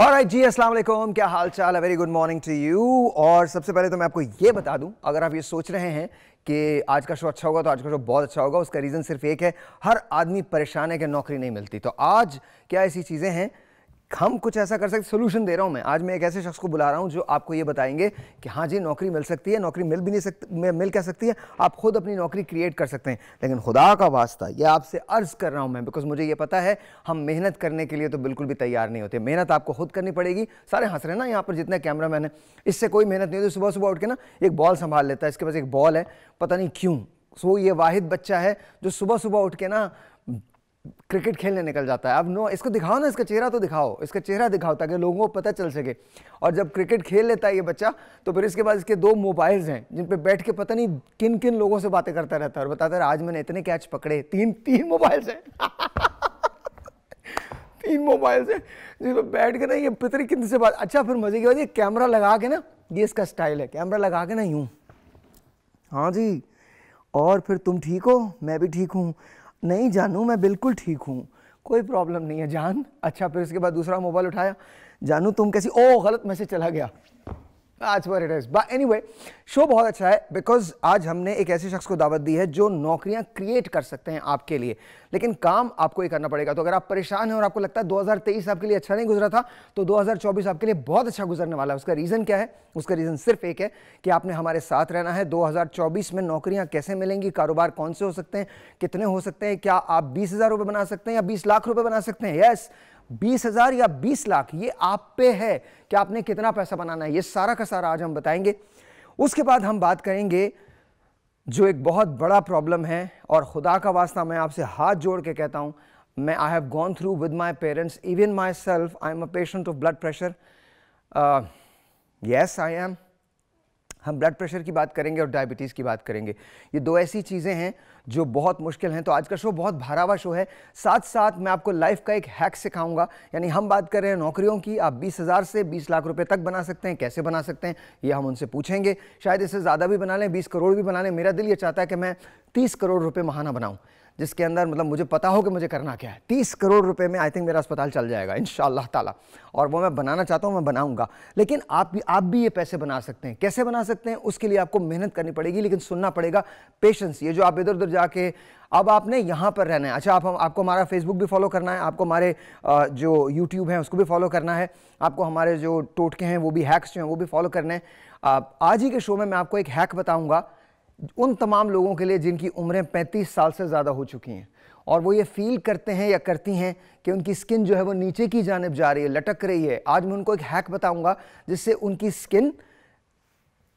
और right, जी असलम क्या हाल चाल है very good morning to you और सबसे पहले तो मैं आपको ये बता दूं अगर आप ये सोच रहे हैं कि आज का शो अच्छा होगा तो आज का शो बहुत अच्छा होगा उसका रीज़न सिर्फ एक है हर आदमी परेशान है कि नौकरी नहीं मिलती तो आज क्या ऐसी चीज़ें हैं हम कुछ ऐसा कर सकते सोल्यूशन दे रहा हूँ मैं आज मैं एक ऐसे शख्स को बुला रहा हूँ जो आपको ये बताएंगे कि हाँ जी नौकरी मिल सकती है नौकरी मिल भी नहीं सकती मिल कह सकती है आप खुद अपनी नौकरी क्रिएट कर सकते हैं लेकिन खुदा का वास्ता ये आपसे अर्ज़ कर रहा हूँ मैं बिकॉज मुझे ये पता है हम मेहनत करने के लिए तो बिल्कुल भी तैयार नहीं होते मेहनत आपको खुद करनी पड़ेगी सारे हंस रहे ना यहाँ पर जितने कैमरा मैन है इससे कोई मेहनत नहीं होती सुबह सुबह उठ के ना एक बॉल संभाल लेता है इसके पास एक बॉल है पता नहीं क्यों सो ये वाहिद बच्चा है जो सुबह सुबह उठ के ना क्रिकेट खेलने निकल जाता है अब नो इसको दिखाओ ना इसका चेहरा तो दिखाओ इसका चेहरा दिखाओ ताकि लोगों को पता चल सके और जब क्रिकेट खेल लेता है ये बच्चा तो फिर इसके बाद इसके दो मोबाइल्स हैं जिन पे बैठ के पता नहीं किन किन लोगों से बातें करता रहता है और बताता है आज मैंने इतने कैच पकड़े तीन तीन मोबाइल्स हैं तीन मोबाइल्स हैं पर बैठ के ना ये पितरी किन से बात अच्छा फिर मज़े की बात ये कैमरा लगा के ना ये इसका स्टाइल है कैमरा लगा के ना यूँ हाँ जी और फिर तुम ठीक हो मैं भी ठीक हूँ नहीं जानू मैं बिल्कुल ठीक हूँ कोई प्रॉब्लम नहीं है जान अच्छा फिर उसके बाद दूसरा मोबाइल उठाया जानू तुम कैसी ओ गलत मैसेज चला गया That's what it is. But anyway, show बहुत अच्छा है बिकॉज आज हमने एक ऐसे शख्स को दावत दी है जो नौकरियां क्रिएट कर सकते हैं आपके लिए लेकिन काम आपको ही करना पड़ेगा तो अगर आप परेशान हैं और आपको लगता है 2023 आपके लिए अच्छा नहीं गुजरा था तो 2024 आपके लिए बहुत अच्छा गुजरने वाला है उसका रीज़न क्या है उसका रीज़न सिर्फ एक है कि आपने हमारे साथ रहना है 2024 में नौकरियां कैसे मिलेंगी कारोबार कौन से हो सकते हैं कितने हो सकते हैं क्या आप बीस हज़ार बना सकते हैं या बीस लाख रुपए बना सकते हैं यस yes! बीस हज़ार या बीस लाख ये आप पे है कि आपने कितना पैसा बनाना है ये सारा का सारा आज हम बताएंगे उसके बाद हम बात करेंगे जो एक बहुत बड़ा प्रॉब्लम है और खुदा का वास्ता मैं आपसे हाथ जोड़ के कहता हूँ मैं I have gone through with my parents even my self I am a patient of blood pressure yes I am हम ब्लड प्रेशर की बात करेंगे और डायबिटीज़ की बात करेंगे ये दो ऐसी चीज़ें हैं जो बहुत मुश्किल हैं तो आज का शो बहुत हुआ शो है साथ साथ मैं आपको लाइफ का एक हैक सिखाऊंगा यानी हम बात कर रहे हैं नौकरियों की आप बीस हज़ार से बीस लाख रुपए तक बना सकते हैं कैसे बना सकते हैं ये हम उनसे पूछेंगे शायद इससे ज़्यादा भी बना लें बीस करोड़ भी बना लें मेरा दिल ये चाहता है कि मैं तीस करोड़ रुपये महाना बनाऊँ जिसके अंदर मतलब मुझे पता हो कि मुझे करना क्या है तीस करोड़ रुपए में आई थिंक मेरा अस्पताल चल जाएगा इन ताला और वो मैं बनाना चाहता हूँ मैं बनाऊँगा लेकिन आप भी आप भी ये पैसे बना सकते हैं कैसे बना सकते हैं उसके लिए आपको मेहनत करनी पड़ेगी लेकिन सुनना पड़ेगा पेशेंस ये जो आप इधर उधर जाके अब आपने यहाँ पर रहना है अच्छा आप हम आपको हमारा फेसबुक भी फॉलो करना है आपको हमारे जो यूट्यूब है उसको भी फॉलो करना है आपको हमारे जो टोटके हैं वो भी हैक्स जो हैं वो भी फॉलो करने हैं आज ही के शो में मैं आपको एक हैक बताऊँगा उन तमाम लोगों के लिए जिनकी उम्रें 35 साल से ज़्यादा हो चुकी हैं और वो ये फील करते हैं या करती हैं कि उनकी स्किन जो है वो नीचे की जानब जा रही है लटक रही है आज मैं उनको एक हैक बताऊंगा जिससे उनकी स्किन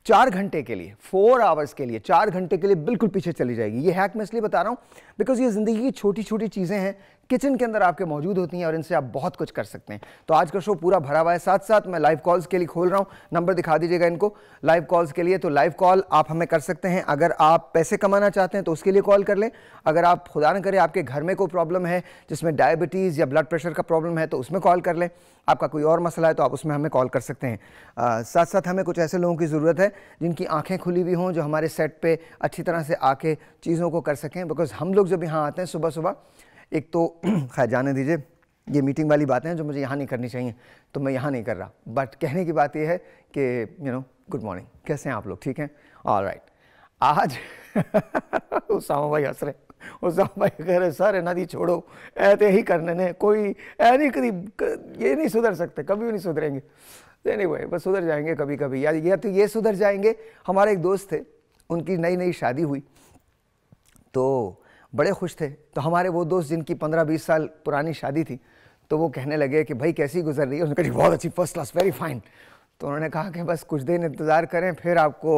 चार घंटे के लिए फोर आवर्स के लिए चार घंटे के लिए बिल्कुल पीछे चली जाएगी ये हैक मैं इसलिए बता रहा हूँ बिकॉज ये ज़िंदगी की छोटी छोटी चीज़ें हैं किचन के अंदर आपके मौजूद होती हैं और इनसे आप बहुत कुछ कर सकते हैं तो आज का शो पूरा भरा हुआ है साथ साथ मैं लाइव कॉल्स के लिए खोल रहा हूँ नंबर दिखा दीजिएगा इनको लाइव कॉल्स के लिए तो लाइव कॉल आप हमें कर सकते हैं अगर आप पैसे कमाना चाहते हैं तो उसके लिए कॉल कर लें अगर आप खुदा न करें आपके घर में कोई प्रॉब्लम है जिसमें डायबिटीज़ या ब्लड प्रेशर का प्रॉब्लम है तो उसमें कॉल कर लें आपका कोई और मसला है तो आप उसमें हमें कॉल कर सकते हैं आ, साथ साथ हमें कुछ ऐसे लोगों की ज़रूरत है जिनकी आंखें खुली हुई हों जो हमारे सेट पे अच्छी तरह से आके चीज़ों को कर सकें बिकॉज़ हम लोग जब यहाँ आते हैं सुबह सुबह एक तो खैर जाने दीजिए ये मीटिंग वाली बातें हैं जो मुझे यहाँ नहीं करनी चाहिए तो मैं यहाँ नहीं कर रहा बट कहने की बात यह है कि यू नो गुड मॉर्निंग कैसे हैं आप लोग ठीक हैं ऑल राइट आज उसामा भाई हंस रहे उसामा भाई कह रहे सर नदी छोड़ो ऐसे ही करने ने कोई ऐ नहीं कभी ये नहीं सुधर सकते कभी भी नहीं सुधरेंगे नहीं भाई बस सुधर जाएंगे कभी कभी या, या तो ये सुधर जाएंगे हमारे एक दोस्त थे उनकी नई नई शादी हुई तो बड़े खुश थे तो हमारे वो दोस्त जिनकी पंद्रह बीस साल पुरानी शादी थी तो वो कहने लगे कि भाई कैसी गुजर रही है उसने कहा बहुत अच्छी फर्स्ट क्लास वेरी फाइन तो उन्होंने कहा कि बस कुछ दिन इंतज़ार करें फिर आपको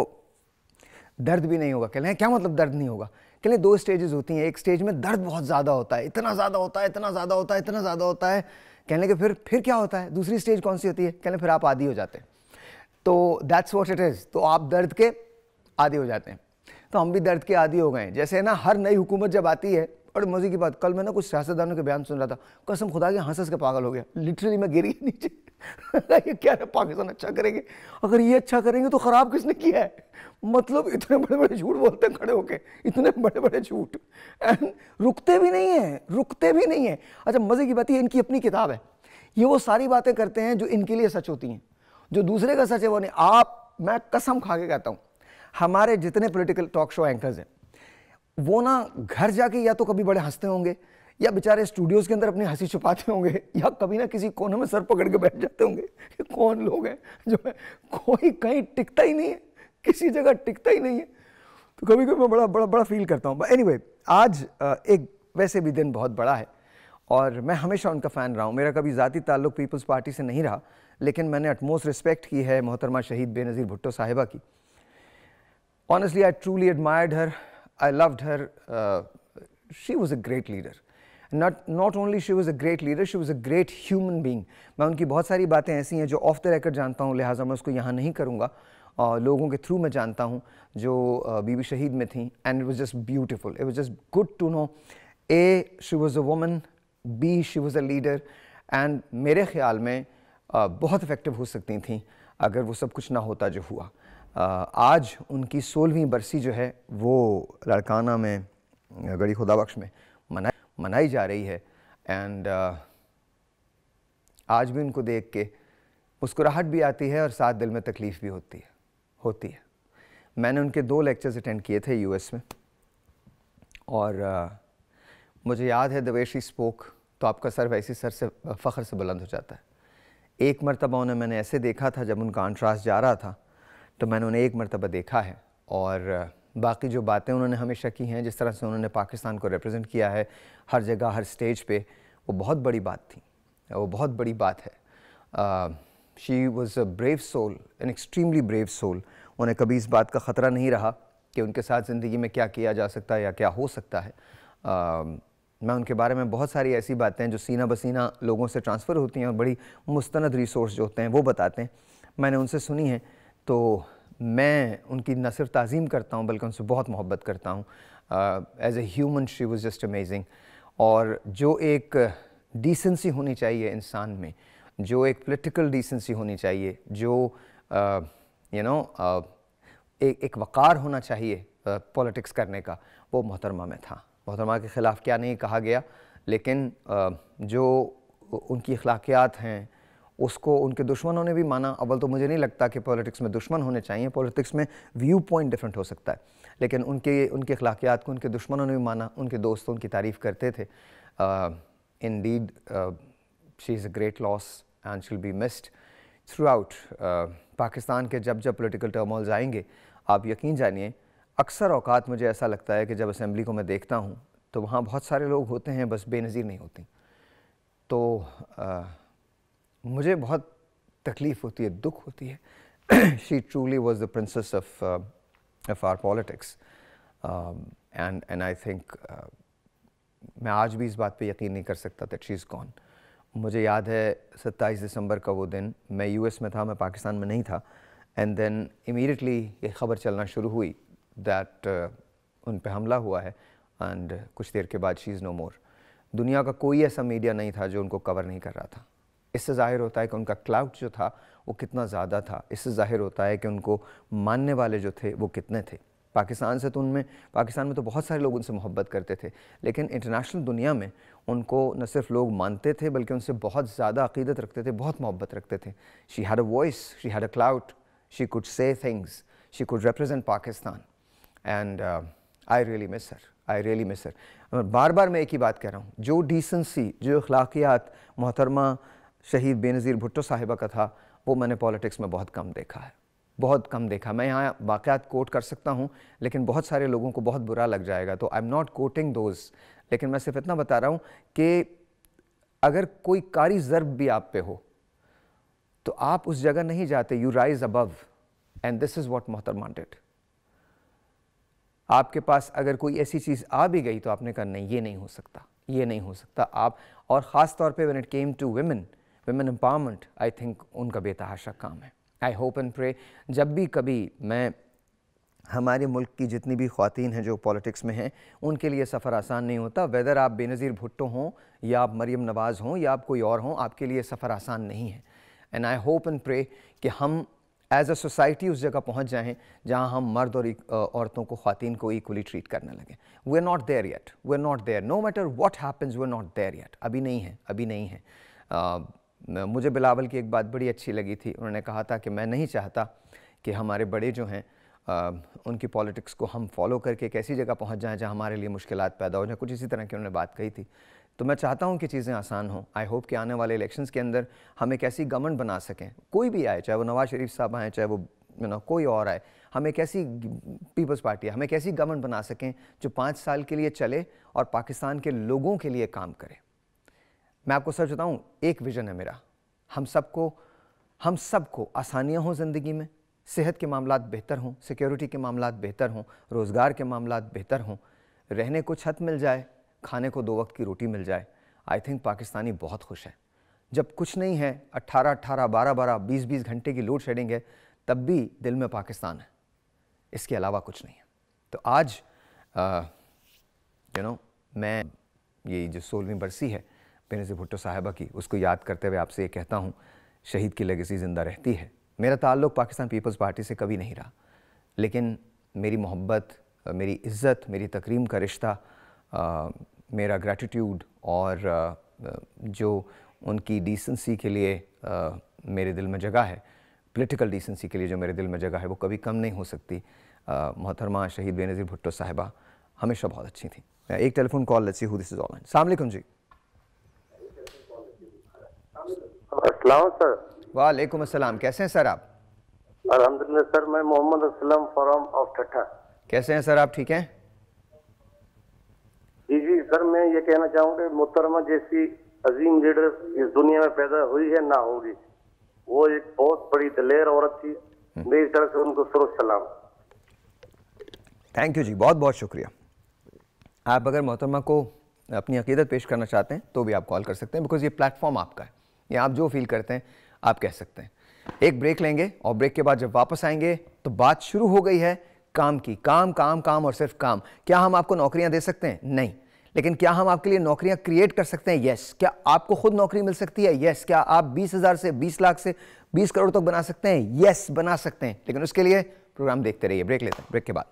दर्द भी नहीं होगा कह रहे क्या मतलब दर्द नहीं होगा कह रहे दो स्टेजेस होती हैं एक स्टेज में दर्द बहुत ज़्यादा होता है इतना ज़्यादा होता है इतना ज़्यादा होता है इतना ज़्यादा होता है कहने के फिर फिर क्या होता है दूसरी स्टेज कौन सी होती है कहने फिर आप आदि हो जाते हैं तो दैट्स वॉट इट इज़ तो आप दर्द के आदि हो जाते हैं तो हम भी दर्द के आदि हो गए जैसे ना हर नई हुकूमत जब आती है और मजे की बात कल मैं ना कुछ सियासतदानों के बयान सुन रहा था कसम खुदा के हंस के पागल हो गया लिटरली मैं गिरी नीचे ये क्या है पाकिस्तान अच्छा करेंगे अगर ये अच्छा करेंगे तो ख़राब किसने किया है मतलब इतने बड़े बड़े झूठ बोलते हैं खड़े होके इतने बड़े बड़े झूठ एंड रुकते भी नहीं हैं रुकते भी नहीं हैं अच्छा मज़े की बात ये इनकी अपनी किताब है ये वो सारी बातें करते हैं जो इनके लिए सच होती हैं जो दूसरे का सच है वो नहीं आप मैं कसम खा के कहता हूँ हमारे जितने पॉलिटिकल टॉक शो एंकर्स हैं वो ना घर जाके या तो कभी बड़े हंसते होंगे या बेचारे स्टूडियोज के अंदर अपनी हंसी छुपाते होंगे या कभी ना किसी कोने में सर पकड़ के बैठ जाते होंगे कि कौन लोग हैं जो है कोई कहीं टिकता ही नहीं है किसी जगह टिकता ही नहीं है तो कभी कभी मैं बड़ा बड़ा बड़ा फील करता हूँ एनी anyway, आज एक वैसे भी दिन बहुत बड़ा है और मैं हमेशा उनका फ़ैन रहा हूँ मेरा कभी ज़ाती ताल्लुक पीपल्स पार्टी से नहीं रहा लेकिन मैंने अटमोस्ट रिस्पेक्ट की है मोहतरमा शहीद बेनज़ीर भुट्टो साहिबा की honestly, I truly admired her. I loved her. Uh, she was a great leader. Not, not only she was a great leader, she was a great human being. मैं उनकी बहुत सारी बातें ऐसी हैं जो ऑफ द रेकर्ड जानता हूँ लिहाजा मैं उसको यहाँ नहीं करूँगा uh, लोगों के थ्रू मैं जानता हूँ जो uh, बीबी शहीद में थी and it was just beautiful it was just good to know uh she was a woman be she was a leader and मेरे ख्याल में uh, बहुत इफ़ेक्टिव हो सकती थी अगर वो सब कुछ ना होता जो हुआ आज उनकी सोलहवीं बरसी जो है वो लड़काना में गड़ी खुदा बख्श में मना मनाई जा रही है एंड आज भी उनको देख के मुस्कुराहट भी आती है और साथ दिल में तकलीफ़ भी होती है होती है मैंने उनके दो लेक्चर्स अटेंड किए थे यूएस में और uh, मुझे याद है दवेशी स्पोक तो आपका सर वैसे सर से फ़ख्र से बुलंद हो जाता है एक मरतबा उन्हें मैंने ऐसे देखा था जब उनका अंट्रास जा रहा था तो मैंने उन्हें एक मरतबा देखा है और बाकी जो बातें उन्होंने हमेशा की हैं जिस तरह से उन्होंने पाकिस्तान को रिप्रेजेंट किया है हर जगह हर स्टेज पे वो बहुत बड़ी बात थी वो बहुत बड़ी बात है she was a brave soul an extremely brave soul उन्हें कभी इस बात का ख़तरा नहीं रहा कि उनके साथ ज़िंदगी में क्या किया जा सकता है या क्या हो सकता है uh, मैं उनके बारे में बहुत सारी ऐसी बातें जो सीना बसीना लोगों से ट्रांसफ़र होती हैं और बड़ी मुस्ंद रिसोर्स जो होते हैं वो बताते हैं मैंने उनसे सुनी हैं तो मैं उनकी न सिर्फ तज़ीम करता हूँ बल्कि उनसे बहुत मोहब्बत करता हूँ as a human she was just amazing और जो एक डिसेंसी होनी चाहिए इंसान में जो एक पोलिटिकल डिसेंसी होनी चाहिए जो यू नो एक एक वक़ार होना चाहिए पॉलिटिक्स करने का वो मोहतरमा में था मोहतरमा के ख़िलाफ़ क्या नहीं कहा गया लेकिन आ, जो उनकी अखलाकियात हैं उसको उनके दुश्मनों ने भी माना अव्वल तो मुझे नहीं लगता कि पॉलिटिक्स में दुश्मन होने चाहिए पॉलिटिक्स में व्यू पॉइंट डिफरेंट हो सकता है लेकिन उनके उनके अखलाकियात को उनके दुश्मनों ने भी माना उनके दोस्तों उनकी तारीफ़ करते थे indeed she is a great loss and she'll be missed throughout Pakistan के जब जब पोलिटिकल टर्मोल्स आएंगे आप यकीन जानिए अक्सर अवकात मुझे ऐसा लगता है कि जब असम्बली को मैं देखता हूँ तो वहाँ बहुत सारे लोग होते हैं बस बेनज़ीर नहीं होती तो uh, मुझे बहुत तकलीफ होती है दुख होती है she truly was the princess of of our politics and and I think मैं आज भी इस बात पे यकीन नहीं कर सकता दैट शी इज़ गॉन मुझे याद है 27 दिसंबर का वो दिन मैं यूएस में था मैं पाकिस्तान में नहीं था एंड देन इमीडिएटली ये खबर चलना शुरू हुई दैट uh, उन पर हमला हुआ है एंड कुछ देर के बाद शी इज़ नो मोर दुनिया का कोई ऐसा मीडिया नहीं था जो उनको कवर नहीं कर रहा था इससे ज़ाहिर होता है कि उनका क्लाउड जो था वो कितना ज़्यादा था इससे ज़ाहिर होता है कि उनको मानने वाले जो थे वो कितने थे पाकिस्तान से तो उनमें पाकिस्तान में तो बहुत सारे लोग उनसे मोहब्बत करते थे लेकिन इंटरनेशनल दुनिया में उनको न सिर्फ लोग मानते थे बल्कि उनसे बहुत ज़्यादा अकीदत रखते थे बहुत मोहब्बत रखते थे she had a voice she had a clout she could say things she could represent Pakistan and I really miss her I really miss her बार बार मैं एक ही बात कह रहा हूँ जो डिसेंसी जो अखलाकियात मोहतरमा शहीद बेनज़ीर भुट्टो साहिबा का था वो मैंने पॉलिटिक्स में बहुत कम देखा है बहुत कम देखा मैं यहाँ वाक़ात कोट कर सकता हूँ लेकिन बहुत सारे लोगों को बहुत बुरा लग जाएगा तो I am not quoting those लेकिन मैं सिर्फ इतना बता रहा हूँ कि अगर कोई कारी ज़रब भी आप पे हो तो आप उस जगह नहीं जाते you rise above and this is what मोहतर मांटेड आपके पास अगर कोई ऐसी चीज़ आ भी गई तो आपने कहा नहीं ये नहीं हो सकता ये नहीं हो सकता आप और ख़ास तौर पे when it came to women women empowerment I think उनका बेतहाशा काम है आई होप एंड प्रे जब भी कभी मैं हमारे मुल्क की जितनी भी खातन हैं जो पॉलिटिक्स में हैं उनके लिए सफ़र आसान नहीं होता वेदर आप बेनज़ीर भुट्टो हों या आप मरीम नवाज़ हों या आप कोई और हों आपके लिए सफ़र आसान नहीं है and I hope and pray कि हम एज अ सोसाइटी उस जगह पहुंच जाएं जहां हम मर्द और औरतों को खातन को इक्वली ट्रीट करने लगे we are not there yet we are not there no matter what happens we are not there yet अभी नहीं है अभी नहीं है uh, मुझे बिलावल की एक बात बड़ी अच्छी लगी थी उन्होंने कहा था कि मैं नहीं चाहता कि हमारे बड़े जो हैं उनकी पॉलिटिक्स को हम फॉलो करके एक ऐसी जगह पहुंच जाएं जहां हमारे लिए मुश्किल पैदा हो जाए कुछ इसी तरह की उन्होंने बात कही थी तो मैं चाहता हूं कि चीज़ें आसान हों आई होप कि आने वाले इलेक्शंस के अंदर हम एक ऐसी गवर्नमेंट बना सकें कोई भी आए चाहे वो नवाज़ शरीफ साहब आए चाहे वो यू नो कोई और आए हम एक ऐसी पीपल्स पार्टी हम एक ऐसी गवर्नमेंट बना सकें जो पाँच साल के लिए चले और पाकिस्तान के लोगों के लिए काम करें मैं आपको सच बताऊँ एक विजन है मेरा हम सबको हम सबको आसानियाँ हों ज़िंदगी में सेहत के मामला बेहतर हों सिक्योरिटी के मामला बेहतर हों रोज़गार के मामला बेहतर हों रहने को छत मिल जाए खाने को दो वक्त की रोटी मिल जाए आई थिंक पाकिस्तानी बहुत खुश है जब कुछ नहीं है 18 18 12 12 20 20 घंटे की लोड शेडिंग है तब भी दिल में पाकिस्तान है इसके अलावा कुछ नहीं है तो आज यू नो you know, मैं ये जो सोलहवीं बरसी है पेनिस भुट्टो साहिबा की उसको याद करते हुए आपसे ये कहता हूँ शहीद की लगेसी ज़िंदा रहती है मेरा ताल्लुक़ पाकिस्तान पीपल्स पार्टी से कभी नहीं रहा लेकिन मेरी मोहब्बत मेरी इज़्ज़त मेरी तकरीम का रिश्ता मेरा ग्रैटिट्यूड और आ, जो उनकी डिसेंसी के लिए आ, मेरे दिल में जगह है पॉलिटिकल डिसेंसी के लिए जो मेरे दिल में जगह है वो कभी कम नहीं हो सकती मोहतरमा शहीद बेनज़ीर भुट्टो साहिबा हमेशा बहुत अच्छी थी एक telephone call let's see who this is online सामकुम जी सर वालेकुम असलम कैसे हैं सर आप अलहमदिल्ला सर मैं मोहम्मद असलम फॉरम ऑफ ठट्ठा कैसे हैं सर आप ठीक हैं जी जी सर मैं ये कहना चाहूँगा मोहतरमा जैसी अजीम लीडर इस दुनिया में पैदा हुई है ना होगी वो एक बहुत बड़ी दलेर औरत थी मेरी हम्म। तरफ से उनको सुरु सलाम थैंक यू जी बहुत बहुत शुक्रिया आप अगर मोहतरमा को अपनी अकीदत पेश करना चाहते हैं तो भी आप कॉल कर सकते हैं बिकॉज ये प्लेटफॉर्म आपका है या आप जो फील करते हैं आप कह सकते हैं एक ब्रेक लेंगे और ब्रेक के बाद जब वापस आएंगे तो बात शुरू हो गई है काम की काम काम काम और सिर्फ काम क्या हम आपको नौकरियां दे सकते हैं नहीं लेकिन क्या हम आपके लिए नौकरियां क्रिएट कर सकते हैं यस क्या आपको खुद नौकरी मिल सकती है यस क्या आप बीस हज़ार से बीस लाख से बीस करोड़ तक बना सकते हैं यस बना सकते हैं लेकिन उसके लिए प्रोग्राम देखते रहिए ब्रेक लेते हैं ब्रेक के बाद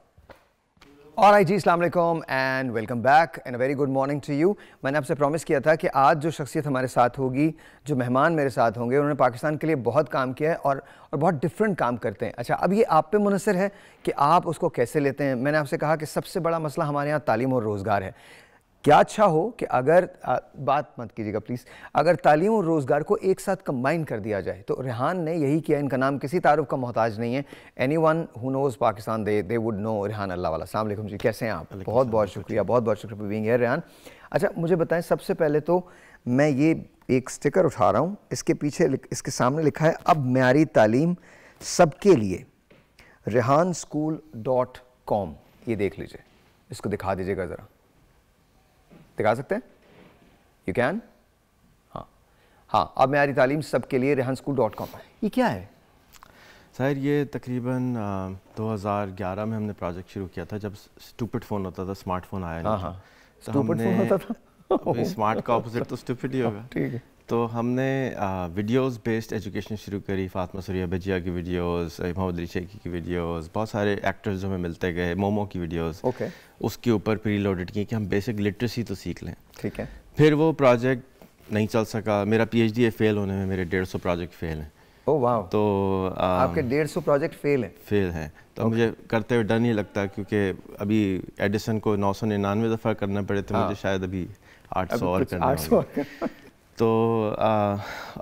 और आई जी अलैक्म and welcome back and a very good morning to you मैंने आपसे प्रॉमिस किया था कि आज जो शख्सियत हमारे साथ होगी जो मेहमान मेरे साथ होंगे उन्होंने पाकिस्तान के लिए बहुत काम किया है और और बहुत डिफरेंट काम करते हैं अच्छा अब ये आप पे मुनसर है कि आप उसको कैसे लेते हैं मैंने आपसे कहा कि सबसे बड़ा मसला हमारे यहाँ तालीम और रोज़गार है क्या अच्छा हो कि अगर आ, बात मत कीजिएगा प्लीज़ अगर तालीम और रोज़गार को एक साथ कंबाइन कर दिया जाए तो रेहान ने यही किया इनका नाम किसी तारुफ का मोहताज नहीं है anyone who knows Pakistan they they would know Rihan अल्लाह वाला सलाम जी कैसे हैं आप बहुत बहुत, बहुत शुक्रिया बहुत बहुत शुक्रिया बीइंग है रेहान अच्छा मुझे बताएं सबसे पहले तो मैं ये एक स्टिकर उठा रहा हूँ इसके पीछे इसके सामने लिखा है अब म्यारी तालीम सबके लिए रेहान स्कूल डॉट कॉम ये देख लीजिए इसको दिखा दीजिएगा ज़रा दिखा सकते हैं यू कैन हाँ हाँ अब मैं तालीम सब के लिए रेहन स्कूल डॉट कॉम ये क्या है सर ये तकरीबन आ, 2011 में हमने प्रोजेक्ट शुरू किया था जब स्टूपिड फ़ोन होता था स्मार्टफोन आया नहीं हाँ हाँ तो स्टूपिड फ़ोन होता था स्मार्ट का ऑपोजिट तो स्टूपिड ही हाँ, होगा ठीक है तो हमने वीडियोस बेस्ड एजुकेशन शुरू करी फातमा सूर्या बजिया की वीडियोस मोहम्मद अली शेखी की वीडियोस बहुत सारे एक्टर्स जो हमें मिलते गए मोमो की वीडियोस ओके okay. उसके ऊपर प्री लोडेड की कि हम बेसिक लिटरेसी तो सीख लें ठीक है फिर वो प्रोजेक्ट नहीं चल सका मेरा पी फेल होने में मेरे डेढ़ सौ प्रोजेक्ट फेल हैं oh, वाह तो आ, आपके डेढ़ सौ प्रोजेक्ट फेल हैं फेल हैं तो okay. मुझे करते हुए डर नहीं लगता क्योंकि अभी एडिसन को नौ सौ निन्यानवे दफ़ा करना पड़े तो हाँ। मुझे शायद अभी आठ सौ और करना आठ सौ तो आ,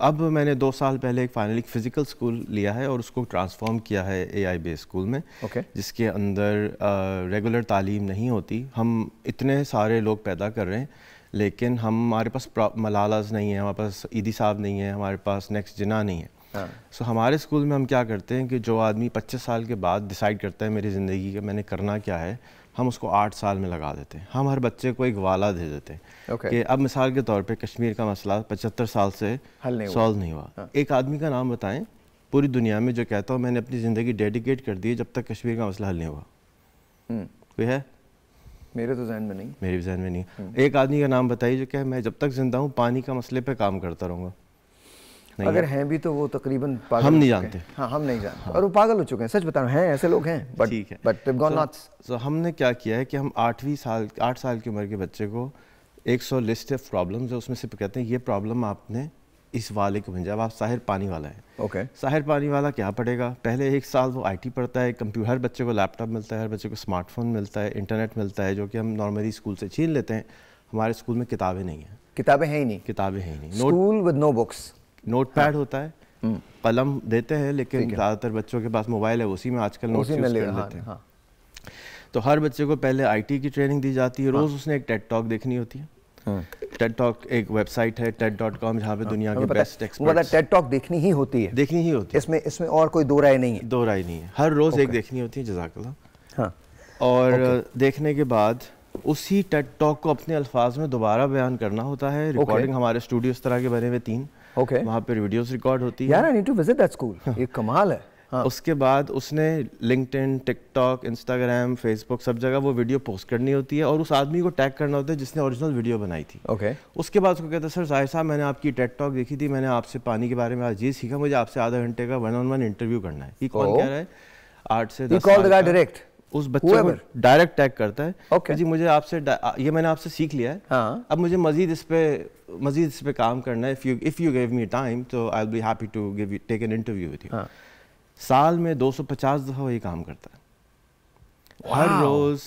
अब मैंने दो साल पहले एक एक फ़िज़िकल स्कूल लिया है और उसको ट्रांसफॉर्म किया है ए आई बेस स्कूल में okay. जिसके अंदर आ, रेगुलर तालीम नहीं होती हम इतने सारे लोग पैदा कर रहे हैं लेकिन हम हमारे पास मलालाज नहीं है हमारे पास ईदी साहब नहीं है हमारे पास नेक्स्ट जिना नहीं है सो हाँ। so, हमारे स्कूल में हम क्या करते हैं कि जो आदमी 25 साल के बाद डिसाइड करता है मेरी ज़िंदगी का मैंने करना क्या है हम उसको आठ साल में लगा देते हैं हम हर बच्चे को एक वाला दे देते हैं okay. कि अब मिसाल के तौर पे कश्मीर का मसला पचहत्तर साल से सॉल्व नहीं हुआ हाँ। एक आदमी का नाम बताएं पूरी दुनिया में जो कहता हूँ मैंने अपनी ज़िंदगी डेडिकेट कर दी है जब तक कश्मीर का मसला हल नहीं हुआ हम्म। कोई है मेरे तो जहन में नहीं मेरे भी जहन में नहीं हम्म। एक आदमी का नाम बताइए जो क्या मैं जब तक ज़िंदा हूँ पानी का मसले पर काम करता रहूँगा नहीं अगर हैं भी तो वो तकरीबन पागल हम नहीं जानते हाँ हम नहीं जानते हाँ। और वो पागल हो चुके हैं सच बता रहा हैं ऐसे लोग हैं बट ठीक है बट गो नॉट सो हमने क्या किया है कि हम आठवीं साल आठ साल की उम्र के बच्चे को एक सौ लिस्ट ऑफ प्रॉब्लम्स है उसमें से कहते हैं ये प्रॉब्लम आपने इस वाले को भेजा अब आप साहिर पानी वाला है ओके okay. साहिर पानी वाला क्या पढ़ेगा पहले एक साल वो आईटी पढ़ता है कंप्यूटर हर बच्चे को लैपटॉप मिलता है हर बच्चे को स्मार्टफोन मिलता है इंटरनेट मिलता है जो कि हम नॉर्मली स्कूल से छीन लेते हैं हमारे स्कूल में किताबें नहीं हैं किताबें हैं ही नहीं किताबें हैं ही नहीं school with no books notepad हाँ। होता है हम्म। कलम देते हैं लेकिन ज़्यादातर बच्चों के पास मोबाइल है उसी में आजकल नोट यूज कर हाँ, लेते हैं हाँ। तो हर बच्चे को पहले आईटी की ट्रेनिंग दी जाती है रोज़ हाँ। उसने एक टेट टॉक देखनी होती है टेट टॉक एक वेबसाइट है टेट डॉट कॉम जहाँ पे दुनिया के बेस्ट एक्सपर्ट्स टेट टॉक देखनी ही होती है देखनी ही होती है इसमें इसमें और कोई दो राय नहीं है दो राय नहीं है हर रोज़ एक देखनी होती है जजाकला हाँ और देखने के बाद उसी टेट टॉक को अपने अल्फाज में दोबारा बयान करना होता है रिकॉर्डिंग हमारे स्टूडियो इस तरह के बने हुए तीन okay. वहाँ पे वीडियोस रिकॉर्ड होती yeah, है need to visit that school ये कमाल है हाँ. हाँ। उसके बाद उसने लिंकटिन टिकटॉक इंस्टाग्राम फेसबुक सब जगह वो वीडियो पोस्ट करनी होती है और उस आदमी को टैग करना होता है जिसने ओरिजिनल वीडियो बनाई थी ओके okay. उसके बाद उसको कहता है सर जाहिर साहब मैंने आपकी टेकटॉक देखी थी मैंने आपसे पानी के बारे में आज ये सीखा मुझे आपसे आधा घंटे का वन ऑन वन इंटरव्यू करना है ये कौन oh. कह रहा है आठ से दस डायरेक्ट उस बच्चे को डायरेक्ट टैग करता है okay. जी मुझे आपसे ये मैंने आपसे सीख लिया है हाँ. अब मुझे मजीद इस पे मजीद इस पे काम करना है if you if you give me time तो I will be happy to give you take an interview with you साल में 250 दफ़ा वही काम करता है wow. हर रोज़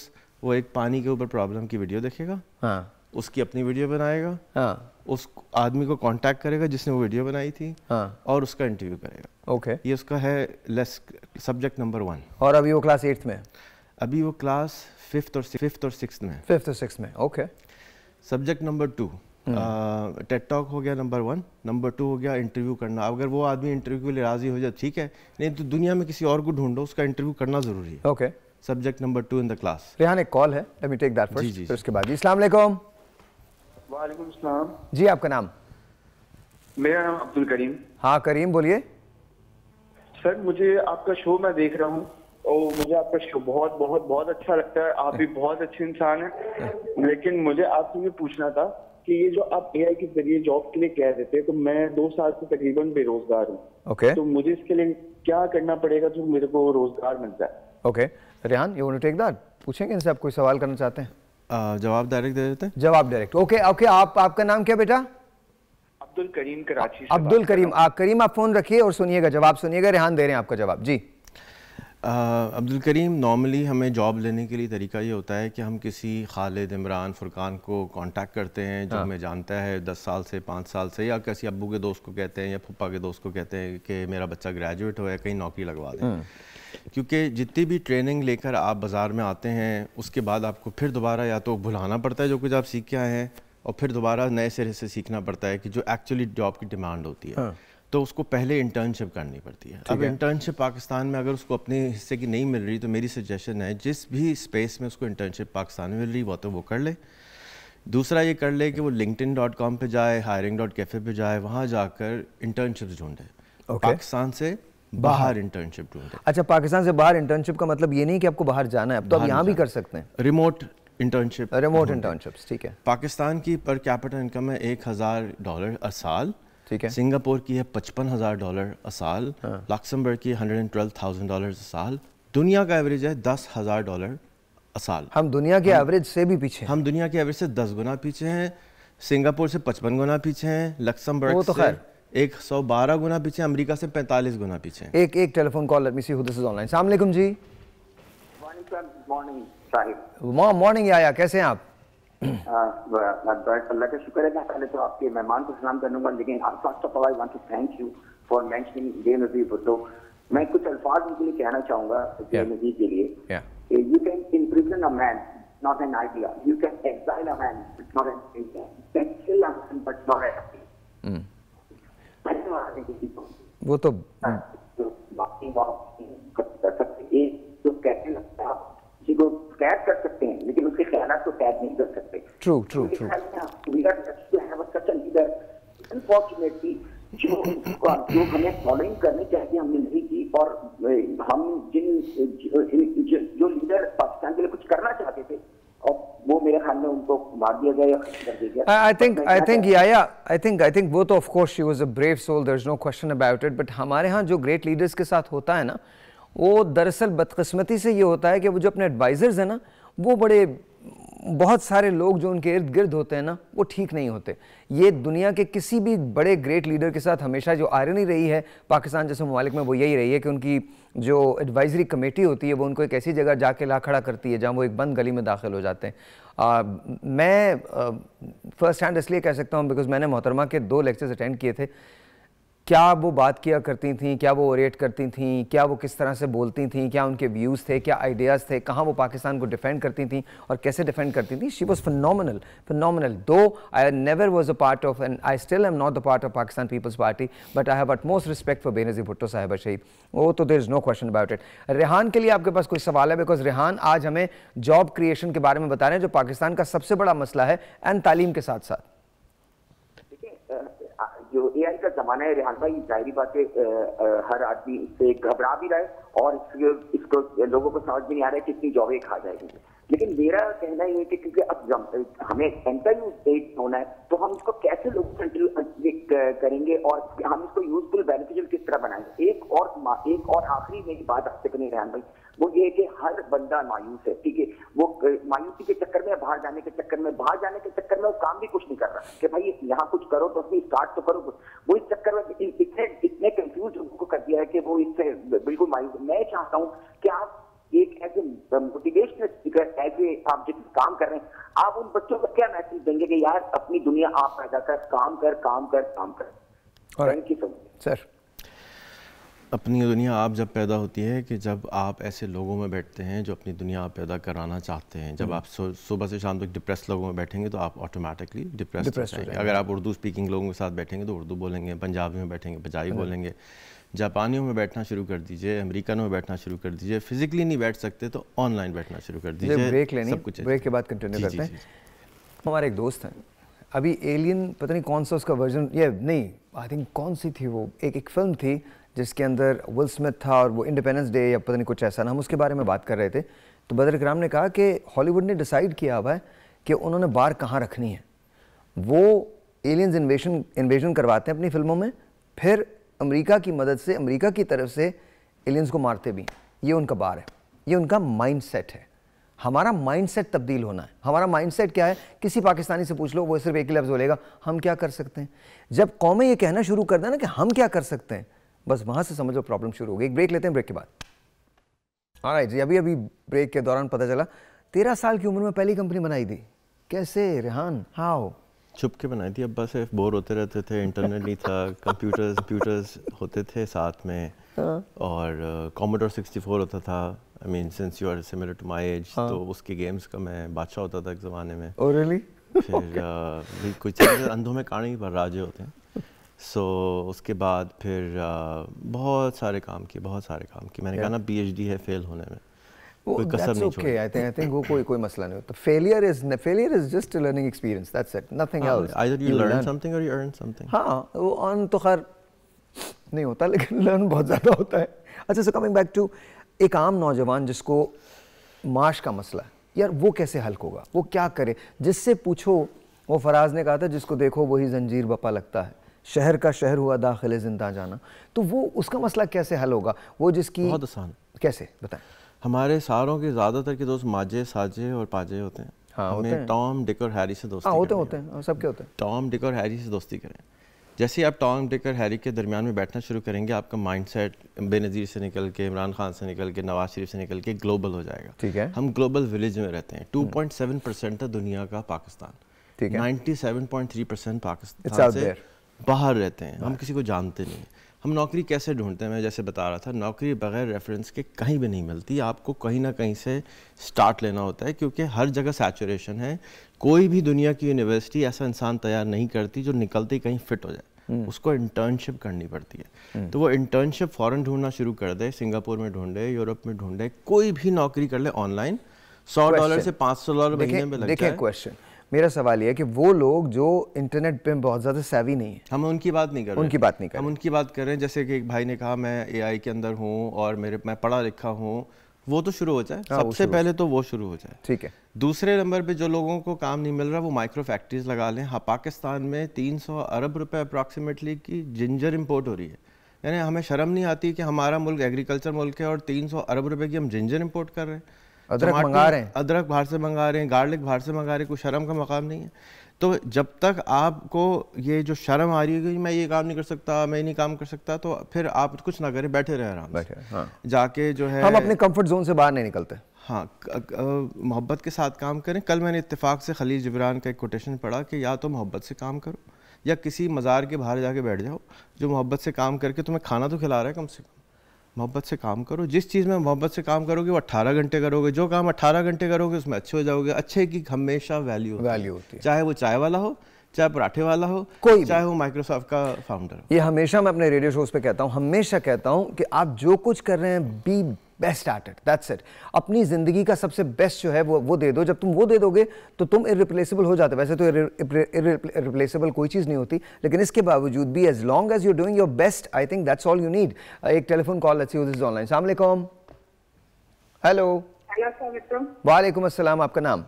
वो एक पानी के ऊपर प्रॉब्लम की वीडियो देखेगा हाँ. उसकी अपनी वीडियो बनाएगा हाँ. उस आदमी को कांटेक्ट करेगा जिसने वो वीडियो बनाई थी हाँ. और उसका इंटरव्यू करेगा ओके okay. ये उसका है लेस सब्जेक्ट नंबर वन और अभी वो क्लास एट्थ में अभी वो क्लास फिफ्थ और फिफ्थ और सिक्स में फिफ्थ और सिक्स में okay subject number two TED talk हो गया नंबर वन नंबर टू हो गया इंटरव्यू करना अगर वो आदमी इंटरव्यू के लिए राजी हो जाए ठीक है नहीं तो दुनिया में किसी और को ढूंढो उसका इंटरव्यू करना जरूरी है okay subject number two in the class Rehan एक कॉल है let me take that first जी जी फिर उसके बाद जी अस्सलाम वालेकुम वालेकुम अस्सलाम जी आपका नाम मेरा नाम अब्दुल करीम हाँ करीम बोलिए सर मुझे आपका शो मैं देख रहा हूँ और मुझे आपका शो बहुत बहुत बहुत अच्छा लगता है आप भी बहुत अच्छे इंसान हैं लेकिन मुझे आपसे ये पूछना था कि ये जो आप ए के जरिए जॉब के लिए कह देते हैं तो मैं दो साल से तकरीबन बेरोजगार हूँ okay. तो मुझे इसके लिए क्या करना पड़ेगा जो मेरे को रोजगार मिल जाए okay Rehan you take that पूछेंगे इनसे आप कोई सवाल करना चाहते हैं जवाब डायरेक्ट दे देते हैं जवाब डायरेक्ट ओके ओके आप आपका नाम क्या बेटा अब्दुल करीम कराची से अब्दुल करीम आप करीम आप फ़ोन रखिए और सुनिएगा जवाब सुनिएगा रेहान दे रहे हैं आपका जवाब जी अब्दुल करीम नॉर्मली हमें जॉब लेने के लिए तरीका ये होता है कि हम किसी खालिद इमरान फुरकान को कांटेक्ट करते हैं जो हाँ। हमें जानता है दस साल से पाँच साल से या किसी अबू के दोस्त को कहते हैं या पप्पा के दोस्त को कहते हैं कि मेरा बच्चा ग्रेजुएट हो या कहीं नौकरी लगवा दें हाँ। क्योंकि जितनी भी ट्रेनिंग लेकर आप बाज़ार में आते हैं उसके बाद आपको फिर दोबारा या तो भुलाना पड़ता है जो कुछ आप सीख के आए हैं और फिर दोबारा नए सिरे से सीखना पड़ता है कि जो एक्चुअली जॉब की डिमांड होती है हाँ। तो उसको पहले इंटर्नशिप करनी पड़ती है अब इंटर्नशिप पाकिस्तान में अगर उसको अपने हिस्से की नहीं मिल रही तो मेरी सजेशन है जिस भी स्पेस में उसको इंटर्नशिप पाकिस्तान में मिल रही वो तो वो कर ले दूसरा ये कर ले कि वो लिंकटिन डॉट कॉम पर जाए हायरिंग डॉट कैफ़े पर जाए वहाँ जाकर इंटर्नशिप ढूंढे okay. पाकिस्तान से बाहर इंटर्नशिप ढूंढे अच्छा पाकिस्तान से बाहर इंटर्नशिप का मतलब ये नहीं कि आपको बाहर जाना है तो आप यहाँ भी कर सकते हैं रिमोट इंटर्नशिप रिमोट इंटर्नशिप ठीक है पाकिस्तान की पर कैपिटल इनकम है एक हज़ार डॉलर अ साल ठीक है सिंगापुर की है पचपन हज़ार डॉलर अ साल हाँ। लक्समबर्ग की hundred and twelve thousand dollar a साल दुनिया का एवरेज है दस हज़ार डॉलर अ साल हम दुनिया के एवरेज से भी पीछे हम दुनिया के एवरेज से दस गुना पीछे हैं सिंगापुर से पचपन गुना पीछे हैं लक्समबर्ग तो खैर एक सौ बारह गुना पीछे अमेरिका से पैंतालीस गुना पीछे एक एक telephone call let me see who this is online सलाम जी मॉर्निंग साहिब मॉर्निंग आया कैसे हैं आप अल्लाह का शुक्र है पहले तो आपके मेहमान को सलाम करूंगा लेकिन first of all I want to thank you for mentioning Benazir Bhutto मैं कुछ अल्फाज उनके लिए कहना चाहूंगा जे नजीर के लिए you can imprison a man not an idea you can exile a man but not an idea a man but not an idea वो तो हाँ, बाकी बात कर सकते जो कहते लगता है किसी को कैद कर सकते हैं लेकिन उसके ख्याल को कैद नहीं कर सकते ट्रू ट्रू ट्रू अनफॉर्चुनेटली जो जो हमें फॉलोइंग करनी चाहिए हमने नहीं की और हम जिन जो, लीडर पाकिस्तान के लिए कुछ करना चाहते थे वो मेरे में उनको मार दिया गया या कर दिया तो वो तो of course she was a brave soul there is no question about it but हमारे यहाँ जो ग्रेट लीडर्स के साथ होता है ना वो दरअसल बदकस्मती से ये होता है कि वो जो अपने एडवाइज़र्स हैं ना वो बड़े बहुत सारे लोग जो उनके इर्द गिर्द होते हैं ना वो ठीक नहीं होते ये दुनिया के किसी भी बड़े ग्रेट लीडर के साथ हमेशा जो आयरनी रही है पाकिस्तान जैसे ममालिक में वो यही रही है कि उनकी जो एडवाइजरी कमेटी होती है वो उनको एक ऐसी जगह जाके ला खड़ा करती है जहाँ वो एक बंद गली में दाखिल हो जाते हैं आ, मैं फ़र्स्ट हैंड इसलिए कह सकता हूँ बिकॉज़ मैंने मोहतरमा के दो लेक्चर्स अटेंड किए थे क्या वो बात किया करती थी क्या वो ओरेट करती थी क्या वो किस तरह से बोलती थी क्या उनके व्यूज़ थे क्या आइडियाज़ थे कहाँ वो पाकिस्तान को डिफेंड करती थी और कैसे डिफेंड करती थी she was final nominal though I never was a part of and I still am not the part of Pakistan Peoples Party but I have utmost respect for Benazir Bhutto साहब शहीद वो तो there is no question about it Rehan के लिए आपके पास कोई सवाल है बिकॉज रेहान आज हमें जॉब क्रिएशन के बारे में बता रहे हैं जो पाकिस्तान का सबसे बड़ा मसला है एंड तालीम के साथ साथ जमाना है रिहान भाई जाहरी बात है हर आदमी इससे घबरा भी रहा है और इसको, इसको लोगों को समझ भी नहीं आ रहा है कितनी जॉबें खा जाएगी लेकिन मेरा कहना ये है कि क्योंकि अब हमें एंटर डेट होना है तो हम इसको कैसे लोग करेंगे और हम इसको यूजफुल बेनिफिशियल किस तरह बनाएंगे एक और एक और आखिरी मेरी बात आपसे करनी रेहान भाई वो ये है कि हर बंदा मायूस है ठीक है वो मायूसी के चक्कर में बाहर जाने के चक्कर में बाहर जाने के चक्कर में वो काम भी कुछ नहीं कर रहा कि भाई यहाँ कुछ करो तो अपनी स्टार्ट तो करो वो इस चक्कर में इतने इतने कंफ्यूज उनको कर दिया है कि वो इससे बिल्कुल मायूस मैं चाहता हूँ कि आप एक as a motivational speaker as a आप जिस काम कर रहे हैं आप उन बच्चों को क्या मैसेज देंगे कि यार अपनी दुनिया आप पैदा कर काम कर काम कर काम कर thank you so much sir अपनी दुनिया आप जब पैदा होती है कि जब आप ऐसे लोगों में बैठते हैं जो अपनी दुनिया आप पैदा कराना चाहते हैं जब हम्म। आप सुबह से शाम तक डिप्रेस लोगों में बैठेंगे तो आप ऑटोमेटिकली डिप्रेस अगर आप उर्दू स्पीकिंग लोगों के साथ बैठेंगे तो उर्दू बोलेंगे पंजाबी में बैठेंगे पंजाबी बोलेंगे जापानियों में बैठना शुरू कर दीजिए अमेरिकनों में बैठना शुरू कर दीजिए फिजिकली नहीं बैठ सकते तो ऑनलाइन बैठना शुरू कर दीजिए ब्रेक लेनी सब कुछ ब्रेक के बाद कंटिन्यू करते हैं हमारे एक दोस्त हैं अभी एलियन पता नहीं कौन सा उसका वर्जन ये नहीं आई थिंक कौन सी थी वो एक एक फिल्म थी जिसके अंदर विल स्मिथ था और वो इंडिपेंडेंस डे या पता नहीं कुछ ऐसा ना हम उसके बारे में बात कर रहे थे तो बदर इकराम ने कहा कि हॉलीवुड ने डिसाइड किया हुआ है कि उन्होंने बार कहाँ रखनी है वो एलियंस इन्वेशन इन्वेजन करवाते हैं अपनी फिल्मों में फिर अमेरिका की मदद से अमेरिका की तरफ से एलियंस को मारते भी ये उनका बार है ये उनका माइंड सेट है हमारा माइंड सेट तब्दील होना है हमारा माइंड सेट क्या है किसी पाकिस्तानी से पूछ लो वो सिर्फ एक ही लफ्ज़ बोलेगा हम क्या कर सकते हैं जब कौमें ये कहना शुरू कर देना कि हम क्या कर सकते हैं बस वहां से समझ लो प्रॉब्लम शुरू हो गई एक ब्रेक लेते हैं ब्रेक के बाद हाँ राइट जी अभी अभी ब्रेक के दौरान पता चला तेरह साल की उम्र में पहली कंपनी बनाई थी कैसे रेहान हाउ छुप के बनाई थी अब्बा से बोर होते रहते थे इंटरनेट नहीं था कंप्यूटर्स कंप्यूटर्स होते थे साथ में हाँ। और कॉमोडोर सिक्सटी फोर होता था I mean since you are similar to my age तो उसके गेम्स का मैं बादशाह होता था एक ज़माने में oh, really? फिर okay. uh, कुछ अंधों में काड़े ही पर राजे होते हैं सो so, उसके बाद फिर आ, uh, बहुत सारे काम किए बहुत सारे काम किए मैंने yeah. कहा ना पीएचडी है फेल होने में कोई कसर नहीं छोड़ी आई थिंक आई थिंक वो कोई कोई मसला नहीं होता failure is failure is just a learning experience that's it nothing else either you learn something और यू अर्न समथिंग हां वो ऑन तो खैर नहीं होता लेकिन लर्न बहुत ज्यादा होता है अच्छा सो कमिंग बैक टू एक आम नौजवान जिसको माश का मसला यार वो कैसे हल होगा वो क्या करे जिससे पूछो वो फराज ने कहा था जिसको देखो वही जंजीर बपा लगता है शहर का शहर हुआ दाखिल जिंदा जाना तो वो उसका मसला कैसे हल होगा वो जिसकी बहुत आसान कैसे बताएं हमारे सारों के ज़्यादातर के दोस्त माजे साजे और पाजे होते हैं हाँ, हमें टॉम डिक और हैरी से दोस्ती हाँ, होते होते हैं सबके होते हैं टॉम डिक और हैरी से दोस्ती करें जैसे आप टॉम डिक और हैरी के दरमियान में बैठना शुरू करेंगे आपका माइंड सेट बेनज़ीर से निकल के इमरान खान से निकल के नवाज शरीफ से निकल के ग्लोबल हो जाएगा ठीक है हम ग्लोबल विलेज में रहते हैं हम्म। टू पॉइंट सेवन परसेंट था दुनिया का पाकिस्तान ठीक है 97.3 परसेंट पाकिस्तान बाहर रहते हैं हम किसी को जानते नहीं हम नौकरी कैसे ढूंढते हैं मैं जैसे बता रहा था नौकरी बगैर रेफरेंस के कहीं भी नहीं मिलती आपको कहीं ना कहीं से स्टार्ट लेना होता है क्योंकि हर जगह सैचुरेशन है कोई भी दुनिया की यूनिवर्सिटी ऐसा इंसान तैयार नहीं करती जो निकलते कहीं फिट हो जाए hmm. उसको इंटर्नशिप करनी पड़ती है hmm. तो वो इंटर्नशिप फॉरन ढूंढना शुरू कर दे सिंगापुर में ढूंढे यूरोप में ढूंढे कोई भी नौकरी कर ले ऑनलाइन सौ डॉलर से पाँच सौ डॉलर महीने में लगे क्वेश्चन मेरा सवाल यह है कि वो लोग जो इंटरनेट पे बहुत ज़्यादा सैवी नहीं है हम उनकी बात नहीं कर रहे उनकी बात नहीं कर हम उनकी बात कर रहे हैं जैसे कि एक भाई ने कहा मैं एआई के अंदर हूँ और मेरे मैं पढ़ा लिखा हूँ वो तो शुरू हो जाए आ, हाँ, सबसे पहले तो वो शुरू हो जाए ठीक है दूसरे नंबर पे जो लोगों को काम नहीं मिल रहा वो माइक्रो फैक्ट्रीज लगा लें हाँ पाकिस्तान में 300 अरब रुपए अप्रॉक्सीमेटली की जिंजर इम्पोर्ट हो रही है यानी हमें शर्म नहीं आती कि हमारा मुल्क एग्रीकल्चर मुल्क है और 300 अरब रुपए की हम जिंजर इम्पोर्ट कर रहे हैं अदरक मंगा रहे हैं अदरक बाहर से मंगा रहे हैं गार्लिक बाहर से मंगा रहे हैं कोई शर्म का मकाम नहीं है तो जब तक आपको ये जो शर्म आ रही है कि मैं ये काम नहीं कर सकता मैं नहीं काम कर सकता तो फिर आप कुछ ना करें बैठे रहे आराम बैठे हाँ। जाके जो है हम अपने कंफर्ट जोन से बाहर नहीं निकलते हाँ मोहब्बत के साथ काम करें कल मैंने इतफाक़ से खलील जबरान का एक कोटेशन पढ़ा कि या तो मोहब्बत से काम करो या किसी मज़ार के बाहर जाके बैठ जाओ जो मोहब्बत से काम करके तुम्हें खाना तो खिला रहा है कम से कम मोहब्बत से काम करो जिस चीज़ में मोहब्बत से काम करोगे वो अट्ठारह घंटे करोगे जो काम अट्ठारह घंटे करोगे उसमें अच्छे हो जाओगे अच्छे की हमेशा वैल्यू वैल्यू होती है चाहे वो चाय वाला हो चाहे पराठे वाला हो कोई चाहे वो माइक्रोसॉफ्ट का फाउंडर ये हमेशा मैं अपने रेडियो शोज पे कहता हूँ हमेशा कहता हूँ कि आप जो कुछ कर रहे हैं be best at it that's it अपनी ज़िंदगी का सबसे बेस्ट जो है वो वो दे दो जब तुम वो दे दोगे तो तुम इरिप्लेसेबल हो जाते वैसे तो इरिप्लेसेबल कोई चीज़ नहीं होती लेकिन इसके बावजूद भी as long as you doing your best I think that's all you need एक टेलीफोन कॉल अच्छी होती ऑनलाइन सामने कॉम हेलो वालेकुम अस्सलाम आपका नाम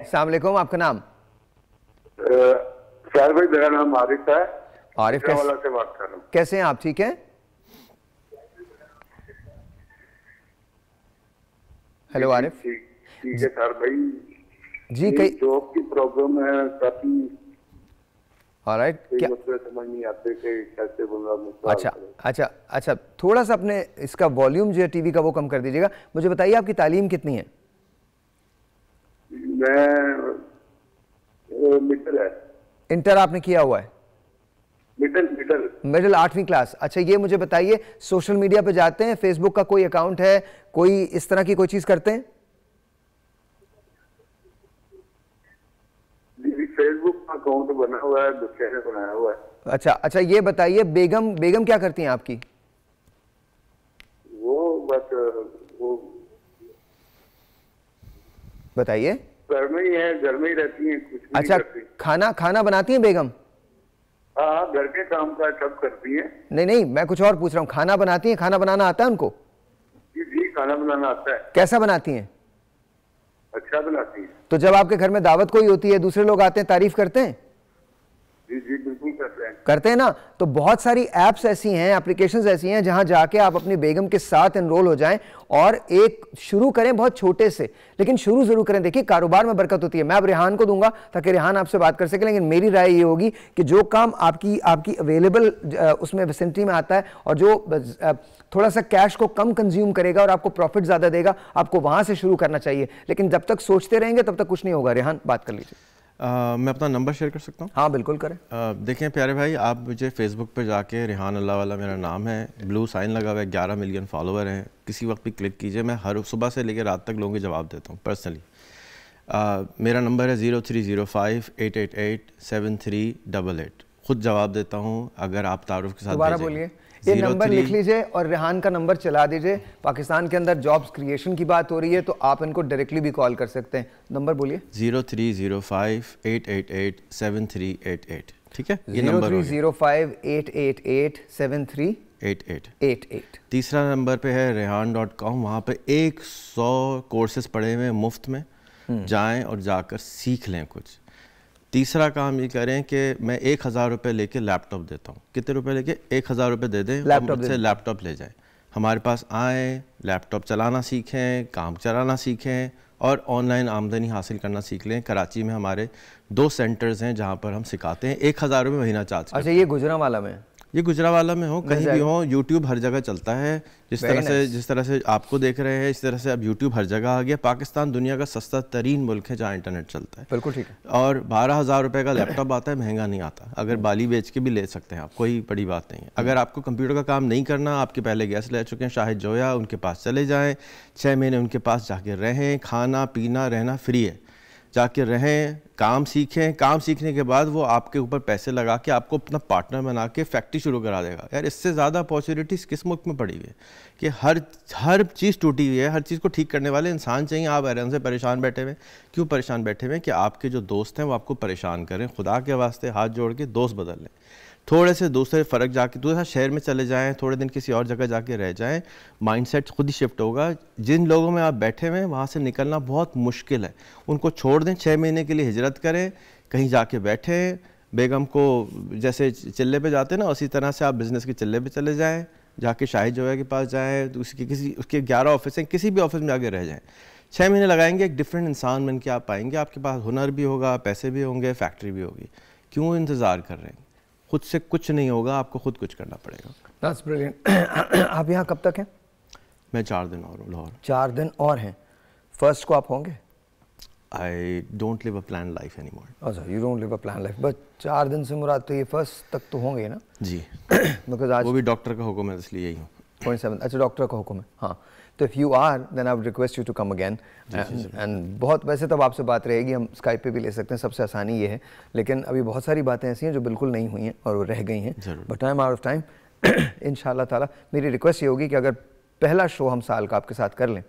सलामकुम आपका नाम सर भाई मेरा नाम आरिफ है आरिफ कैसे बात कर रहा हूँ कैसे हैं आप ठीक हैं हेलो आरिफ ठीक है सर भाई जी कई जॉब की प्रॉब्लम है काफी ऑलराइट क्या समझ नहीं आते कि कैसे अच्छा अच्छा अच्छा थोड़ा सा अपने इसका वॉल्यूम जो है टीवी का वो कम कर दीजिएगा मुझे बताइए आपकी तालीम कितनी है मैं इंटर है इंटर आपने किया हुआ है मिडिल मिडिल मिडिल आठवीं क्लास अच्छा ये मुझे बताइए सोशल मीडिया पे जाते हैं फेसबुक का कोई अकाउंट है कोई इस तरह की कोई चीज करते हैं फेसबुक का अकाउंट बना हुआ है बच्चे बनाया हुआ है अच्छा अच्छा ये बताइए बेगम बेगम क्या करती हैं आपकी वो बस वो बताइए घर में ही है घर में ही रहती हैं कुछ अच्छा खाना खाना बनाती हैं बेगम हाँ घर के काम का सब करती है नहीं नहीं मैं कुछ और पूछ रहा हूँ खाना बनाती है खाना बनाना आता है उनको जी जी खाना बनाना आता है कैसा बनाती है अच्छा बनाती है तो जब आपके घर में दावत कोई होती है दूसरे लोग आते हैं तारीफ करते हैं जी जी करते हैं ना तो बहुत सारी ऐप्स ऐसी हैं एप्लीकेशंस ऐसी हैं जहां जाके आप अपनी बेगम के साथ एनरोल हो जाएं और एक शुरू करें बहुत छोटे से लेकिन शुरू जरूर करें देखिए कारोबार में बरकत होती है मैं अब रिहान को दूंगा ताकि रेहान आपसे बात कर सके लेकिन मेरी राय ये होगी कि जो काम आपकी आपकी अवेलेबल उसमें वैसेंटी में आता है और जो थोड़ा सा कैश को कम कंज्यूम करेगा और आपको प्रॉफिट ज़्यादा देगा आपको वहाँ से शुरू करना चाहिए लेकिन जब तक सोचते रहेंगे तब तक कुछ नहीं होगा रेहान बात कर लीजिए आ, मैं अपना नंबर शेयर कर सकता हूँ हाँ बिल्कुल करें देखें प्यारे भाई आप मुझे फेसबुक पर जाके रिहान अल्लाह वाला मेरा नाम है ब्लू साइन लगा हुआ है ग्यारह मिलियन फॉलोअर हैं किसी वक्त भी क्लिक कीजिए मैं हर सुबह से लेकर रात तक लोगों के जवाब देता हूँ पर्सनली मेरा नंबर है zero three zero five eight eight eight seven three double eight खुद जवाब देता हूँ अगर आप तारुफ के साथ बोलिए ये नंबर लिख लीजिए और रेहान का नंबर चला दीजिए पाकिस्तान के अंदर जॉब्स क्रिएशन की बात हो रही है तो आप इनको डायरेक्टली भी कॉल कर सकते हैं नंबर बोलिए zero three zero five eight eight eight seven three eight eight ठीक है ये number three zero five eight eight eight seven three eight eight eight eight तीसरा नंबर पे है रेहान डॉट कॉम वहाँ पर एक सौ कोर्सेज पढ़े हुए मुफ्त में हम्म। जाएं और जाकर सीख लें कुछ तीसरा काम ये करें कि मैं एक हज़ार रुपये लेके लैपटॉप देता हूँ कितने रुपए लेके एक हज़ार रुपये दे दें लैपटॉप से लैपटॉप ले जाएं हमारे पास आएँ लैपटॉप चलाना सीखें काम चलाना सीखें और ऑनलाइन आमदनी हासिल करना सीख लें कराची में हमारे दो सेंटर्स हैं जहाँ पर हम सिखाते हैं एक हज़ार रुपये महीना चार्ज अच्छा ये गुजरा वाला में ये गुजरावाला में हो कहीं भी हो यूट्यूब हर जगह चलता है जिस तरह से जिस तरह से आपको देख रहे हैं इस तरह से अब यूट्यूब हर जगह आ गया पाकिस्तान दुनिया का सस्ता तरीन मुल्क है जहाँ इंटरनेट चलता है बिल्कुल ठीक है और बारह हज़ार रुपये का लैपटॉप आता है महंगा नहीं आता अगर बाली बेच के भी ले सकते हैं आप कोई बड़ी बात नहीं है अगर आपको कंप्यूटर का काम नहीं करना आपके पहले गैस ले चुके हैं शाहिद जोया उनके पास चले जाएँ छः महीने उनके पास जाके रहें खाना पीना रहना फ्री है जाके रहें काम सीखें काम सीखने के बाद वो आपके ऊपर पैसे लगा के आपको अपना पार्टनर बना के फैक्ट्री शुरू करा देगा यार इससे ज़्यादा अपॉर्चुनिटीज़ किस मुल्क में पड़ी हुई है कि हर हर चीज़ टूटी हुई है हर चीज़ को ठीक करने वाले इंसान चाहिए आप आराम से परेशान बैठे हुए क्यों परेशान बैठे हुए कि आपके जो दोस्त हैं वो आपको परेशान करें खुदा के वास्ते हाथ जोड़ के दोस्त बदल लें थोड़े से दूसरे फ़र्क जाके दूसरा शहर में चले जाएँ थोड़े दिन किसी और जगह जाके रह जाएँ माइंडसेट खुद ही शिफ्ट होगा जिन लोगों में आप बैठे हुए हैं वहाँ से निकलना बहुत मुश्किल है उनको छोड़ दें छः महीने के लिए हिजरत करें कहीं जाके बैठें बेगम को जैसे चिल्ले पे जाते हैं ना उसी तरह से आप बिज़नेस के चिल्ले पे चले जाएं जाके शाहिद जोया के पास जाएं तो उसके किसी उसके ग्यारह ऑफिस हैं किसी भी ऑफिस में जाके रह जाएं छः महीने लगाएंगे एक डिफरेंट इंसान बन के आप पाएंगे आपके पास हुनर भी होगा पैसे भी होंगे फैक्ट्री भी होगी क्यों इंतज़ार कर रहे हैं खुद से कुछ नहीं होगा आपको खुद कुछ करना पड़ेगा दैट्स ब्रिलियंट आप यहाँ कब तक हैं मैं चार दिन और हूँ लाहौर चार दिन और हैं फर्स्ट को आप होंगे I don't live a plan life anymore अच्छा you don't live a plan life but चार दिन से मुराद तो ये फर्स्ट तक तो होंगे ना जी बिकॉज आज वो भी डॉक्टर का हुक्म है तो इसलिए यही हूँ पॉइंट सेवन अच्छा डॉक्टर का हुक्म है हाँ तो if you are then I would request you to come again and बहुत वैसे तब तो आपसे बात रहेगी हम स्काइप पे भी ले सकते हैं सबसे आसानी ये है लेकिन अभी बहुत सारी बातें ऐसी हैं जो बिल्कुल नहीं हुई हैं और वो रह गई हैं but I am out of time इन ताला मेरी रिक्वेस्ट ये होगी कि अगर पहला शो हम साल का आपके साथ कर लें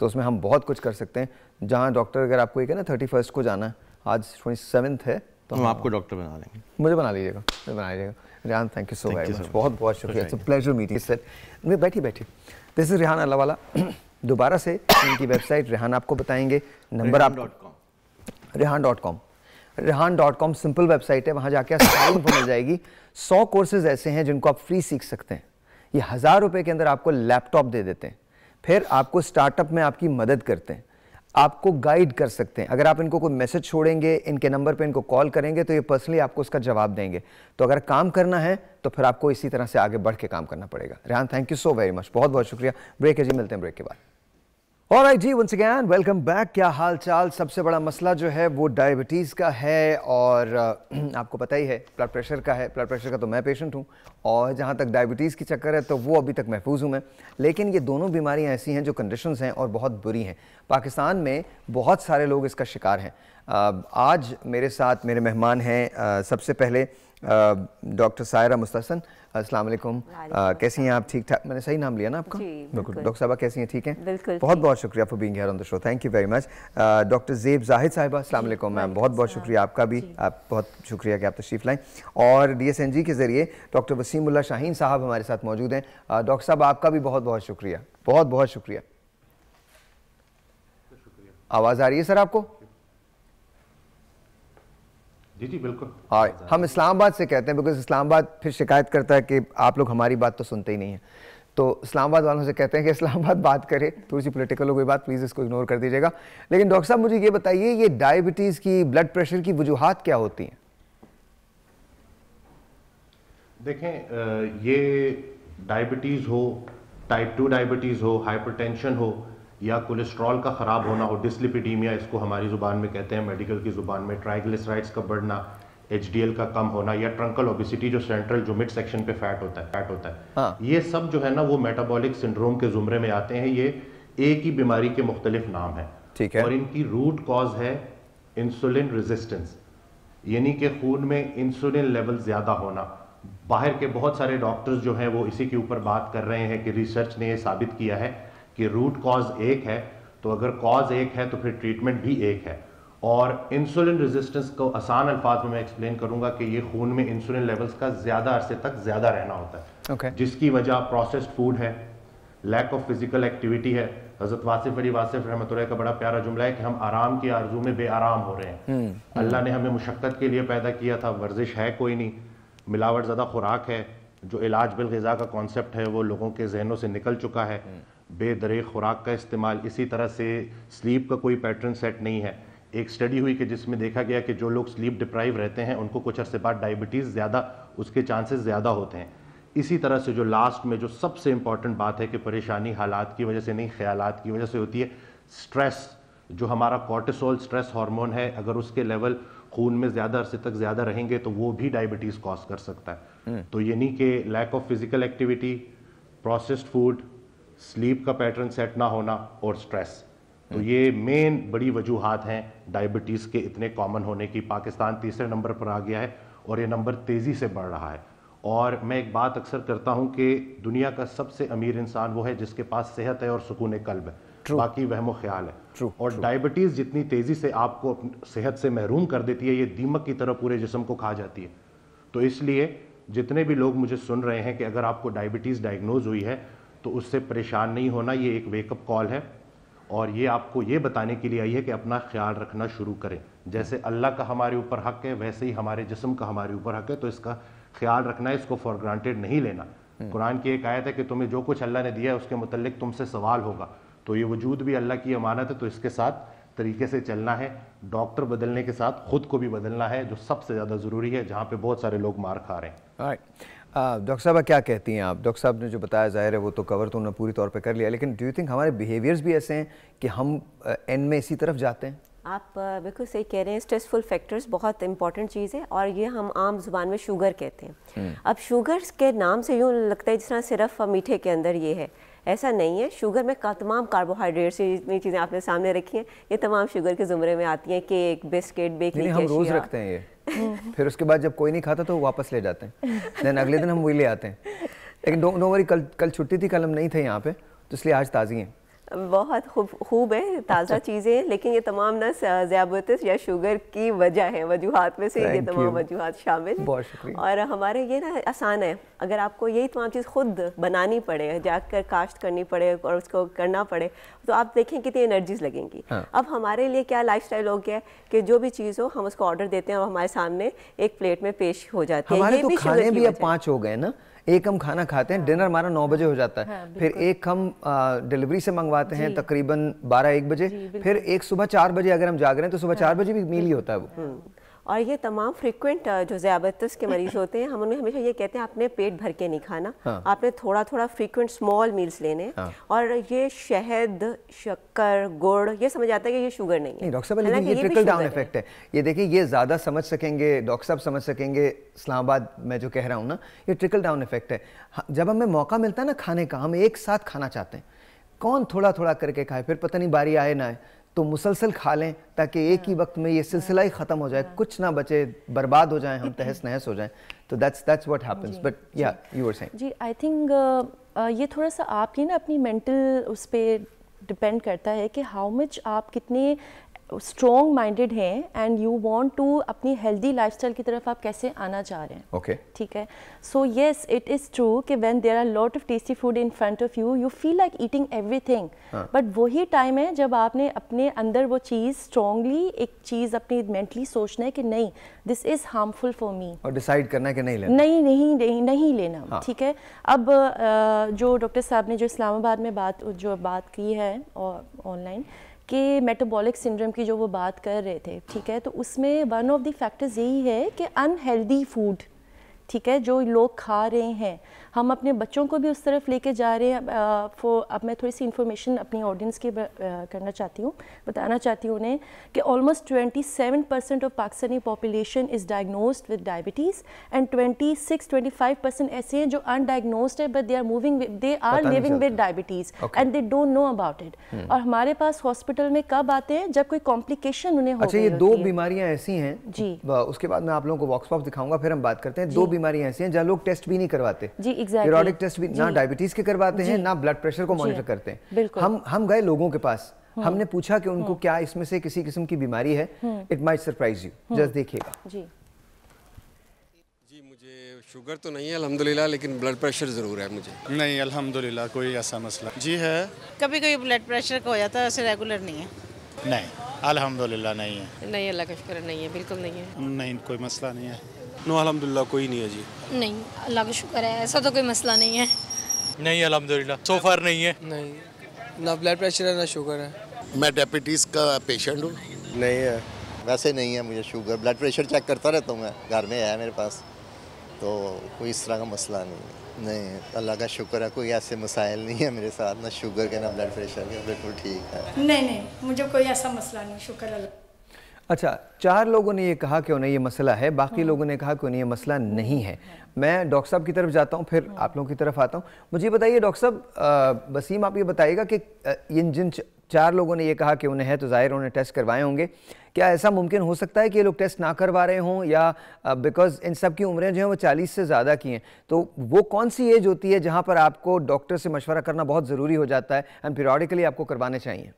तो उसमें हम बहुत कुछ कर सकते हैं जहाँ डॉक्टर अगर आपको ये ना थर्टी फर्स्ट को जाना है आज ट्वेंटी सेवन्थ है तो हम आपको डॉक्टर बना देंगे मुझे बना लीजिएगा मुझे बना लीजिएगा Riyan thank you so very much बहुत बहुत शुक्रिया प्लेजर मीटिंग सर मैं बैठी बैठी दिस इज रिहान अलावाला दोबारा से इनकी वेबसाइट रेहान आपको बताएंगे नंबर आप Rehan dot com Rehan dot com simple website है वहाँ जाके आप सारी इन्फो मिल जाएगी सौ कोर्सेज ऐसे हैं जिनको आप फ्री सीख सकते हैं ये हज़ार रुपये के अंदर आपको लैपटॉप दे देते हैं फिर आपको स्टार्टअप में आपकी मदद करते हैं आपको गाइड कर सकते हैं अगर आप इनको कोई मैसेज छोड़ेंगे इनके नंबर पे इनको कॉल करेंगे तो ये पर्सनली आपको उसका जवाब देंगे तो अगर काम करना है तो फिर आपको इसी तरह से आगे बढ़ के काम करना पड़ेगा Rehan thank you so very much बहुत बहुत शुक्रिया ब्रेक है जी मिलते हैं ब्रेक के बाद और आई जी वंस अगैन वेलकम बैक क्या हाल चाल सबसे बड़ा मसला जो है वो डायबिटीज़ का है और आपको पता ही है ब्लड प्रेशर का है ब्लड प्रेशर का तो मैं पेशेंट हूँ और जहाँ तक डायबिटीज़ की चक्कर है तो वो अभी तक महफूज हूँ मैं लेकिन ये दोनों बीमारियाँ ऐसी हैं जो कंडीशन हैं और बहुत बुरी हैं पाकिस्तान में बहुत सारे लोग इसका शिकार हैं आज मेरे साथ मेरे मेहमान हैं सबसे पहले डॉक्टर सायरा मुस्तसन असलम कैसी हैं आप ठीक ठाक मैंने सही नाम लिया ना आपका बिल्कुल डॉक्टर साहबा कैसी हैं ठीक हैं बहुत बहुत शुक्रिया for being here on the show thank you very much doctor Zeb Zahid साहिबा वालेकुम मैम बहुत बहुत शुक्रिया आपका भी आप बहुत शुक्रिया कि आप तशरीफ लाएँ और डी के ज़रिए डॉक्टर वसीमुल्ला शाहीन साहब हमारे साथ मौजूद हैं डॉक्टर uh, साहब आपका भी बहुत बहुत शुक्रिया बहुत बहुत शुक्रिया आवाज़ आ रही है सर आपको जी जी बिल्कुल और हम इस्लामाबाद से कहते हैं बिकॉज इस्लामाबाद फिर शिकायत करता है कि आप लोग हमारी बात तो सुनते ही नहीं है तो इस्लामाबाद वालों से कहते हैं कि इस्लामाबाद बात करे थोड़ी सी पोलिटिकल हो गई बात प्लीज़ इसको इग्नोर कर दीजिएगा लेकिन डॉक्टर साहब मुझे ये बताइए ये डायबिटीज़ की ब्लड प्रेशर की वजूहत क्या होती हैं देखें ये डायबिटीज़ हो टाइप टू डायबिटीज़ हो हाइपरटेंशन हो या कोलेस्ट्रॉल का ख़राब होना हो डिसलिपिडीमिया इसको हमारी ज़ुबान में कहते हैं मेडिकल की ज़ुबान में ट्राइग्लिसराइड्स का बढ़ना एच का कम होना या ट्रंकल ओबिसिटी जो सेंट्रल जो मिड सेक्शन पे फैट होता है फैट होता है हाँ। ये सब जो है ना वो मेटाबॉलिक सिंड्रोम के जुमरे में आते हैं ये एक ही बीमारी के मुख्तलिफ नाम है ठीक है और इनकी रूट कॉज है इंसुलिन रेजिस्टेंस यानी कि खून में इंसुलिन लेवल ज़्यादा होना बाहर के बहुत सारे डॉक्टर्स जो हैं वो इसी के ऊपर बात कर रहे हैं कि रिसर्च ने ये साबित किया है कि रूट कॉज एक है तो अगर कॉज एक है तो फिर ट्रीटमेंट भी एक है और इंसुलिन रेजिस्टेंस को आसान अल्फाज में मैं एक्सप्लेन करूंगा कि ये खून में इंसुलिन लेवल्स का ज़्यादा अरसे तक ज़्यादा रहना होता है okay. जिसकी वजह प्रोसेस्ड फूड है लैक ऑफ फिजिकल एक्टिविटी है हज़रत वासिफ अली वासिफ रहमत का बड़ा प्यारा जुमला है कि हम आराम की आरजू में बेआराम हो रहे हैं हम्म, हम्म। अल्लाह ने हमें मुशक्क़त के लिए पैदा किया था वर्जिश है कोई नहीं मिलावट ज़्यादा खुराक है जो इलाज बिल गज़ा का कॉन्सेप्ट है वो लोगों के जहनों से निकल चुका है हम्म। बेदरे खुराक का इस्तेमाल इसी तरह से स्लीप का कोई पैटर्न सेट नहीं है एक स्टडी हुई कि जिसमें देखा गया कि जो लोग स्लीप डिप्राइव रहते हैं उनको कुछ अरसे बाद डायबिटीज़ ज़्यादा उसके चांसेस ज़्यादा होते हैं इसी तरह से जो लास्ट में जो सबसे इम्पॉर्टेंट बात है कि परेशानी हालात की वजह से नहीं ख्याल की वजह से होती है स्ट्रेस जो हमारा कॉर्टिसोल स्ट्रेस हार्मोन है अगर उसके लेवल खून में ज़्यादा अरसे तक ज़्यादा रहेंगे तो वो भी डायबिटीज़ कॉज कर सकता है हम्म। तो ये नहीं कि lack of physical activity processed food sleep का पैटर्न सेट ना होना और स्ट्रेस तो ये मेन बड़ी वजूहत हैं डायबिटीज़ के इतने कॉमन होने की पाकिस्तान तीसरे नंबर पर आ गया है और ये नंबर तेज़ी से बढ़ रहा है और मैं एक बात अक्सर करता हूँ कि दुनिया का सबसे अमीर इंसान वो है जिसके पास सेहत है और सुकून कल्ब है True. बाकी वहमो ख्याल है True. और डायबिटीज़ जितनी तेज़ी से आपको सेहत से महरूम कर देती है ये दीमक की तरह पूरे जिसम को खा जाती है तो इसलिए जितने भी लोग मुझे सुन रहे हैं कि अगर आपको डायबिटीज़ डायग्नोज हुई है तो उससे परेशान नहीं होना ये एक वेकअप कॉल है और ये आपको ये बताने के लिए आई है कि अपना ख्याल रखना शुरू करें जैसे अल्लाह का हमारे ऊपर हक है वैसे ही हमारे जिसम का हमारे ऊपर हक है तो इसका ख्याल रखना है इसको फॉर ग्रांटेड नहीं लेना हम्म। कुरान की एक आयत है कि तुम्हें जो कुछ अल्लाह ने दिया है उसके मतलब तुमसे सवाल होगा तो ये वजूद भी अल्लाह की अमानत है तो इसके साथ तरीके से चलना है डॉक्टर बदलने के साथ खुद को भी बदलना है जो सबसे ज़्यादा ज़रूरी है जहाँ पर बहुत सारे लोग मार खा रहे हैं डॉक्टर साहब क्या कहती हैं आप डॉक्टर साहब ने जो बताया जाहिर है वो तो कवर तो उन्होंने पूरी तौर पे कर लिया लेकिन डू यू थिंक हमारे बिहेवियर्स भी ऐसे हैं कि हम एंड में इसी तरफ जाते हैं आप बिल्कुल सही कह रहे हैं स्ट्रेसफुल फैक्टर्स बहुत इंपॉर्टेंट चीज़ है और ये हम आम जुबान में शुगर कहते हैं हम्म। अब शुगर के नाम से यूँ लगता है जिस तरह सिर्फ मीठे के अंदर ये है ऐसा नहीं है शुगर में का तमाम कार्बोहाइड्रेट्स जितनी चीज़ें आपने सामने रखी हैं ये तमाम शुगर के जुमरे में आती हैं केक बिस्किट बेकरी हम रोज़ रखते हैं ये फिर उसके बाद जब कोई नहीं खाता तो वापस ले जाते हैं देन अगले दिन हम वही ले आते हैं लेकिन नो वरी कल कल छुट्टी थी कल हम नहीं थे यहाँ पे तो इसलिए आज ताज़ी हैं बहुत खूब खूब है ताज़ा चीज़ें हैं लेकिन ये तमाम ना ज़्याबतस या शुगर की वजह है वजूहत में से ये तमाम वजूहत शामिल बहुत शुक्रिया और हमारे ये ना आसान है अगर आपको यही तमाम चीज़ खुद बनानी पड़े जाकर काश्त करनी पड़े और उसको करना पड़े तो आप देखें कितनी एनर्जीज लगेंगी हाँ। अब हमारे लिए क्या लाइफ हो गया है कि जो भी चीज़ हो हम उसको ऑर्डर देते हैं और हमारे सामने एक प्लेट में पेश हो जाती है ये तो भी पाँच हो गए ना एक हम खाना खाते हैं डिनर हाँ। हमारा नौ बजे हो जाता है हाँ, फिर एक हम डिलीवरी से मंगवाते हैं तकरीबन बारह एक बजे फिर एक सुबह चार बजे अगर हम जाग रहे हैं तो सुबह हाँ। चार बजे भी मील ही होता है वो हम्म। और ये तमाम फ्रिक्वेंट जो जयाबतस के मरीज़ होते हैं हम उन्हें हमेशा ये कहते हैं आपने पेट भर के नहीं खाना हाँ। आपने थोड़ा थोड़ा फ्रिक्वेंट स्मॉल मील्स लेने हाँ। और ये शहद शक्कर गुड़ ये समझ आता है कि ये शुगर नहीं है डॉक्टर साहब ये ट्रिकल डाउन इफेक्ट है ये देखिए ये ज़्यादा समझ सकेंगे डॉक्टर साहब समझ सकेंगे इस्लामाबाद में जो कह रहा हूँ ना ये ट्रिकल डाउन इफेक्ट है हाँ, जब हमें मौका मिलता है ना खाने का हम एक साथ खाना चाहते हैं कौन थोड़ा थोड़ा करके खाए फिर पता नहीं बारी आए ना आए तो मुसलसल खा लें ताकि एक ही हाँ। वक्त में ये हाँ। सिलसिला ही ख़त्म हो जाए हाँ। कुछ ना बचे बर्बाद हो जाए हम तहस नहस हो जाए तो that's that's what happens but या यू वर सेइंग जी आई थिंक uh, uh, ये थोड़ा सा आपकी ना अपनी मेंटल उस पर डिपेंड करता है कि हाउ मच आप कितने स्ट्रॉन्ग माइंडेड हैं एंड यू वांट टू अपनी हेल्दी लाइफस्टाइल की तरफ आप कैसे आना चाह रहे हैं ओके okay. ठीक है so yes it is true कि when there are lot of tasty food in front of you you feel like eating everything but वही टाइम है जब आपने अपने अंदर वो चीज़ स्ट्रॉन्गली एक चीज़ अपनी मेंटली सोचना है कि नहीं this is harmful for me और डिसाइड करना है कि नहीं लेना नहीं नहीं नहीं, नहीं लेना हाँ. ठीक है अब जो डॉक्टर साहब ने जो इस्लामाबाद में बात जो बात की है ऑनलाइन कि मेटाबॉलिक सिंड्रोम की जो वो बात कर रहे थे ठीक है तो उसमें वन ऑफ द फैक्टर्स यही है कि अनहेल्दी फूड ठीक है जो लोग खा रहे हैं हम अपने बच्चों को भी उस तरफ लेके जा रहे हैं अब मैं थोड़ी सी इन्फॉर्मेशन अपनी ऑडियंस के करना चाहती हूँ बताना चाहती हूँ उन्हें कि almost twenty seven percent of Pakistani population is diagnose with diabetes and twenty six twenty five percent ऐसे हैं जो अनडायग्नोस्ड है but they are moving they are living with diabetes and they don't know about it और हमारे पास hospital में कब आते हैं जब कोई कॉम्प्लिकेशन उन्हें अच्छा ये दो बीमारियाँ ऐसी हैं जी उसके बाद मैं आप लोगों को वॉक्सपॉप दिखाऊंगा फिर हम बात करते हैं दो बीमारियाँ ऐसी हैं जहाँ लोग टेस्ट भी नहीं करवाते जी exactly. पीरियोडिक टेस्ट भी ना डायबिटीज के करवाते हैं ना ब्लड प्रेशर को मॉनिटर करते हैं हम हम गए लोगों के पास हम्म। हमने पूछा कि उनको हम्म। क्या इसमें से किसी किस्म की बीमारी है it might surprise you just देखिएगा जी मुझे शुगर तो नहीं है अल्हम्दुलिल्लाह लेकिन ब्लड प्रेशर ज़रूर है मुझे नहीं अल्हम्दुलिल्लाह कोई ऐसा मसला जी है कभी कभी ब्लड प्रेशर का हो जाता है वैसे रेगुलर नहीं है नहीं अल्हम्दुलिल्लाह नहीं है नहीं अल्लाह का शुक्र नहीं है बिल्कुल नहीं है नहीं कोई मसला नहीं है नो अलहमदिल्ला कोई नहीं है जी नहीं अल्लाह का शुक्र है ऐसा तो कोई मसला नहीं है नहीं अलहमदिल्ला फार नहीं है नहीं ना ब्लड प्रेशर है ना शुगर है मैं डायबिटीज़ का पेशेंट हूँ नहीं है वैसे नहीं है मुझे शुगर ब्लड प्रेशर चेक करता रहता हूँ मैं घर में है मेरे पास तो कोई इस तरह का मसला नहीं है नहीं अल्लाह का शुक्र है कोई ऐसे मसाइल नहीं है मेरे साथ ना शुगर के ना ब्लड प्रेशर के बिल्कुल ठीक है नहीं नहीं मुझे कोई ऐसा मसला नहीं शुक्र अल्लाह अच्छा चार लोगों ने ये कहा कि उन्हें ये मसला है बाकी हाँ। लोगों ने कहा कि उन्हें ये मसला नहीं है मैं डॉक्टर साहब की तरफ जाता हूँ फिर हाँ। आप लोगों की तरफ आता हूँ मुझे बताइए डॉक्टर साहब वसीम आप ये बताइएगा कि इन जिन चार लोगों ने ये कहा कि उन्हें है तो ज़ाहिर उन्हें टेस्ट करवाए होंगे क्या ऐसा मुमकिन हो सकता है कि ये लोग टेस्ट ना करवा रहे हों या बिकॉज इन सब की उम्रें जो हैं वो चालीस से ज़्यादा की हैं तो वो कौन सी एज होती है जहाँ पर आपको डॉक्टर से मशवरा करना बहुत ज़रूरी हो जाता है एंड पीरियडिकली आपको करवाने चाहिए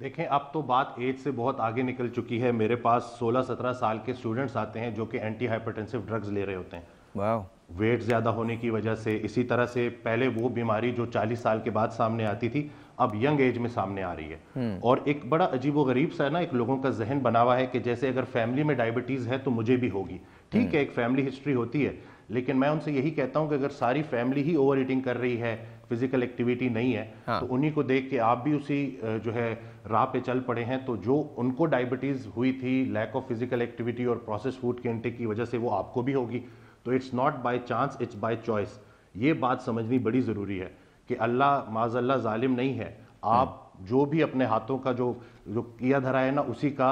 देखें अब तो बात एज से बहुत आगे निकल चुकी है मेरे पास 16-17 साल के स्टूडेंट्स आते हैं जो कि एंटी हाइपरटेंसिव ड्रग्स ले रहे होते हैं wow. वेट ज़्यादा होने की वजह से इसी तरह से पहले वो बीमारी जो 40 साल के बाद सामने आती थी अब यंग एज में सामने आ रही है hmm. और एक बड़ा अजीब गरीब सा ना एक लोगों का जहन बना हुआ है कि जैसे अगर फैमिली में डायबिटीज़ है तो मुझे भी होगी ठीक hmm. है एक फैमिली हिस्ट्री होती है लेकिन मैं उनसे यही कहता हूँ कि अगर सारी फैमिली ही ओवर ईटिंग कर रही है फिजिकल एक्टिविटी नहीं है हाँ. तो उन्हीं को देख के आप भी उसी जो है राह पे चल पड़े हैं तो जो उनको डायबिटीज़ हुई थी लैक ऑफ फिजिकल एक्टिविटी और प्रोसेस फूड के इंटेक की वजह से वो आपको भी होगी तो it's not by chance it's by choice ये बात समझनी बड़ी ज़रूरी है कि अल्लाह माजल्ला जालिम नहीं है आप हम्म। जो भी अपने हाथों का जो जो किया धरा है ना उसी का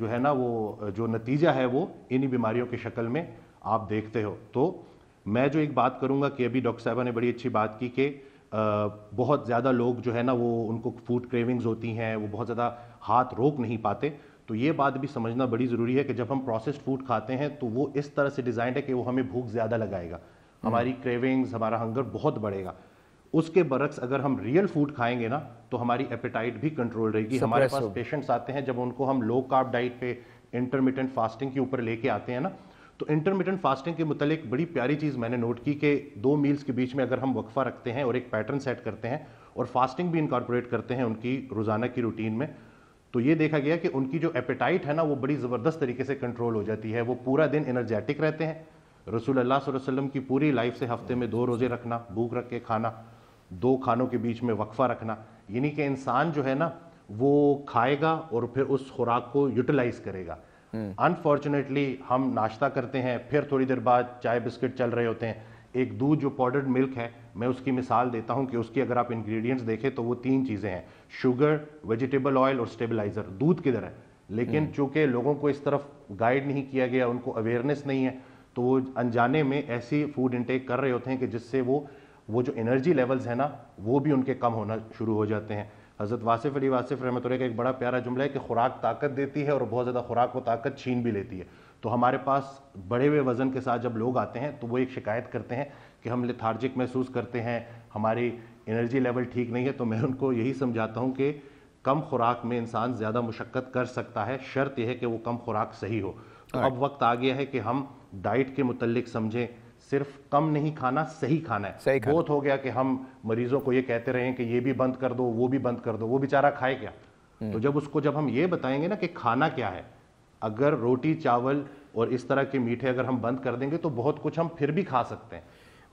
जो है ना वो जो नतीजा है वो इन्हीं बीमारियों की शक्ल में आप देखते हो तो मैं जो एक बात करूँगा कि अभी डॉक्टर साहबा ने बड़ी अच्छी बात की कि बहुत ज़्यादा लोग जो है ना वो उनको फूड क्रेविंग्स होती हैं वो बहुत ज़्यादा हाथ रोक नहीं पाते तो ये बात भी समझना बड़ी ज़रूरी है कि जब हम प्रोसेस्ड फूड खाते हैं तो वो इस तरह से डिज़ाइंड है कि वो हमें भूख ज़्यादा लगाएगा हम्म। हमारी क्रेविंग्स हमारा हंगर बहुत बढ़ेगा उसके बरक्स अगर हम रियल फूड खाएंगे ना तो हमारी एपेटाइट भी कंट्रोल रहेगी हमारे पास पेशेंट्स आते हैं जब उनको हम लो कार्ब डाइट पे इंटरमीडियंट फास्टिंग के ऊपर लेके आते हैं ना तो इंटरमीडियंट फास्टिंग के मुतलिक बड़ी प्यारी चीज़ मैंने नोट की कि दो मील्स के बीच में अगर हम वक्फा रखते हैं और एक पैटर्न सेट करते हैं और फास्टिंग भी इनकॉर्पोरेट करते हैं उनकी रोज़ाना की रूटीन में तो ये देखा गया कि उनकी जो एपेटाइट है ना वो बड़ी ज़बरदस्त तरीके से कंट्रोल हो जाती है वो पूरा दिन एनर्जेटिक रहते हैं रसूल अल्लाह वसल्लम की पूरी लाइफ से हफ्ते में दो रोज़े रखना भूख रख के खाना दो खानों के बीच में वक्फ़ा रखना यानी कि इंसान जो है ना वो खाएगा और फिर उस खुराक को यूटिलाइज़ करेगा अनफॉर्चुनेटली हम्म। हम नाश्ता करते हैं फिर थोड़ी देर बाद चाय बिस्किट चल रहे होते हैं एक दूध जो पाउडर्ड मिल्क है मैं उसकी मिसाल देता हूं कि उसकी अगर आप इंग्रेडिएंट्स देखें तो वो तीन चीज़ें हैं शुगर वेजिटेबल ऑयल और स्टेबलाइजर दूध किधर है लेकिन हम्म। चूंकि लोगों को इस तरफ गाइड नहीं किया गया उनको अवेयरनेस नहीं है तो वो अनजाने में ऐसी फूड इनटेक कर रहे होते हैं कि जिससे वो वो जो एनर्जी लेवल्स हैं ना वो भी उनके कम होना शुरू हो जाते हैं हज़रत वासिफ अली वासिफ रहमत का एक बड़ा प्यारा जुमला है कि खुराक ताकत देती है और बहुत ज़्यादा खुराक को ताकत छीन भी लेती है तो हमारे पास बढ़े हुए वज़न के साथ जब लोग आते हैं तो वो एक शिकायत करते हैं कि हम लिथार्जिक महसूस करते हैं हमारी एनर्जी लेवल ठीक नहीं है तो मैं उनको यही समझाता हूँ कि कम खुराक में इंसान ज़्यादा मुशक्क़त कर सकता है शर्त यह है कि वो कम खुराक सही हो तो अब वक्त आ गया है कि हम डाइट के मुतलक समझें सिर्फ कम नहीं खाना सही खाना है सही बहुत हो गया कि हम मरीजों को ये कहते रहे कि ये भी बंद कर दो वो भी बंद कर दो वो बेचारा खाए क्या हम्म। तो जब उसको जब हम ये बताएंगे ना कि खाना क्या है अगर रोटी चावल और इस तरह के मीठे अगर हम बंद कर देंगे तो बहुत कुछ हम फिर भी खा सकते हैं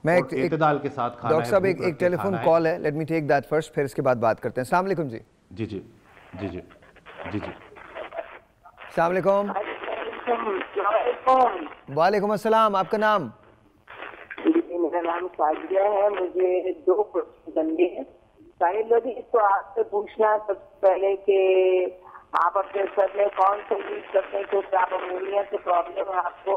मैं एक, एक के साथ खाना डॉक्टर साहब एक, एक टेलीफोन कॉल है let me take that first फिर इसके बाद बात करते हैं सलाम वालेकुम जी जी जी जी जी जी जी सलाम वालेकुम वालेकुम अस्सलाम आपका नाम मेरा नाम साजिया है मुझे दो गंदे हैं साहिल लोधी तो आपसे पूछना सबसे पहले कि आप अपने सर में कौन से यूज करते हैं क्योंकि आप अमोनिया से प्रॉब्लम है आपको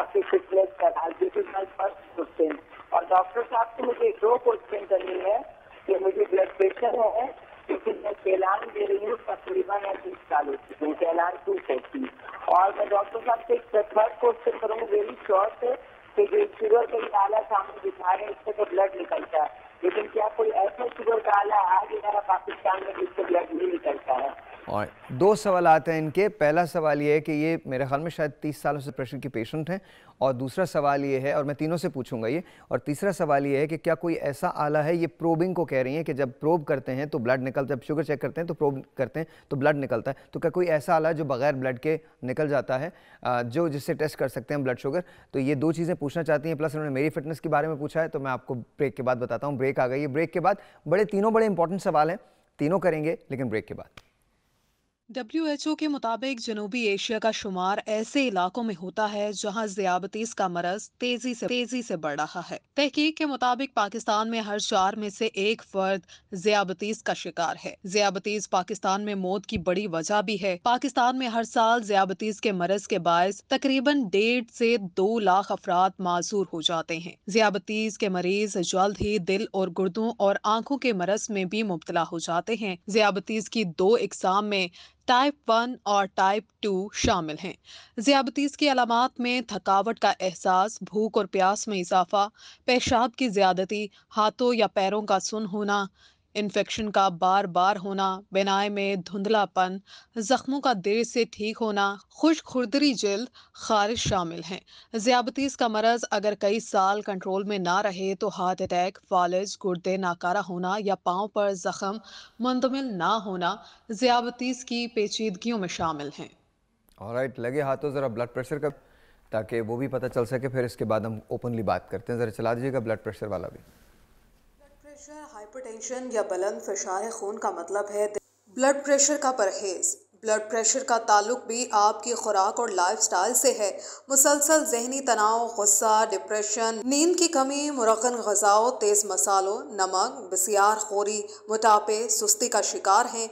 आपकी फिटनेस का डायबिटीज फर्स्ट क्वेश्चन और डॉक्टर साहब से मुझे दो क्वेश्चन करनी है कि मुझे ब्लड प्रेशर है क्योंकि मैं कैलान दे रही हूँ तकरीबन है तीस साल हो चुकी हूँ कैलान टू फोर्टी और मैं डॉक्टर साहब से थर्ड क्वेश्चन करूँगी वेरी शॉर्ट है तो जो शुगर का ही सामने दिखा रहे हैं इससे तो ब्लड निकलता है लेकिन क्या कोई ऐसा शुगर का आला आ हमारा पाकिस्तान में जिससे ब्लड नहीं निकलता है और दो सवाल आते हैं इनके पहला सवाल ये है कि ये मेरे ख्याल में शायद तीस सालों से प्रेशर की पेशेंट हैं और दूसरा सवाल ये है और मैं तीनों से पूछूंगा ये और तीसरा सवाल ये है कि क्या कोई ऐसा आला है ये प्रोबिंग को कह रही हैं कि जब प्रोब करते हैं तो ब्लड निकलता है जब शुगर चेक करते हैं तो प्रोब करते हैं तो ब्लड निकलता है तो क्या कोई ऐसा आला जो बगैर ब्लड के निकल जाता है जो जिससे टेस्ट कर सकते हैं ब्लड शुगर तो ये दो चीज़ें पूछना चाहती हैं प्लस उन्होंने मेरी फिटनेस के बारे में पूछा है तो मैं आपको ब्रेक के बाद बताता हूँ ब्रेक आ गई है ब्रेक के बाद बड़े तीनों बड़े इंपॉर्टेंट सवाल हैं तीनों करेंगे लेकिन ब्रेक के बाद एच ओ के मुताबिक जनूबी एशिया का शुमार ऐसे इलाकों में होता है जहां जियाबतीस का मरज तेजी से तेजी से बढ़ रहा है तहकीक के मुताबिक पाकिस्तान में हर चार में से एक फर्द जियाबतीस का शिकार है जियाबतीस पाकिस्तान में मौत की बड़ी वजह भी है पाकिस्तान में हर साल जियाबतीस के मरज के बायस तकरीबन डेढ़ से दो लाख अफराद माजूर हो जाते हैं जियाबतीस के मरीज जल्द ही दिल और गुर्दों और आंखों के मरज में भी मुबतला हो जाते हैं जियाबतीस की दो इकसाम में टाइप वन और टाइप टू शामिल हैं ज्याबतीस की अलामत में थकावट का एहसास भूख और प्यास में इजाफा पेशाब की ज्यादती हाथों या पैरों का सुन होना इन्फेक्शन का बार बार होना बिनाए में धुंधलापन जख्मों का देर से ठीक होना खुश खुरदरी जल्द खारिश शामिल हैं ज्यादतीस का मरज अगर कई साल कंट्रोल में ना रहे तो हार्ट अटैक फॉलिज गुर्दे नाकारा होना या पाँव पर जख्म मंदमिल ना होना ज्यादतीस की पेचीदगियों में शामिल हैं और राइट लगे हाथों ज़रा ब्लड प्रेशर का ताकि वो भी पता चल सके फिर इसके बाद हम ओपनली बात करते हैं ज़रा चला दीजिएगा ब्लड प्रेशर वाला भी प्रेशर हाइपरटेंशन या बलंद फशार खून का मतलब है ब्लड प्रेशर का परहेज़ ब्लड प्रेशर का ताल्लुक भी आपकी खुराक और लाइफस्टाइल से है मुसलसल जहनी तनाव गुस्सा डिप्रेशन नींद की कमी मुरखन गजाओं तेज़ मसालों नमक बसियार खोरी मोटापे सुस्ती का शिकार हैं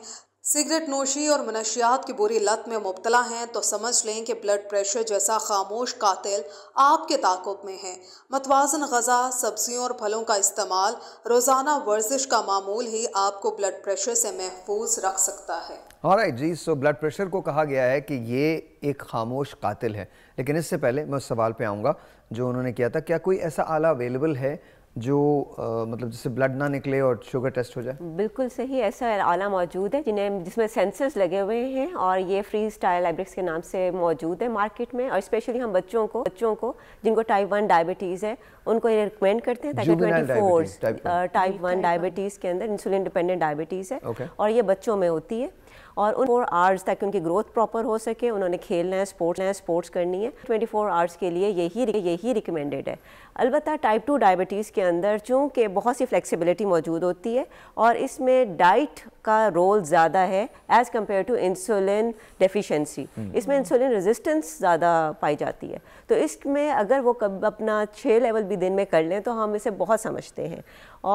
सिगरेट नोशी और मनशियात की बुरी लत में मुबतला हैं तो समझ लें कि ब्लड प्रेशर जैसा खामोश कातिल आपके ताकुब में है मतवाजन गज़ा सब्जियों और फलों का इस्तेमाल रोज़ाना वर्जिश का मामूल ही आपको ब्लड प्रेशर से महफूज रख सकता है और जी सो ब्लड प्रेशर को कहा गया है कि ये एक खामोश कातिल है लेकिन इससे पहले मैं उस सवाल पर आऊँगा जो उन्होंने किया था क्या कोई ऐसा आला अवेलेबल है जो आ, मतलब जिससे ब्लड ना निकले और शुगर टेस्ट हो जाए बिल्कुल सही ऐसा आला मौजूद है जिन्हें जिसमें सेंसर्स लगे हुए हैं और ये फ्री स्टाइल लाइब्रेक्स के नाम से मौजूद है मार्केट में और स्पेशली हम बच्चों को बच्चों को जिनको टाइप वन डायबिटीज़ है उनको ये रिकमेंड करते हैं ताकि twenty four type one diabetes के अंदर इंसुलिन डिपेंडेंट डायबिटीज़ है और ये बच्चों में होती है और उन फोर आवर्स ताकि उनकी ग्रोथ प्रॉपर हो सके उन्होंने खेलना है स्पोर्ट्स है स्पोर्ट्स करनी है ट्वेंटी फोर आवर्स के लिए यही यही रिकमेंडेड है अलबत् टाइप टू डायबिटीज़ के अंदर चूँकि बहुत सी फ्लेक्सिबिलिटी मौजूद होती है और इसमें डाइट का रोल ज़्यादा है as compared to insulin deficiency इसमें इंसुलिन रेजिस्टेंस ज़्यादा पाई जाती है तो इसमें अगर वो कब अपना छः लेवल भी दिन में कर लें तो हम इसे बहुत समझते हैं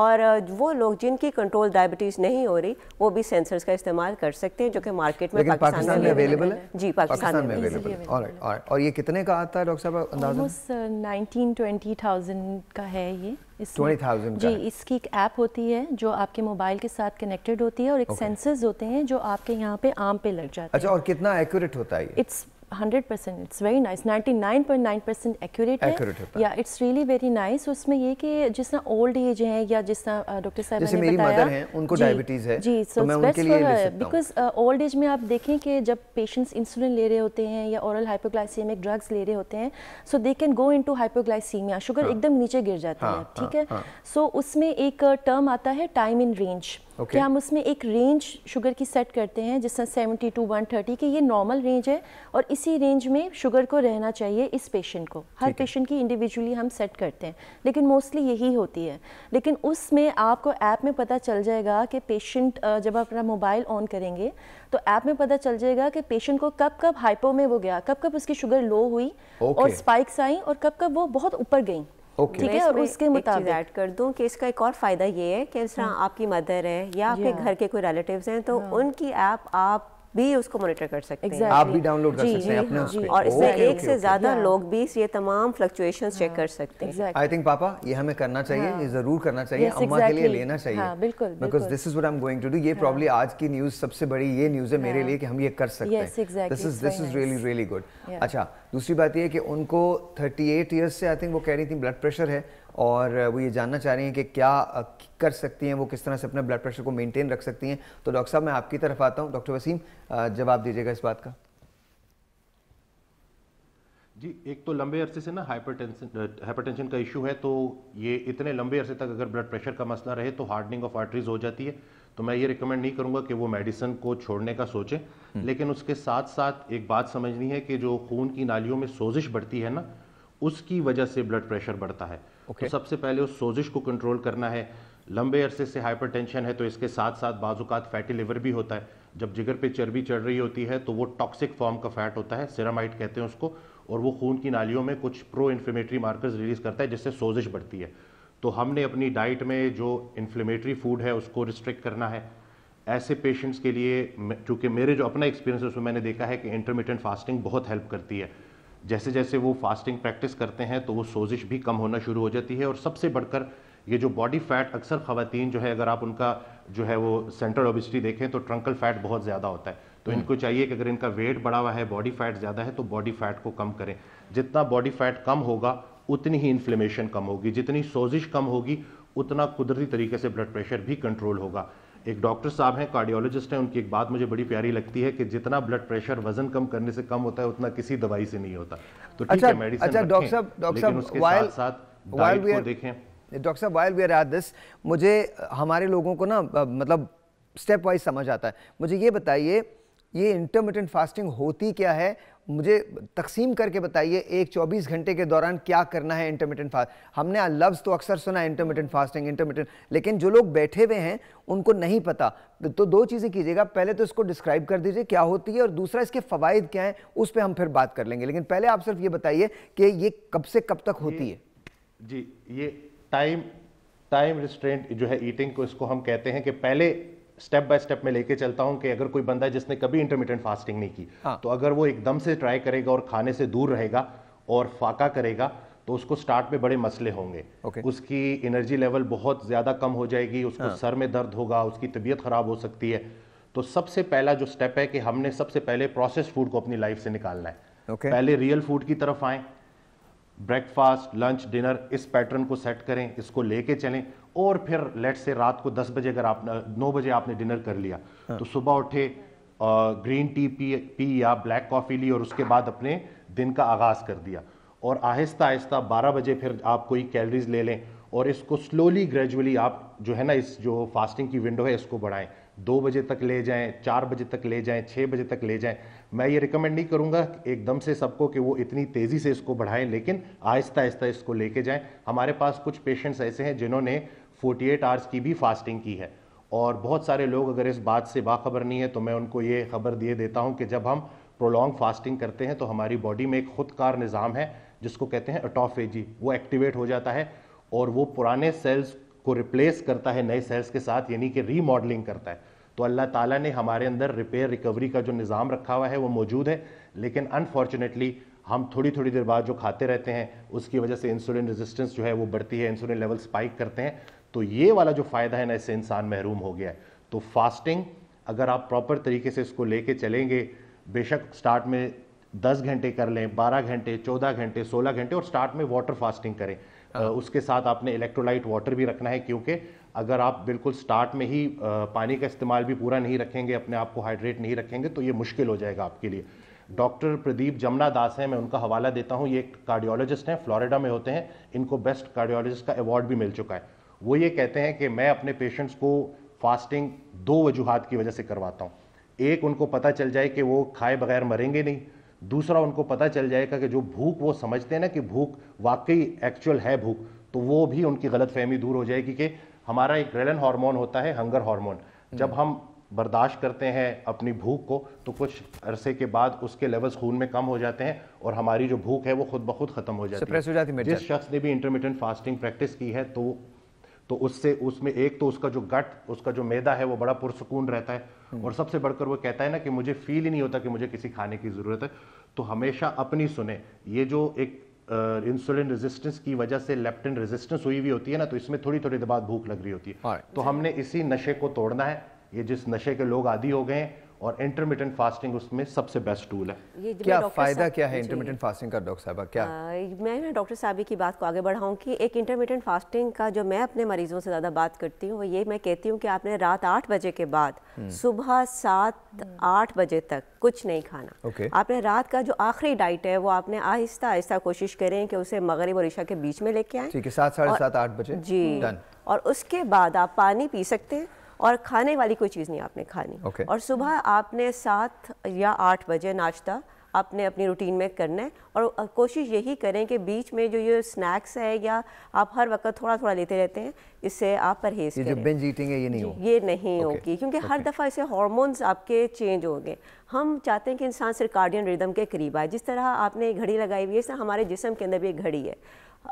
और वो लोग जिनकी कंट्रोल डायबिटीज़ नहीं हो रही वो भी सेंसर्स का इस्तेमाल कर सकते हैं जो कि मार्केट में पाकिस्तान में अवेलेबल है जी पाकिस्तान में अवेलेबल और ये कितने का आता है डॉक्टर साहब अंदाजा थाउजेंड का है ये ट्वेंटी थाउजेंड जी इसकी एक ऐप होती है जो आपके मोबाइल के साथ कनेक्टेड होती है और एक सेंसर्स okay. होते हैं जो आपके यहाँ पे आम पे लग जाते अच्छा, हैं अच्छा और कितना एक्यूरेट होता है it's hundred percent it's very nice ninety nine point nine percent accurate है या इट्स रियली वेरी नाइस उसमें ये कि जिस तरह ओल्ड एज है या जिस तरह डॉक्टर साहब ने मेरी मदर हैं उनको डायबिटीज है जी so best for because old age में आप देखें कि जब पेशेंट्स इंसुलिन ले रहे होते हैं या ओरल हाइपोग्लाइसीमिक ड्रग्स ले रहे होते हैं so they can go into hypoglycaemia sugar एकदम नीचे गिर जाती हाँ, है ठीक हाँ, है सो हाँ। उसमें एक टर्म आता है टाइम इन रेंज okay. कि हम उसमें एक रेंज शुगर की सेट करते हैं जिस सेवेंटी टू वन थर्टी की ये नॉर्मल रेंज है और इसी रेंज में शुगर को रहना चाहिए इस पेशेंट को हर पेशेंट की इंडिविजुअली हम सेट करते हैं लेकिन मोस्टली यही होती है लेकिन उसमें आपको ऐप में पता चल जाएगा कि पेशेंट जब आप अपना मोबाइल ऑन करेंगे तो ऐप में पता चल जाएगा कि पेशेंट को कब कब हाइपो में वो गया कब कब उसकी शुगर लो हुई okay. और स्पाइक्स आई और कब कब वो बहुत ऊपर गई ठीक है और उसके मुताबिक ऐड कर दूं कि इसका एक और फ़ायदा ये है कि इस तरह हाँ। आपकी मदर है या आपके घर के कोई रिलेटिव्स हैं तो हाँ। उनकी ऐप आप भी उसको मॉनिटर कर सकते exactly. हैं आप भी डाउनलोड कर सकते हैं अपने उस पे और इसमें एक okay, से okay. ज्यादा yeah. लोग भी ये तमाम फ्लक्चुएशंस चेक हाँ, कर सकते हैं आई थिंक पापा ये हमें करना चाहिए हाँ। ये जरूर करना चाहिए yes, अम्मा exactly. के लिए लेना चाहिए because this is what I am going to do ये प्रॉब्ली हाँ। आज की न्यूज सबसे बड़ी ये न्यूज है मेरे लिए कि हम ये कर सकते हैं this is this is really really good अच्छा दूसरी बात ये कि उनको 38 इयर्स से आई थिंक वो कह रही थी ब्लड प्रेशर है और वो ये जानना चाह रही हैं कि क्या कर सकती हैं वो किस तरह से अपने ब्लड प्रेशर को मेंटेन रख सकती हैं तो डॉक्टर साहब मैं आपकी तरफ आता हूँ डॉक्टर वसीम जवाब दीजिएगा इस बात का जी एक तो लंबे अरसे से ना हाइपरटेंशन हाइपरटेंशन का इशू है तो ये इतने लंबे अरसे तक अगर ब्लड प्रेशर का मसला रहे तो हार्डनिंग ऑफ आर्टरीज हो जाती है तो मैं ये रिकमेंड नहीं करूंगा कि वो मेडिसिन को छोड़ने का सोचे हम्म। लेकिन उसके साथ साथ एक बात समझनी है कि जो खून की नालियों में सोजिश बढ़ती है ना उसकी वजह से ब्लड प्रेशर बढ़ता है okay. तो सबसे पहले उस सोजिश को कंट्रोल करना है लंबे अरसे से हाइपरटेंशन है तो इसके साथ साथ बाजुकात फैटी लिवर भी होता है जब जिगर पे चर्बी चढ़ रही होती है तो वो टॉक्सिक फॉर्म का फैट होता है सिरामाइट कहते हैं उसको और वो खून की नालियों में कुछ प्रो इन्फ्लेमेटरी मार्कर्स रिलीज करता है जिससे सोजिश बढ़ती है तो हमने अपनी डाइट में जो इन्फ्लेमेटरी फूड है उसको रिस्ट्रिक्ट करना है ऐसे पेशेंट्स के लिए चूँकि मेरे जो अपना एक्सपीरियंस है उसमें मैंने देखा है कि इंटरमीडियंट फास्टिंग बहुत हेल्प करती है जैसे जैसे वो फास्टिंग प्रैक्टिस करते हैं तो वो सोजिश भी कम होना शुरू हो जाती है और सबसे बढ़कर ये जो बॉडी फैट अक्सर खातन जो है अगर आप उनका जो है वो सेंट्रल ओबिसिटी देखें तो ट्रंकल फैट बहुत ज़्यादा होता है तो हम्म। इनको चाहिए कि अगर इनका वेट बढ़ा हुआ है बॉडी फैट ज़्यादा है तो बॉडी फैट को कम करें जितना बॉडी फैट कम होगा उतनी ही इन्फ्लेमेशन कम होगी जितनी सोजिश कम होगी उतना कुदरती तरीके से ब्लड प्रेशर भी कंट्रोल होगा एक डॉक्टर साहब हैं कार्डियोलॉजिस्ट हैं उनकी एक बात मुझे बड़ी प्यारी लगती है कि जितना ब्लड प्रेशर वजन कम करने से कम होता है उतना किसी दवाई से नहीं होता तो ठीक अच्छा, है मेडिसिन अच्छा डॉक्टर साहब डॉक्टर साहब वाइल साथ, वाइल देखें डॉक्टर साहब वाइल वी आर दिस मुझे हमारे लोगों को ना मतलब स्टेप वाइज समझ आता है मुझे ये बताइए ये इंटरमीडियंट फास्टिंग होती क्या है मुझे तकसीम करके बताइए एक 24 घंटे के दौरान क्या करना है इंटरमीडियंट फास्ट हमने लफ्ज़ तो अक्सर सुना है इंटरमीडियंट फास्टिंग इंटरमीडियंट लेकिन जो लोग बैठे हुए हैं उनको नहीं पता तो दो चीज़ें कीजिएगा पहले तो इसको डिस्क्राइब कर दीजिए क्या होती है और दूसरा इसके फ़वाद क्या हैं उस पर हम फिर बात कर लेंगे लेकिन पहले आप सिर्फ ये बताइए कि ये कब से कब तक होती है जी ये टाइम टाइम रिस्ट्रेंट जो है ईटिंग को इसको हम कहते हैं कि पहले स्टेप बाय स्टेप में लेके चलता हूँ कि अगर कोई बंदा है जिसने कभी इंटरमीडियंट फास्टिंग नहीं की हाँ. तो अगर वो एकदम से ट्राई करेगा और खाने से दूर रहेगा और फाका करेगा तो उसको स्टार्ट में बड़े मसले होंगे okay. उसकी एनर्जी लेवल बहुत ज़्यादा कम हो जाएगी उसको हाँ. सर में दर्द होगा उसकी तबीयत ख़राब हो सकती है तो सबसे पहला जो स्टेप है कि हमने सबसे पहले प्रोसेस फूड को अपनी लाइफ से निकालना है okay. पहले रियल फूड की तरफ आए ब्रेकफास्ट लंच डिनर इस पैटर्न को सेट करें इसको लेके चलें और फिर लेट से रात को दस बजे अगर आप नौ बजे आपने डिनर कर लिया हाँ। तो सुबह उठे ग्रीन टी पी पी या ब्लैक कॉफ़ी ली और उसके बाद अपने दिन का आगाज़ कर दिया और आहिस्ता आहिस्ता बारह बजे फिर आप कोई कैलरीज ले लें और इसको स्लोली ग्रेजुअली आप जो है ना इस जो फास्टिंग की विंडो है इसको बढ़ाएं दो बजे तक ले जाएं चार बजे तक ले जाएं छः बजे तक ले जाएं मैं ये रिकमेंड नहीं करूंगा एकदम से सबको कि वो इतनी तेज़ी से इसको बढ़ाएं लेकिन आहिस्ता आहिस्ता इसको लेके जाएं हमारे पास कुछ पेशेंट्स ऐसे हैं जिन्होंने फोर्टी एट आवर्स की भी फास्टिंग की है और बहुत सारे लोग अगर इस बात से बाखबर नहीं है तो मैं उनको ये खबर दिए देता हूँ कि जब हम प्रोलॉन्ग फास्टिंग करते हैं तो हमारी बॉडी में एक खुदकार निज़ाम है जिसको कहते हैं अटोफेजी वो एक्टिवेट हो जाता है और वो पुराने सेल्स को रिप्लेस करता है नए सेल्स के साथ यानी कि रीमॉडलिंग करता है तो अल्लाह ताला ने हमारे अंदर रिपेयर रिकवरी का जो निज़ाम रखा हुआ है वो मौजूद है लेकिन अनफॉर्चुनेटली हम थोड़ी थोड़ी देर बाद जो खाते रहते हैं उसकी वजह से इंसुलिन रेजिस्टेंस जो है वो बढ़ती है इंसुलिन लेवल स्पाइक करते हैं तो ये वाला जो फ़ायदा है ना इससे इंसान महरूम हो गया है तो फास्टिंग अगर आप प्रॉपर तरीके से इसको लेके चलेंगे बेशक स्टार्ट में 10 घंटे कर लें 12 घंटे 14 घंटे 16 घंटे और स्टार्ट में वाटर फास्टिंग करें आ, हाँ। उसके साथ आपने इलेक्ट्रोलाइट वाटर भी रखना है क्योंकि अगर आप बिल्कुल स्टार्ट में ही पानी का इस्तेमाल भी पूरा नहीं रखेंगे अपने आप को हाइड्रेट नहीं रखेंगे तो ये मुश्किल हो जाएगा आपके लिए डॉक्टर प्रदीप जमुना दास हैं मैं उनका हवाला देता हूँ ये एक कार्डियोलॉजिस्ट हैं फ्लोरिडा में होते हैं इनको बेस्ट कार्डियोलॉजिस्ट का अवार्ड भी मिल चुका है वो ये कहते हैं कि मैं अपने पेशेंट्स को फास्टिंग दो वजूहत की वजह से करवाता हूँ एक उनको पता चल जाए कि वो खाए बगैर मरेंगे नहीं दूसरा उनको पता चल जाएगा कि जो भूख वो समझते हैं ना कि भूख वाकई एक्चुअल है भूख तो वो भी उनकी गलत फहमी दूर हो जाएगी कि हमारा एक रेलन हार्मोन होता है हंगर हार्मोन जब हम बर्दाश्त करते हैं अपनी भूख को तो कुछ अरसे के बाद उसके लेवल्स खून में कम हो जाते हैं और हमारी जो भूख है वो खुद ब खुद खत्म हो जाती है जिस शख्स ने भी इंटरमीडियंट फास्टिंग प्रैक्टिस की है तो तो उससे उसमें एक तो उसका जो गट उसका जो मैदा है वो बड़ा पुरसकून रहता है हम्म। और सबसे बढ़कर वो कहता है ना कि मुझे फील ही नहीं होता कि मुझे किसी खाने की ज़रूरत है तो हमेशा अपनी सुने ये जो एक इंसुलिन रेजिस्टेंस की वजह से लेप्टिन रेजिस्टेंस हुई हुई होती है ना तो इसमें थोड़ी थोड़ी देर बाद भूख लग रही होती है हाँ। तो हमने इसी नशे को तोड़ना है ये जिस नशे के लोग आदि हो गए हैं और इंटरमीडियंट फास्टिंग उसमें सबसे बेस्ट टूल है क्या फ़ायदा क्या है इंटरमीडियंट फास्टिंग का डॉक्टर साहबा क्या आ, मैं डॉक्टर साहब की बात को आगे बढ़ाऊँ कि एक इंटरमीडियंट फास्टिंग का जो मैं अपने मरीज़ों से ज़्यादा बात करती हूँ वो ये मैं कहती हूँ कि आपने रात आठ बजे के बाद हम्म। सुबह सात हम्म। आठ बजे तक कुछ नहीं खाना okay. आपने रात का जो आखिरी डाइट है वो आपने आहिस्ता आहिस्ता कोशिश करें कि उसे मगरब और ईशा के बीच में लेके आए ठीक है सात साढ़े सात आठ बजे जी और उसके बाद आप पानी पी सकते हैं और खाने वाली कोई चीज़ नहीं आपने खानी okay. और सुबह आपने सात या आठ बजे नाश्ता आपने अपनी रूटीन में करना है और कोशिश यही करें कि बीच में जो ये स्नैक्स है या आप हर वक्त थोड़ा थोड़ा लेते रहते हैं इससे आप परहेज ये जो ईटिंग है ये नहीं हो ये नहीं okay. होगी क्योंकि okay. हर दफ़ा इसे हॉर्मोन्स आपके चेंज होंगे हम चाहते हैं कि इंसान सिर्फ कार्डियन रिदम के करीब आए जिस तरह आपने घड़ी लगाई हुई है इस हमारे जिसम के अंदर भी एक घड़ी है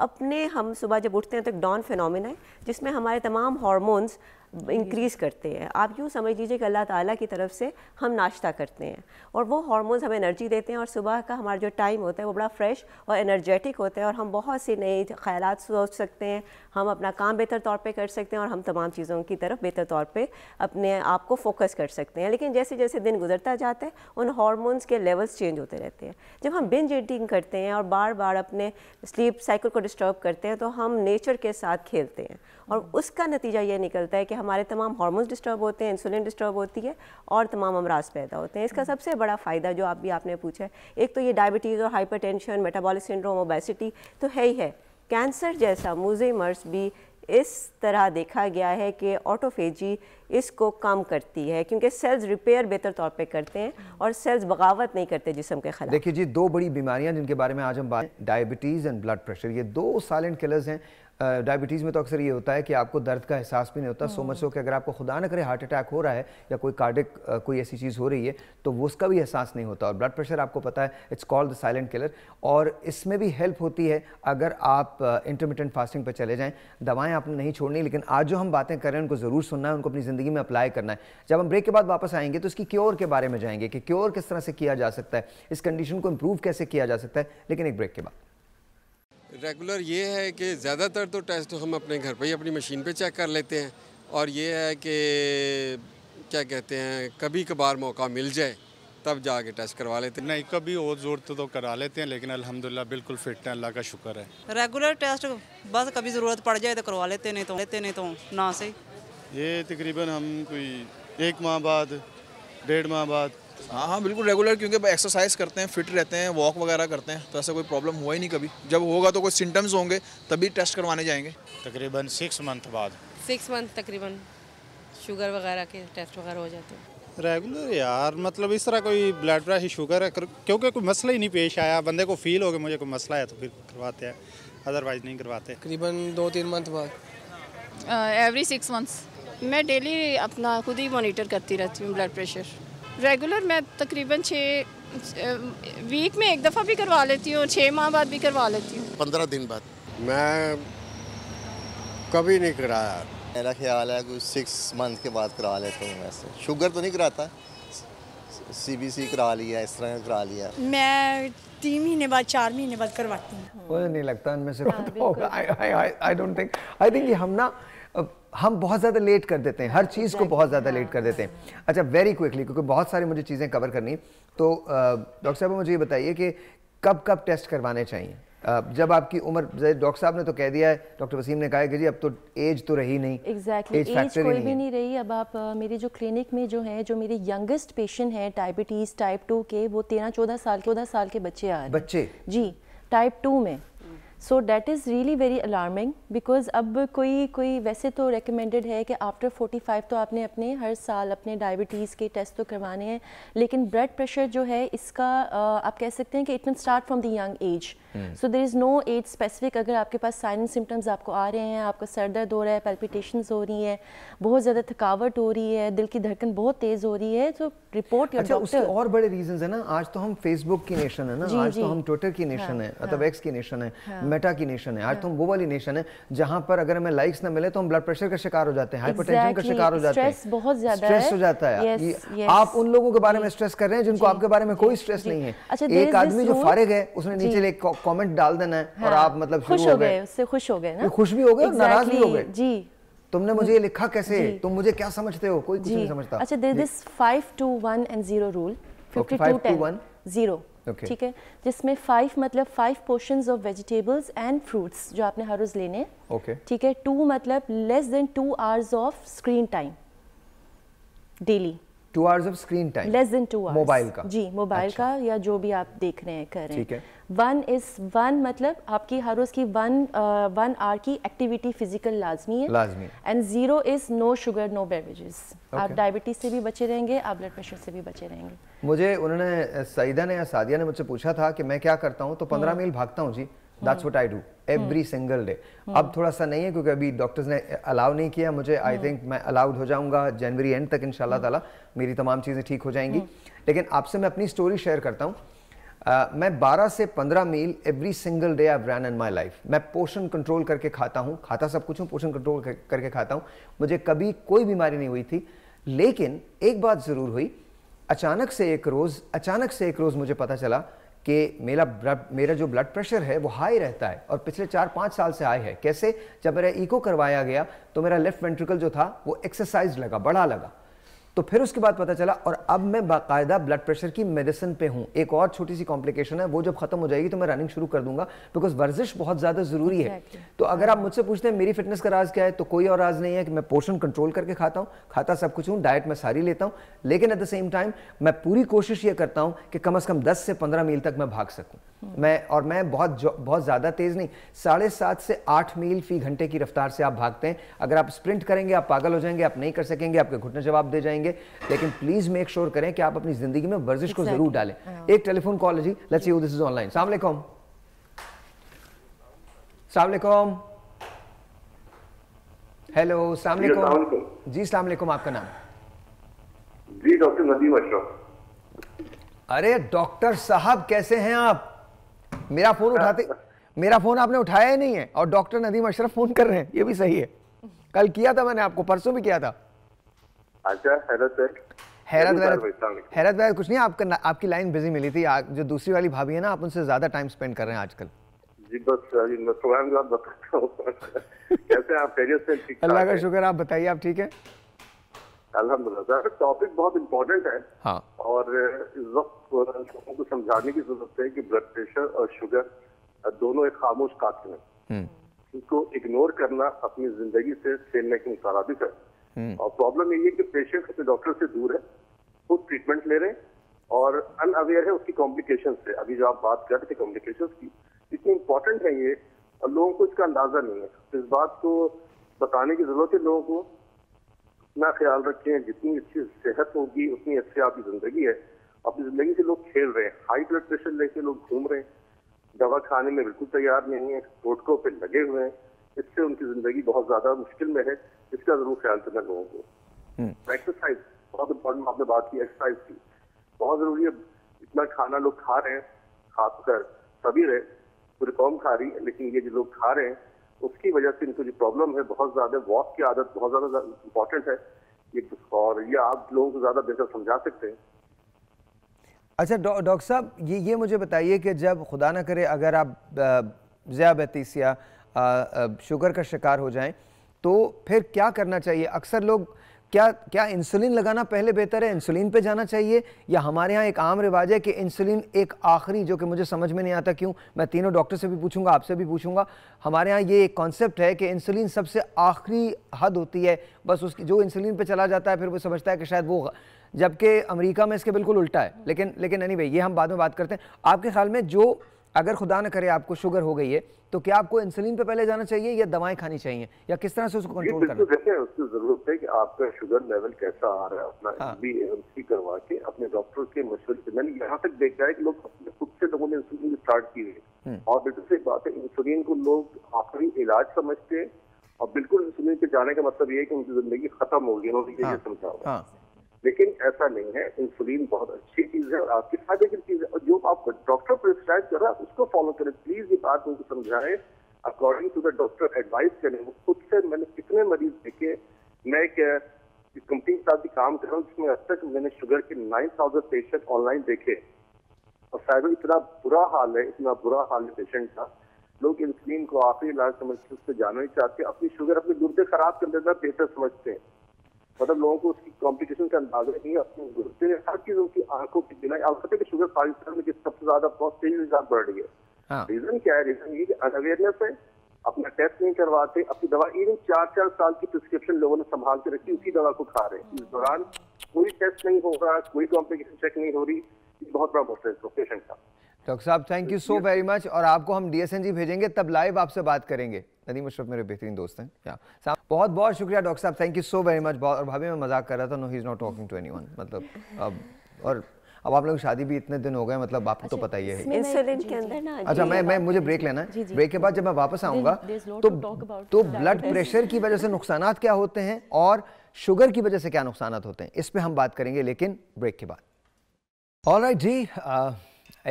अपने हम सुबह जब उठते हैं तो एक डॉन फिनोमिना है जिसमें हमारे तमाम हॉर्मोन्स इंक्रीज़ करते हैं आप यूँ समझ लीजिए कि अल्लाह ताला की तरफ से हम नाश्ता करते हैं और वो हार्मोन्स हमें एनर्जी देते हैं और सुबह का हमारा जो टाइम होता है वो बड़ा फ्रेश और एनर्जेटिक होता है और हम बहुत से नए ख्याल सोच सकते हैं हम अपना काम बेहतर तौर पर कर सकते हैं और हम तमाम चीज़ों की तरफ बेहतर तौर पर अपने आप को फोकस कर सकते हैं लेकिन जैसे जैसे दिन गुजरता जाता है उन हारमोन्स के लेवल्स चेंज होते रहते हैं जब हम बिन जीटिंग करते हैं और बार बार अपने स्लीप साइकिल को डिस्टर्ब करते हैं तो हम नेचर के साथ खेलते हैं और उसका नतीजा ये निकलता है कि हमारे तमाम हार्मोन्स डिस्टर्ब होते हैं इंसुलिन डिस्टर्ब होती है और तमाम अमराज पैदा होते हैं इसका हम्म। सबसे बड़ा फ़ायदा जो आप भी आपने पूछा है एक तो ये डायबिटीज़ और हाइपरटेंशन मेटाबॉलिक सिंड्रोम ओबेसिटी तो है ही है कैंसर जैसा मूजे मर्स भी इस तरह देखा गया है कि ऑटोफेजी इसको कम करती है क्योंकि सेल्स रिपेयर बेहतर तौर पे करते हैं हम्म। और सेल्स बगावत नहीं करते जिसम के खिलाफ देखिए जी दो बड़ी बीमारियां जिनके बारे में आज हम बात डायबिटीज़ एंड ब्लड प्रेशर ये दो साइलेंट किलर्स हैं डायबिटीज़ में तो अक्सर ये होता है कि आपको दर्द का एहसास भी नहीं होता सो मच सो कि अगर आपको खुदा ना करे हार्ट अटैक हो रहा है या कोई कार्डिक कोई ऐसी चीज़ हो रही है तो वो उसका भी एहसास नहीं होता और ब्लड प्रेशर आपको पता है it's called the silent killer और इसमें भी हेल्प होती है अगर आप इंटरमीडियंट फास्टिंग पर चले जाएँ दवाएँ आपने नहीं छोड़नी लेकिन आज जो हम बातें करें उनको ज़रूर सुनना है उनको अपनी ज़िंदगी में अप्लाई करना है जब हम ब्रेक के बाद वापस आएंगे तो इसकी क्योर के बारे में जाएंगे कि क्योर किस तरह से किया जा सकता है इस कंडीशन को इम्प्रूव कैसे किया जा सकता है लेकिन एक ब्रेक के बाद रेगुलर ये है कि ज़्यादातर तो टेस्ट हम अपने घर पर ही अपनी मशीन पे चेक कर लेते हैं और ये है कि क्या कहते हैं कभी कभार मौका मिल जाए तब जाके टेस्ट करवा लेते हैं नहीं कभी और ज़रूरत तो करा लेते हैं लेकिन अल्हम्दुलिल्लाह बिल्कुल फिट है अल्लाह का शुक्र है रेगुलर टेस्ट बस कभी ज़रूरत पड़ जाए तो करवा लेते नहीं तो लेते नहीं तो ना से ये तकरीबन हम कोई एक माह बाद डेढ़ माह बाद हाँ हाँ बिल्कुल रेगुलर क्योंकि एक्सरसाइज करते हैं फिट रहते हैं वॉक वगैरह करते हैं तो ऐसा कोई प्रॉब्लम हुआ ही नहीं कभी जब होगा तो कोई सिम्टम्स होंगे तभी टेस्ट करवाने जाएंगे तकरीबन सिक्स मंथ बाद सिक्स मंथ तकरीबन शुगर वगैरह के टेस्ट वगैरह हो जाते हैं रेगुलर यार मतलब इस तरह कोई ब्लड प्रेशर शुगर है क्योंकि कोई मसला ही नहीं पेश आया बंदे को फील हो गया मुझे कोई मसला है तो फिर करवाते हैं अदरवाइज नहीं करवाते तकरीबन दो तीन मंथ बाद एवरी सिक्स मंथ्स मैं डेली अपना खुद ही मॉनिटर करती रहती हूँ ब्लड प्रेशर रेगुलर मैं तकरीबन छः वीक में एक दफ़ा भी करवा लेती हूँ छः माह बाद भी करवा लेती हूँ पंद्रह दिन बाद मैं कभी नहीं कराया मेरा ख्याल है कुछ सिक्स मंथ के बाद करा लेता हूँ वैसे शुगर तो नहीं कराता सी बी सी करा लिया इस तरह करा लिया मैं तीन महीने बाद चार महीने बाद करवाती हूँ मुझे नहीं लगता उनमें से I don't think I think ये हम ना हम बहुत ज़्यादा लेट कर देते हैं हर चीज़ को बहुत ज़्यादा लेट हाँ, कर देते हैं हाँ, हाँ। अच्छा वेरी क्विकली क्योंकि बहुत सारी मुझे चीज़ें कवर करनी तो डॉक्टर साहब मुझे ये बताइए कि कब कब टेस्ट करवाने चाहिए जब आपकी उम्र डॉक्टर साहब ने तो कह दिया है डॉक्टर वसीम ने कहा है कि जी अब तो एज तो रही नहीं एग्जैक्टली exactly. एज, एज कोई नहीं भी नहीं रही अब आप मेरे जो क्लिनिक में जो है जो मेरे यंगेस्ट पेशेंट है डायबिटीज़ टाइप टू के वो तेरह चौदह साल चौदह साल के बच्चे आ रहे हैं बच्चे जी टाइप टू में so that is really very alarming because अब कोई कोई वैसे तो रिकमेंडेड है कि आफ्टर 45 तो आपने अपने हर साल अपने डायबिटीज़ के टेस्ट तो करवाने हैं लेकिन ब्लड प्रेशर जो है इसका uh, आप कह सकते हैं कि it can start from the young age so there is no age specific अगर आपके पास साइन सिम्टम्स आपको आ रहे हैं आपका सर दर्द हो रहा है पेल्पिटेशन हो रही है बहुत ज़्यादा थकावट हो रही है दिल की धड़कन बहुत तेज़ हो रही है तो रिपोर्ट अच्छा उसके और बड़े रीजन है ना आज तो हम फेसबुक की नेशन है ना आज तो हम ट्विटर की नेशन है एक्स की नेशन है हाँ। मेटा की नेशन है आज तो हम वो वाली नेशन है जहाँ पर अगर हमें लाइक्स ना मिले तो हम ब्लड प्रेशर का शिकार हो जाते हैं हाइपरटेंशन का शिकार हो जाते हैं स्ट्रेस हो जाता है आप उन लोगों के बारे में स्ट्रेस कर रहे हैं जिनको आपके बारे में कोई स्ट्रेस नहीं है एक आदमी जो फारिग है उसने नीचे एक कॉमेंट डाल देना है और आप मतलब खुश हो गए उससे खुश हो गए खुश भी हो गए नाराज भी हो गए जी तुमने मुझे ये लिखा कैसे तुम मुझे क्या समझते हो कोई कुछ नहीं समझता अच्छा this five two one and zero rule fifty two 10 zero okay. ठीक है जिसमें फाइव मतलब five portion of vegetables and fruits जो आपने हर रोज लेने okay. ठीक है टू मतलब less than two hours of screen time daily two hours of screen time less than two hours mobile का जी मोबाइल अच्छा। का या जो भी आप देख रहे हैं कर रहे हैं वन इज़ वन मतलब आपकी हर रोज़ की वन वन आर की एक्टिविटी फिजिकल लाजमी है लाजमी and zero is no sugar no beverages आप डायबिटीज़ से भी बचे रहेंगे आप ब्लड प्रेशर से भी बचे रहेंगे मुझे उन्होंने सईदा ने या सादिया ने मुझसे पूछा था कि मैं क्या करता हूँ तो पंद्रह हम्म। मील भागता हूँ जी that's what I do every single day अब थोड़ा सा नहीं है क्योंकि अभी डॉक्टर्स ने अलाउ नहीं किया मुझे आई थिंक हम्म। मैं अलाउड हो जाऊंगा जनवरी एंड तक इन हम्म। ताला मेरी तमाम चीज़ें ठीक हो जाएंगी लेकिन आपसे मैं अपनी स्टोरी शेयर करता हूँ मैं 12 से 15 मील every single day I run in my life मैं पोषण कंट्रोल करके खाता हूँ खाता सब कुछ हूँ पोषण कंट्रोल कर, करके खाता हूँ मुझे कभी कोई बीमारी नहीं हुई थी लेकिन एक बात ज़रूर हुई अचानक से एक रोज़ अचानक से एक रोज़ मुझे पता चला कि मेरा ब्लड मेरा जो ब्लड प्रेशर है वो हाई रहता है और पिछले चार पाँच साल से हाई है कैसे जब मेरा इको करवाया गया तो मेरा लेफ्ट वेंट्रिकल जो था वो एक्सरसाइज लगा बड़ा लगा तो फिर उसके बाद पता चला और अब मैं बाकायदा ब्लड प्रेशर की मेडिसिन पे हूँ एक और छोटी सी कॉम्प्लिकेशन है वो जब खत्म हो जाएगी तो मैं रनिंग शुरू कर दूंगा बिकॉज वर्जिश बहुत ज़्यादा ज़रूरी है तो अगर हाँ। आप मुझसे पूछते हैं मेरी फिटनेस का राज क्या है तो कोई और राज नहीं है कि मैं पोर्शन कंट्रोल करके खाता हूँ खाता सब कुछ हूँ डाइट मैं सारी लेता हूँ लेकिन एट द सेम टाइम मैं पूरी कोशिश ये करता हूँ कि कम अज़ कम दस से पंद्रह मील तक मैं भाग सकूँ मैं और मैं बहुत बहुत ज़्यादा तेज़ नहीं साढ़े सात से आठ मील फी घंटे की रफ्तार से आप भागते हैं अगर आप स्प्रिंट करेंगे आप पागल हो जाएंगे आप नहीं कर सकेंगे आपके घुटने जवाब दे जाएंगे लेकिन प्लीज़ मेक श्योर करें कि आप अपनी ज़िंदगी में वर्जिश को ज़रूर डालें हाँ। एक टेलीफोन कॉल जी let's you this is online सलाम सलामकुम हेलो सलामकुम जी सलामकुम आपका नाम जी डॉक्टर नदीम अशरफ अरे डॉक्टर साहब कैसे हैं आप मेरा फोन उठाते हाँ। मेरा फोन आपने उठाया ही नहीं है और डॉक्टर नदीम अशरफ फोन कर रहे हैं ये भी सही है कल किया था मैंने आपको परसों भी किया था अच्छा हैरत कुछ नहीं आपका आपकी लाइन बिजी मिली थी आ, जो दूसरी वाली भाभी है ना आप उनसे ज्यादा टाइम स्पेंड कर रहे हैं आजकल जी बस बताता हूँ कैसे आप अल्लाह का शुक्र आप बताइए आप ठीक है अलहमदुल्ला सर टॉपिक बहुत इम्पोर्टेंट है हाँ। और इस वक्त लोगों को समझाने की जरूरत है कि ब्लड प्रेशर और शुगर दोनों एक खामोश कातिल है हम्म। इनको इग्नोर करना अपनी जिंदगी से खेलने के मुताबिक है हम्म। और प्रॉब्लम यही है कि पेशेंट अपने डॉक्टर से दूर है खुद ट्रीटमेंट ले रहे हैं और अनअवेयर है उसकी कॉम्प्लिकेशन से अभी जो आप बात कर रहे थे कॉम्प्लिकेशन की इतनी इम्पोर्टेंट है ये और लोगों को इसका अंदाजा नहीं है तो इस बात को बताने की जरूरत है लोगों को इतना ख्याल रखें जितनी अच्छी सेहत होगी उतनी अच्छी आपकी जिंदगी है अपनी जिंदगी से लोग खेल रहे हैं हाई ब्लड प्रेशर लेके लोग घूम रहे हैं दवा खाने में बिल्कुल तैयार नहीं है टोटकों पर लगे हुए हैं इससे उनकी जिंदगी बहुत ज्यादा मुश्किल में है इसका जरूर ख्याल करना लोगों को एक्सरसाइज हम्म। बहुत इंपॉर्टेंट आपने बात की एक्सरसाइज की बहुत जरूरी है इतना खाना लोग खा रहे हैं खासकर सभी रहे पूरी कौम खा रही है लेकिन ये जो लोग खा रहे हैं उसकी वजह से इनको जो प्रॉब्लम है बहुत ज्यादा वॉक की आदत बहुत ज्यादा इंपॉर्टेंट है ये और ये आप लोगों को ज्यादा बेहतर समझा सकते हैं अच्छा डॉक्टर डौ, साहब ये ये मुझे बताइए कि जब खुदा ना करे अगर आप ज्याबतीस या शुगर का शिकार हो जाएं तो फिर क्या करना चाहिए अक्सर लोग क्या क्या इंसुलिन लगाना पहले बेहतर है इंसुलिन पे जाना चाहिए या हमारे यहाँ एक आम रिवाज है कि इंसुलिन एक आखिरी जो कि मुझे समझ में नहीं आता क्यों मैं तीनों डॉक्टर से भी पूछूंगा आपसे भी पूछूंगा हमारे यहाँ ये एक कॉन्सेप्ट है कि इंसुलिन सबसे आखिरी हद होती है बस उसकी जो इंसुलिन पर चला जाता है फिर वो समझता है कि शायद वो जबकि अमरीका में इसके बिल्कुल उल्टा है लेकिन लेकिन नहीं भाई ये हम बाद में बात करते हैं आपके ख्याल में जो अगर खुदा न करे आपको शुगर हो गई है तो क्या आपको इंसुलिन पे पहले जाना चाहिए या दवाएं खानी चाहिए या किस तरह से उसको कंट्रोल करना देखें उसकी जरूरत है कि आपका शुगर लेवल कैसा आ रहा है अपना हाँ। करवा के अपने डॉक्टर के मशवरे से मैंने यहाँ तक देखा है कि लोग अपने खुद से लोगों ने इंसुलिन स्टार्ट की है हम्म। और बिल्कुल सही बात है इंसुलिन को लोग आखिरी इलाज समझते हैं और बिल्कुल इंसुलिन पे जाने का मतलब ये है कि उनकी जिंदगी खत्म होगी उन्होंने हाँ। समझा हुआ लेकिन ऐसा नहीं है इंसुलिन बहुत अच्छी चीज है और फायदे की चीज है और जो आपको डॉक्टर प्रिस्क्राइब कर रहा है उसको फॉलो करें प्लीज ये बात उनको समझाएं according to the doctor advice करें खुद से मैंने कितने मरीज देखे मैं एक कंपनी के साथ भी काम कर रहा हूँ जिसमें अब तक मैंने शुगर के नाइन थाउजेंड पेशेंट ऑनलाइन देखे और शायद इतना बुरा हाल है इतना बुरा हाल है पेशेंट का लोग इंसुलिन को आखिरी इलाज समझ के उससे जाना ही चाहते अपनी शुगर अपने गुर्दे खराब कर देना बेहतर समझते हैं मतलब लोगों को उसकी कॉम्प्लिकेशन का अंदाजा नहीं है अपनी गुरुते हर चीज उनकी आंखों की बिना आप सकते शुगर पाकिस्तान में सबसे ज्यादा बहुत तेजी से बढ़ रही है रीजन हाँ। क्या है रीजन ये कि अनअवेयरनेस है अपना टेस्ट नहीं करवाते अपनी दवा इवन चार चार साल की प्रिस्क्रिप्शन लोगों ने संभाल के रखी उसी दवा को खा रहे हैं इस दौरान कोई टेस्ट नहीं हो रहा कोई कॉम्प्लिकेशन चेक नहीं हो रही बहुत बड़ा प्रोसेस है पेशेंट का डॉक्टर साहब thank you so very much और आपको हम डीएसएनजी भेजेंगे तब लाइव आपसे बात करेंगे नदीम अशरफ मेरे बेहतरीन दोस्त हैं या बहुत बहुत शुक्रिया डॉक्टर साहब thank you so very much और भाभी मैं मजाक कर रहा था no he is not talking to any मतलब अब और अब आप लोग शादी भी इतने दिन हो गए मतलब आपको तो अच्छा, तो पता ही है के अंदर ना अच्छा मैं मैं मुझे ब्रेक लेना है ब्रेक के बाद जब मैं वापस आऊंगा तो तो ब्लड प्रेशर की वजह से नुकसान क्या होते हैं और शुगर की वजह से क्या नुकसान होते हैं इस पर हम बात करेंगे लेकिन ब्रेक के बाद ऑल राइट जी uh,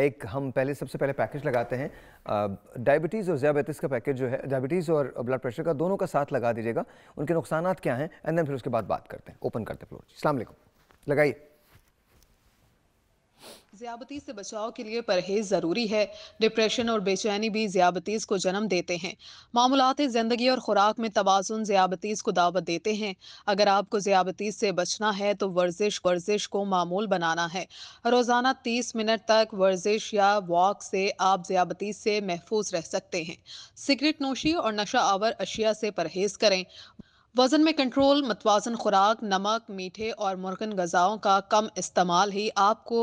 एक हम पहले सबसे पहले पैकेज लगाते हैं डायबिटीज़ और जयाबैतीस का पैकेज जो है डायबिटीज़ और ब्लड प्रेशर का दोनों का साथ लगा दीजिएगा उनके नुकसान क्या हैं एंड देन फिर उसके बाद बात करते हैं ओपन करते हैं फ्लोर जी अलैक्म लगाइए ज्यादतीस से बचाव के लिए परहेज ज़रूरी है डिप्रेशन और बेचैनी भी ज्यादतीस को जन्म देते हैं मामूलत ज़िंदगी और ख़ुराक में तोज़ुन ज्यादतीस को दावत देते हैं अगर आपको ज्यादतीस से बचना है तो वर्जिश वर्जिश को मामूल बनाना है रोज़ाना तीस मिनट तक वर्जिश या वॉक से आप ज्यादतीस से महफूज रह सकते हैं सिगरेट नोशी और नशा आवर अशिया से परहेज़ करें वज़न में कंट्रोल मतवाजन खुराक नमक मीठे और मुर्गन गज़ाओं का कम इस्तेमाल ही आपको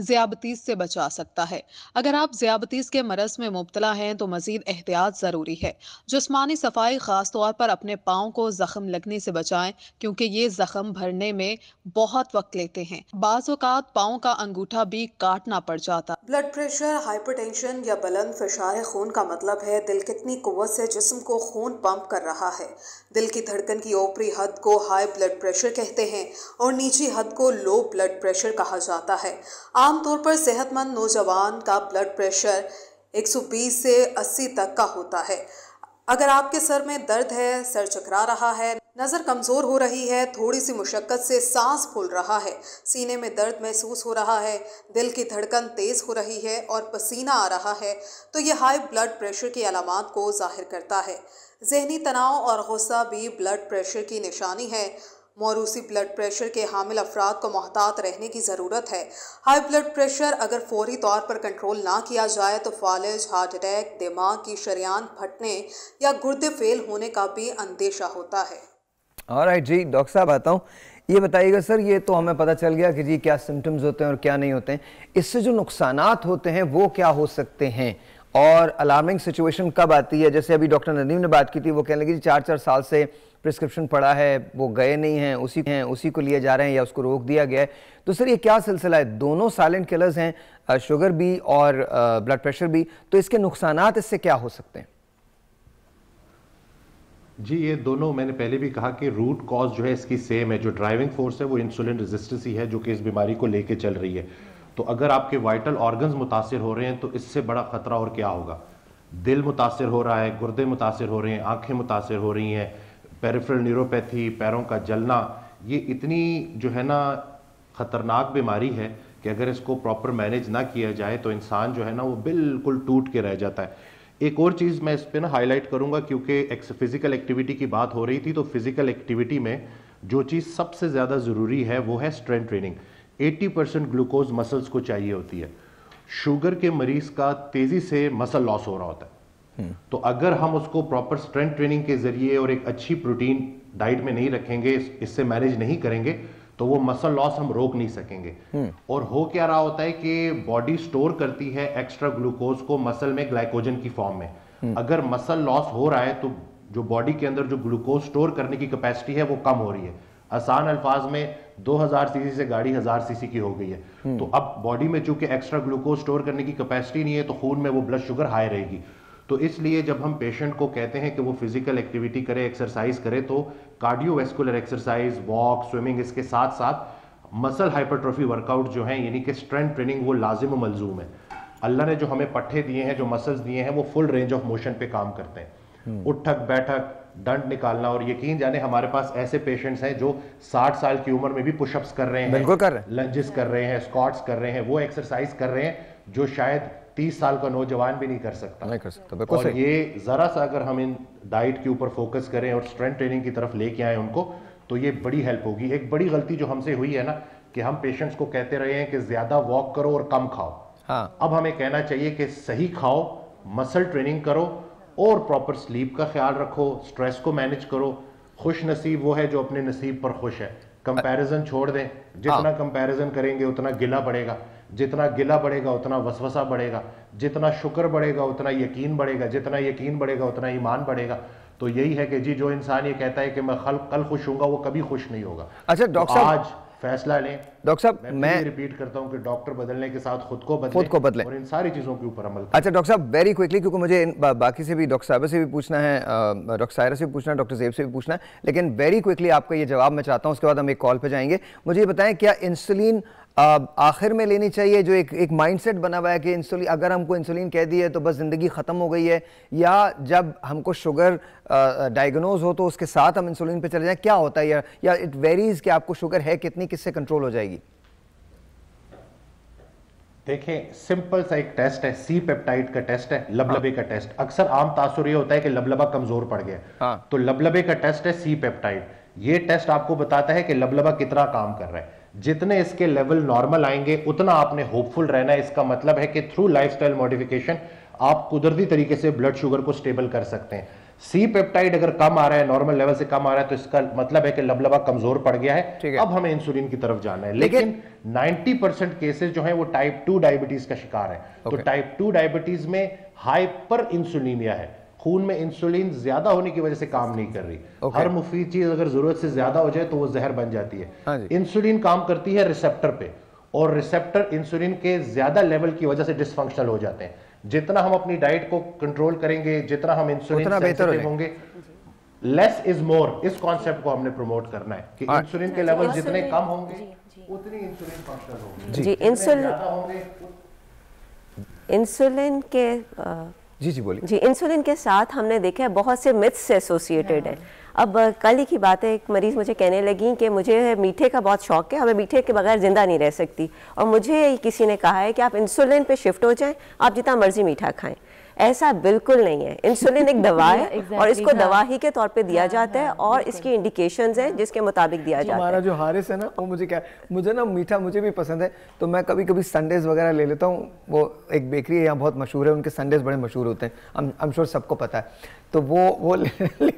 ज़ियाबतीस से बचा सकता है अगर आप ज़ियाबतीस के मरस में मुबतला हैं तो मजीद एहतियात ज़रूरी है जिसमानी सफाई ख़ास तौर पर अपने पाओं को ज़ख्म लगने से बचाएं क्योंकि ये ज़ख्म भरने में बहुत वक्त लेते हैं बाज़ात पाओं का अंगूठा भी काटना पड़ जाता ब्लड प्रेशर टेंशन या बुलंद फिशार खून का मतलब है दिल कितनी कुत से जिसम को खून पंप कर रहा है दिल की धड़कन की ऊपरी हद को हाई ब्लड प्रेशर कहते हैं और निजी हद को लो ब्लड प्रेशर कहा जाता है आमतौर पर सेहतमंद नौजवान का ब्लड प्रेशर 120 से 80 तक का होता है अगर आपके सर में दर्द है सर चकरा रहा है नज़र कमज़ोर हो रही है थोड़ी सी मुशक्क़त से सांस फूल रहा है सीने में दर्द महसूस हो रहा है दिल की धड़कन तेज़ हो रही है और पसीना आ रहा है तो यह हाई ब्लड प्रेशर की अलामत को जाहिर करता है जहनी तनाव और गुस्सा भी ब्लड प्रेशर की निशानी है मौरूसी ब्लड प्रेशर के हामिल अफराद को महतात रहने की ज़रूरत है हाई ब्लड प्रेशर अगर फौरी तौर पर कंट्रोल ना किया जाए तो फालिज हार्ट अटैक दिमाग की शरियान फटने या गुर्दे फेल होने का भी अंदेशा होता है और right, जी डॉक्टर साहब आता हूँ ये बताइएगा सर ये तो हमें पता चल गया कि जी क्या सिम्टम्स होते हैं और क्या नहीं होते हैं इससे जो नुकसान होते हैं वो क्या हो सकते हैं और अलार्मिंग सिचुएशन कब आती है जैसे अभी डॉक्टर नदीम ने बात की थी वो कहने लगी चार चार साल से प्रिस्क्रिप्शन पड़ा है वो गए नहीं हैं उसी हैं उसी को लिए जा रहे हैं या उसको रोक दिया गया है तो सर ये क्या सिलसिला है दोनों साइलेंट किलर्स हैं शुगर भी और ब्लड प्रेशर भी तो इसके नुकसान इससे क्या हो सकते हैं जी ये दोनों मैंने पहले भी कहा कि रूट कॉज जो है इसकी सेम है जो ड्राइविंग फोर्स है वो इंसुलिन रेजिस्टेंस ही है जो कि इस बीमारी को लेके चल रही है तो अगर आपके वाइटल ऑर्गन्स मुतासर हो रहे हैं तो इससे बड़ा ख़तरा और क्या होगा दिल मुतासर हो रहा है गुर्दे मुतासर हो रहे हैं आँखें मुतासर हो रही हैं पेरिफेरल न्यूरोपैथी पैरों का जलना ये इतनी जो है ना ख़तरनाक बीमारी है कि अगर इसको प्रॉपर मैनेज ना किया जाए तो इंसान जो है ना वो बिल्कुल टूट के रह जाता है एक और चीज़ मैं इस पर ना हाईलाइट करूँगा क्योंकि एक फिज़िकल एक्टिविटी की बात हो रही थी तो फिज़िकल एक्टिविटी में जो चीज़ सबसे ज़्यादा ज़रूरी है वो है strength training 80 percent glucose muscles को चाहिए होती है शुगर के मरीज का तेजी से मसल लॉस हो रहा होता है हम्म। तो अगर हम उसको प्रॉपर स्ट्रेंथ ट्रेनिंग के जरिए और एक अच्छी प्रोटीन डाइट में नहीं रखेंगे इससे मैनेज नहीं करेंगे तो वो मसल लॉस हम रोक नहीं सकेंगे हम्म। और हो क्या रहा होता है कि बॉडी स्टोर करती है एक्स्ट्रा ग्लूकोज को मसल में ग्लाइकोजन की फॉर्म में हम्म। अगर मसल लॉस हो रहा है तो जो बॉडी के अंदर जो ग्लूकोज स्टोर करने की कैपेसिटी है वो कम हो रही है आसान अल्फाज में 2000 सीसी से गाड़ी हजार सीसी की हो गई है हम्म। तो अब बॉडी में चूंकि एक्स्ट्रा ग्लूकोज स्टोर करने की कैपेसिटी नहीं है तो खून में वो ब्लड शुगर हाई रहेगी तो इसलिए जब हम पेशेंट को कहते हैं कि वो फिजिकल एक्टिविटी करे एक्सरसाइज करे तो कार्डियोवेस्कुलर एक्सरसाइज वॉक स्विमिंग इसके साथ साथ मसल हाइपरट्रॉफी वर्कआउट जो है यानी कि स्ट्रेंथ ट्रेनिंग वो लाजिम मलजूम है अल्लाह ने जो हमें पट्टे दिए हैं जो मसल्स दिए हैं वो फुल रेंज ऑफ मोशन पे काम करते हैं हम्म। उठक बैठक दंड निकालना और यकीन जाने हमारे पास ऐसे पेशेंट्स हैं जो 60 साल की उम्र में भी पुशअप्स कर रहे हैं कर रहे हैं लंजेस कर रहे हैं स्कॉट्स कर रहे हैं वो एक्सरसाइज कर रहे हैं जो शायद 30 साल का नौजवान भी नहीं कर सकता नहीं कर सकता और ये ज़रा सा अगर हम इन डाइट के ऊपर फोकस करें और स्ट्रेंथ ट्रेनिंग की तरफ लेके आए उनको तो ये बड़ी हेल्प होगी एक बड़ी गलती जो हमसे हुई है ना कि हम पेशेंट्स को कहते रहे हैं कि ज़्यादा वॉक करो और कम खाओ हाँ। अब हमें कहना चाहिए कि सही खाओ मसल ट्रेनिंग करो और प्रॉपर स्लीप का ख्याल रखो स्ट्रेस को मैनेज करो खुश नसीब वो है जो अपने नसीब पर खुश है कंपैरिजन छोड़ दें जितना कंपैरिजन हाँ। करेंगे उतना गिला बढ़ेगा जितना गिला बढ़ेगा उतना वसवसा बढ़ेगा जितना शुक्र बढ़ेगा उतना यकीन बढ़ेगा जितना यकीन बढ़ेगा उतना ईमान बढ़ेगा तो यही है कि जी जो इंसान ये कहता है कि मैं कल खुश हूँ वो कभी खुश नहीं होगा अच्छा डॉक्टर तो आज फैसला लें डॉक्टर साहब मैं रिपीट करता हूं कि डॉक्टर बदलने के साथ खुद को बदलें खुद को बदलें और इन सारी चीज़ों के ऊपर अमल अच्छा डॉक्टर साहब वेरी क्विकली क्योंकि मुझे इन बा, बाकी से भी डॉक्टर साहब से भी पूछना है डॉक्टर सायरा से भी पूछना है डॉक्टर जेब से भी पूछना है लेकिन वेरी क्विकली आपका ये जवाब मैं चाहता हूँ उसके बाद हम एक कॉल पर जाएंगे मुझे ये बताएं क्या इंसुलिन आखिर में लेनी चाहिए जो एक एक माइंडसेट बना हुआ है कि इंसुलिन अगर हमको इंसुलिन कह दी है तो बस ज़िंदगी ख़त्म हो गई है या जब हमको शुगर डायग्नोज हो तो उसके साथ हम इंसुलिन पे चले जाएं क्या होता है या, या इट वेरीज़ कि आपको शुगर है कितनी किससे कंट्रोल हो जाएगी देखें सिंपल सा एक टेस्ट है सी पेप्टाइड का टेस्ट है लबलबे हाँ। का टेस्ट अक्सर आम तासुर ये होता है कि लबलबा कमजोर पड़ गया हाँ। तो लबलबे का टेस्ट है सी पेप्टाइड ये टेस्ट आपको बताता है कि लबलबा कितना काम कर रहा है जितने इसके लेवल नॉर्मल आएंगे उतना आपने होपफुल रहना है इसका मतलब है कि थ्रू लाइफस्टाइल मॉडिफिकेशन आप कुदरती तरीके से ब्लड शुगर को स्टेबल कर सकते हैं सी पेप्टाइड अगर कम आ रहा है नॉर्मल लेवल से कम आ रहा है तो इसका मतलब है कि लबलबा कमजोर पड़ गया है अब हमें इंसुलिन की तरफ जाना है लेकिन नाइनटी परसेंट केसेस जो है वो टाइप टू डायबिटीज का शिकार तो है तो टाइप टू डायबिटीज में हाइपर इंसुलिनिया है खून में इंसुलिन ज्यादा होने की वजह से काम नहीं कर रही okay. हर मुफीद चीज अगर जरूरत से ज्यादा हो जाए तो वो जहर बन जाती है इंसुलिन हाँ काम करती है रिसेप्टर पे और रिसेप्टर इंसुलिन के ज्यादा लेवल की वजह से डिसफंक्शनल हो जाते हैं जितना हम अपनी डाइट को कंट्रोल करेंगे जितना हम इंसुलिन बेहतर होंगे लेस इज मोर इस कॉन्सेप्ट को हमने प्रमोट करना है कि इंसुलिन हाँ। के लेवल जितने कम होंगे उतनी इंसुलिन फंक्शनल होंगी इंसुलिन इंसुलिन के जी जी बोलिए जी इंसुलिन के साथ हमने देखा है बहुत से मिथ्स से एसोसिएटेड है हाँ। अब कल ही की बात है एक मरीज़ मुझे कहने लगी कि मुझे मीठे का बहुत शौक है और मैं मीठे के बगैर ज़िंदा नहीं रह सकती और मुझे किसी ने कहा है कि आप इंसुलिन पे शिफ्ट हो जाएं आप जितना मर्ज़ी मीठा खाएं ऐसा बिल्कुल नहीं है इंसुलिन एक दवा है exactly, और इसको हाँ, दवा ही के तौर पे दिया हाँ, जाता है हाँ, और इसकी इंडिकेशन है जिसके मुताबिक दिया जाता है हमारा जो हारिस है ना वो मुझे क्या मुझे ना मीठा मुझे भी पसंद है तो मैं कभी कभी संडेज वगैरह ले लेता हूँ वो एक बेकरी है यहाँ बहुत मशहूर है उनके संडेज बड़े मशहूर होते हैं आई एम श्योर सबको पता है तो वो वो ले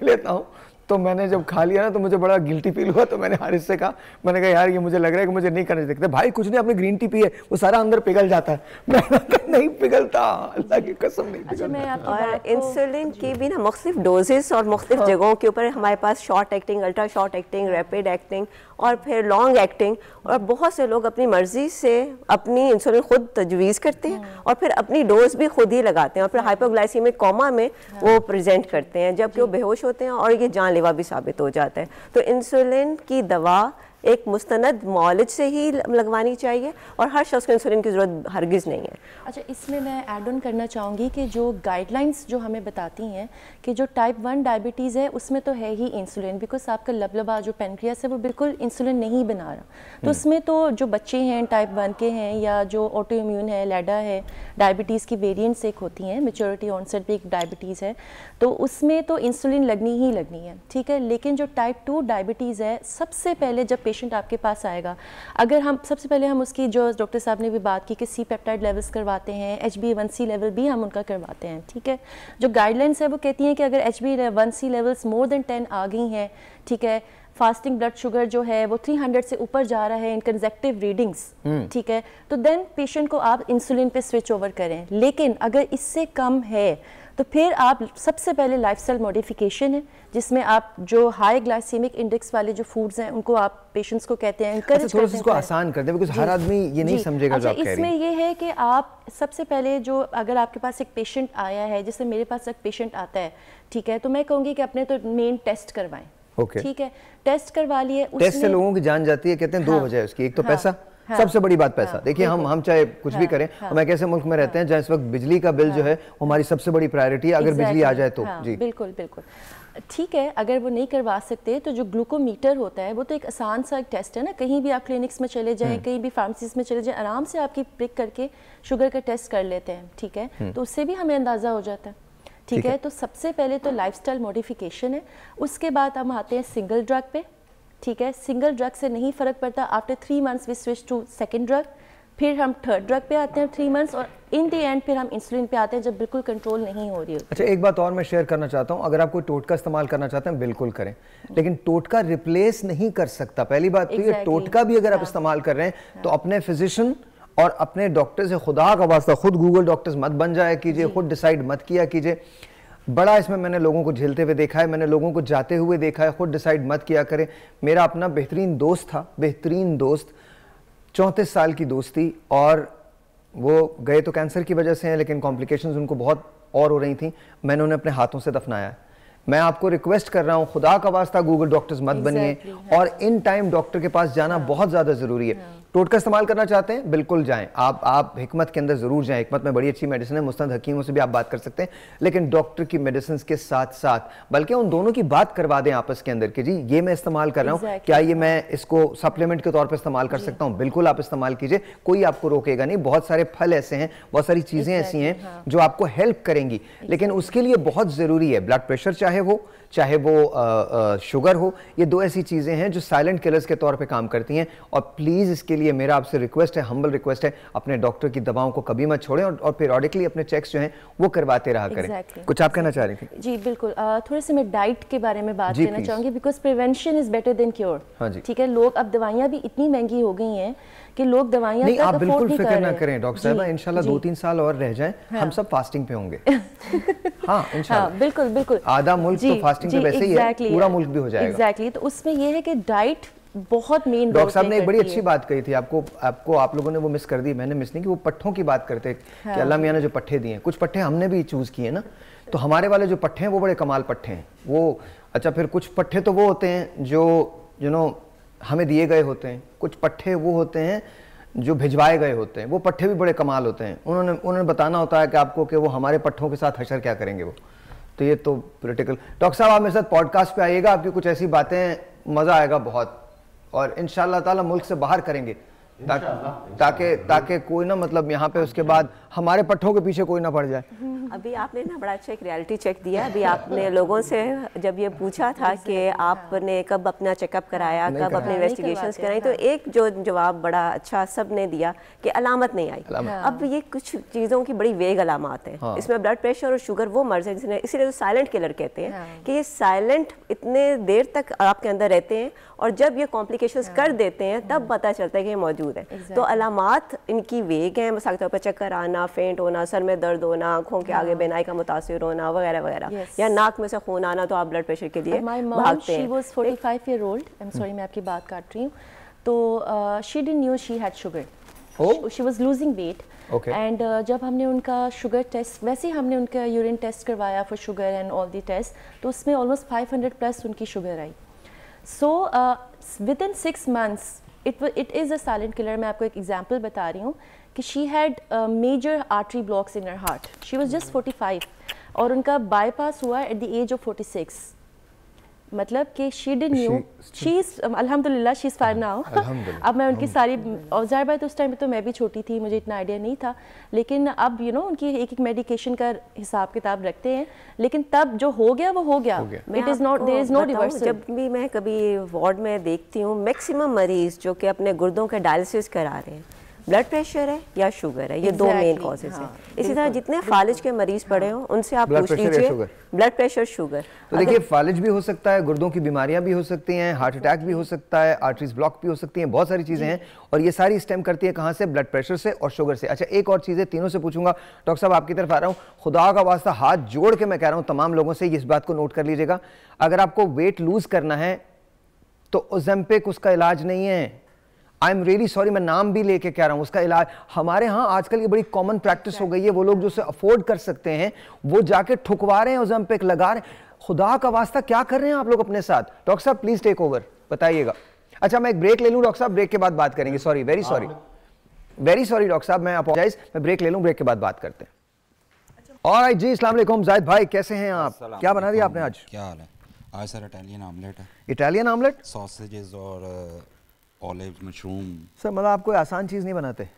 लेता हूँ तो मैंने जब खा लिया ना तो मुझे बड़ा गिल्टी फील हुआ तो मैंने हारिस से कहा मैंने कहा यार ये मुझे लग रहा है कि मुझे नहीं करना चाहिए भाई कुछ नहीं अपने ग्रीन टी पी है वो सारा अंदर पिघल जाता है मैंने नहीं पिघलता अल्लाह की कसम नहीं अच्छा, और इंसुलिन की भी ना मुख्तलिफ डोजेस और मुख्तलिफ हाँ। जगहों के ऊपर हमारे पास short acting ultra short acting rapid acting और फिर लॉन्ग एक्टिंग और बहुत से लोग अपनी मर्ज़ी से अपनी इंसुलिन खुद तजवीज़ करते हैं हाँ। और फिर अपनी डोज भी खुद ही लगाते हैं और फिर हाइपोग्लाइसी में कॉमा हाँ। में वो प्रेजेंट करते हैं जबकि वो बेहोश होते हैं और ये जान जानलेवा भी साबित हो जाता है तो इंसुलिन की दवा एक मुस्तंद मॉलज से ही लगवानी चाहिए और हर शख्स को इंसुलिन की ज़रूरत हरगिज़ नहीं है अच्छा इसमें मैं ऐड ऑन करना चाहूँगी कि जो गाइडलाइंस जो हमें बताती हैं कि जो टाइप वन डायबिटीज़ है उसमें तो है ही इंसुलिन बिकॉज आपका लबलबा जो पेनक्रियास है वो बिल्कुल इंसुलिन नहीं बना रहा तो हम्म। उसमें तो जो बच्चे हैं टाइप वन के हैं या जो ऑटो इम्यून है लेडा है डायबिटीज़ की वेरियंट्स एक होती हैं मेचोरिटी ऑनसेट भी एक डायबिटीज़ है तो उसमें तो इंसुलिन लगनी ही लगनी है ठीक है लेकिन जो टाइप टू डायबिटीज़ है सबसे पहले जब पेशेंट पेशेंट आपके पास आएगा अगर हम सबसे पहले हम उसकी जो डॉक्टर साहब ने भी बात की कि सी पेप्टाइड लेवल्स करवाते हैं H B one C level भी हम उनका करवाते हैं ठीक है जो गाइडलाइंस है वो कहती हैं कि अगर H B one C levels more than ten आ गई हैं ठीक है फास्टिंग ब्लड शुगर जो है वो 300 से ऊपर जा रहा है इन कंजेक्टिव हम्म। रीडिंग्स ठीक है तो देन पेशेंट को आप इंसुलिन पे स्विच ओवर करें लेकिन अगर इससे कम है तो फिर आप सबसे पहले लाइफस्टाइल मॉडिफिकेशन है जिसमें आप जो हाई ग्लाइसेमिक इंडेक्स वाले जो फूड्स हैं उनको आप पेशेंट्स को कहते हैं अच्छा, इसको आसान कर दें हर आदमी ये नहीं समझेगा अच्छा, इसमें ये है कि आप सबसे पहले जो अगर आपके पास एक पेशेंट आया है जैसे मेरे पास एक पेशेंट आता है ठीक है तो मैं कहूँगी कि अपने तो मेन टेस्ट करवाएं ठीक okay. है टेस्ट करवा लिए टेस्ट से लोगों की जान जाती है कहते हैं हाँ, दो वजह उसकी एक तो हाँ, पैसा हाँ, सबसे बड़ी बात पैसा हाँ, देखिए हम हम चाहे कुछ हाँ, भी करें हाँ, हम एक ऐसे मुल्क में रहते हैं जहाँ इस वक्त बिजली का बिल जो है हाँ। हमारी सबसे बड़ी प्रायोरिटी है अगर बिजली आ जाए तो हाँ, जी बिल्कुल बिल्कुल ठीक है अगर वो नहीं करवा सकते तो जो ग्लूकोमीटर होता है वो तो एक आसान सा एक टेस्ट है ना कहीं भी आप क्लिनिक्स में चले जाएं हम्म। कहीं भी फार्मेसीज में चले जाएं आराम से आपकी प्रिक करके शुगर का टेस्ट कर लेते हैं ठीक है हम्म। तो उससे भी हमें अंदाज़ा हो जाता है ठीक है तो सबसे पहले तो स्टाइल मॉडिफिकेशन है उसके बाद हम आते हैं सिंगल ड्रग पे ठीक है सिंगल ड्रग से नहीं फ़र्क पड़ता after three months we switch to second drug फिर हम थर्ड ड्रग पे आते हैं थ्री मंथ्स और इन दी एंड फिर हम इंसुलिन पे आते हैं जब बिल्कुल कंट्रोल नहीं हो रही होती अच्छा एक बात और मैं शेयर करना चाहता हूँ अगर आप कोई टोटका इस्तेमाल करना चाहते हैं बिल्कुल करें हम्म। लेकिन टोटका रिप्लेस नहीं कर सकता पहली बात exactly. तो ये टोटका भी अगर आप हाँ। इस्तेमाल कर रहे हैं हाँ। तो अपने फिजिशियन और अपने डॉक्टर से खुदा का वास्ता खुद गूगल डॉक्टर्स मत बन जाया कीजिए खुद डिसाइड मत किया कीजिए बड़ा इसमें मैंने लोगों को झेलते हुए देखा है मैंने लोगों को जाते हुए देखा है खुद डिसाइड मत किया करें मेरा अपना बेहतरीन दोस्त था बेहतरीन दोस्त चौंतीस साल की दोस्ती और वो गए तो कैंसर की वजह से हैं लेकिन कॉम्प्लिकेशन उनको बहुत और हो रही थी मैंने उन्हें अपने हाथों से दफनाया है मैं आपको रिक्वेस्ट कर रहा हूँ खुदा का वास्ता गूगल डॉक्टर्स मत exactly, बनिए हाँ। और इन टाइम डॉक्टर के पास जाना बहुत ज़्यादा ज़रूरी है हाँ। टोटका इस्तेमाल करना चाहते हैं बिल्कुल जाएं आप आप हिकमत के अंदर ज़रूर जाएं हिकमत में बड़ी अच्छी मेडिसिन है मुस्तंद हकीमों से भी आप बात कर सकते हैं लेकिन डॉक्टर की मेडिसिन के साथ साथ बल्कि उन दोनों की बात करवा दें आपस के अंदर कि जी ये मैं इस्तेमाल कर रहा हूँ exactly. क्या ये मैं इसको सप्लीमेंट के तौर पर इस्तेमाल कर सकता हूँ बिल्कुल आप इस्तेमाल कीजिए कोई आपको रोकेगा नहीं बहुत सारे फल ऐसे हैं बहुत सारी चीज़ें ऐसी हैं हाँ। जो आपको हेल्प करेंगी लेकिन उसके लिए बहुत ज़रूरी है ब्लड प्रेशर चाहे वो चाहे वो शुगर हो ये दो ऐसी चीज़ें हैं जो साइलेंट किलर्स के तौर पे काम करती हैं और प्लीज़ इसके लिए मेरा आपसे रिक्वेस्ट है हम्बल रिक्वेस्ट है अपने डॉक्टर की दवाओं को कभी मत छोड़ें और, और पीरियडिकली अपने चेक्स जो हैं वो करवाते रहा करें exactly. कुछ आप कहना चाह रही थी जी बिल्कुल थोड़े से मैं डाइट के बारे में बात करना चाहूँगी because prevention is better than cure ठीक है लोग अब दवाइयाँ भी इतनी महंगी हो गई हैं कि लोग दवाइयां नहीं आप तो बिल्कुल फिक्र ना करें डॉक्टर साहब इंशाल्लाह दो तीन साल और रह जाए हाँ। हम सब फास्टिंग पे होंगे हाँ हाँ, बिल्कुल बिल्कुल आधा मुल्क तो फास्टिंग पे वैसे ही है पूरा मुल्क भी हो जाएगा एग्जैक्टली तो उसमें ये है कि डाइट बहुत मेन डॉक्टर साहब ने एक बड़ी अच्छी बात कही थी आपको आपको आप लोगों ने वो मिस कर दी मैंने मिस नहीं की वो पट्ठों की बात करते कि हाँ। अल्लाह मियाँ ने जो पट्ठे दिए कुछ पट्ठे हमने भी चूज़ किए ना तो हमारे वाले जो पट्ठे हैं वो बड़े कमाल पट्ठे हैं वो अच्छा फिर कुछ पट्ठे तो वो होते हैं जो यू नो हमें दिए गए होते हैं कुछ पट्ठे वो होते हैं जो भिजवाए गए होते हैं वो पट्ठे भी बड़े कमाल होते हैं उन्होंने उन्होंने बताना होता है कि आपको कि वो हमारे पट्ठों के साथ हशर क्या करेंगे वो तो ये तो पोलिटिकल डॉक्टर साहब आप मेरे साथ पॉडकास्ट पे आइएगा आपकी कुछ ऐसी बातें मज़ा आएगा बहुत और इन ताला मुल्क से बाहर करेंगे ताकि ताकि कोई ना मतलब यहाँ पे उसके बाद हमारे पट्टों के पीछे कोई ना पड़ जाए अभी आपने ना बड़ा अच्छा एक रियलिटी चेक दिया अभी आपने लोगों से जब ये पूछा था कि हाँ। आपने कब अपना चेकअप कराया कब अपने इन्वेस्टिगेशन कराई तो एक जो जवाब बड़ा अच्छा सब ने दिया कि अलामत नहीं आई हाँ। अब ये कुछ चीज़ों की बड़ी वेग अलामत है हाँ। इसमें ब्लड प्रेशर और शुगर वो मर्ज है जिसने इसीलिए साइलेंट तो किलर कहते हैं कि ये साइलेंट इतने देर तक आपके अंदर रहते हैं और जब ये कॉम्प्लिकेशन कर देते हैं तब पता चलता है कि ये मौजूद है तो अलामत इनकी वेग है मसाक तौर पर चक्कर आना होना फेंट होना सर में दर्द होना आंखों के आगे हाँ। बेनाई का मुतासर होना वगैरह वगैरह या नाक में से खून आना तो आप ब्लड प्रेशर के लिए भागते हैं हम्म। आपकी बात काट रही हूँ तो she didn't knew she had sugar she was losing weight and uh, जब हमने उनका शुगर टेस्ट वैसे ही हमने उनका यूरिन टेस्ट करवाया for sugar and all the test तो उसमें ऑलमोस्ट 500 प्लस उनकी शुगर आई so within six months it it is a silent killer मैं आपको एक एग्जांपल बता रही हूँ she had major artery blocks in in her heart. She was just 45 और उनका बाईपास हुआ at the age of 46. मतलब कि she did knew she is अल्हम्दुलिल्लाह शी इज़ फाइन नाउ अब मैं उनकी सारी और जाहिर बात उस टाइम पे तो मैं भी छोटी थी मुझे इतना आइडिया नहीं था लेकिन अब यू you नो know, उनकी एक एक मेडिकेशन का हिसाब किताब रखते हैं लेकिन तब जो हो गया वो हो गया it is not there is no reverse जब भी मैं कभी वार्ड में देखती हूँ मैक्सिमम मरीज जो कि अपने गुर्दों के डायलिसिस करा रहे हैं ब्लड प्रेशर है या शुगर है ये exactly, दो मेन कॉजेज हाँ, हैं इसी तरह जितने फालिज के मरीज पड़े हो हाँ। उनसे आप पूछ लीजिए ब्लड प्रेशर शुगर तो देखिए फालिज भी हो सकता है गुर्दों की बीमारियां भी हो सकती हैं हार्ट अटैक भी हो सकता है आर्टरीज ब्लॉक भी हो सकती हैं बहुत सारी चीज़ें हैं और ये सारी स्टेम करती है कहाँ से ब्लड प्रेशर से और शुगर से अच्छा एक और चीज़ है तीनों से पूछूंगा डॉक्टर साहब आपकी तरफ आ रहा हूँ खुदा का वास्ता हाथ जोड़ के मैं कह रहा हूँ तमाम लोगों से इस बात को नोट कर लीजिएगा अगर आपको वेट लूज़ करना है तो ओजम्पिक उसका इलाज नहीं है आई एम रियली सॉरी मैं नाम भी लेके कह रहा हूँ उसका इलाज हमारे यहाँ आजकल ये बड़ी कॉमन प्रैक्टिस हो गई है वो लोग जो उसे अफोर्ड कर सकते हैं वो जाके ठुकवा रहे हैं ओजम्पिक लगा रहे हैं खुदा का वास्ता क्या कर रहे हैं आप लोग अपने साथ डॉक्टर साहब प्लीज टेक ओवर बताइएगा अच्छा मैं एक ब्रेक ले लूँ डॉक्टर साहब ब्रेक के बाद बात करेंगे sorry very sorry very sorry doctor साहब मैं अपॉजाइज मैं ब्रेक ले लूँ ब्रेक के बाद बात करते हैं और आई जी इस्लाम जायद भाई कैसे हैं आप क्या बना दिया आपने आज क्या हाल है आज सर इटालियन आमलेट है इटालियन आमलेट सॉसेजेस और ऑलिव्स मशरूम सर मतलब आप कोई आसान चीज़ नहीं बनाते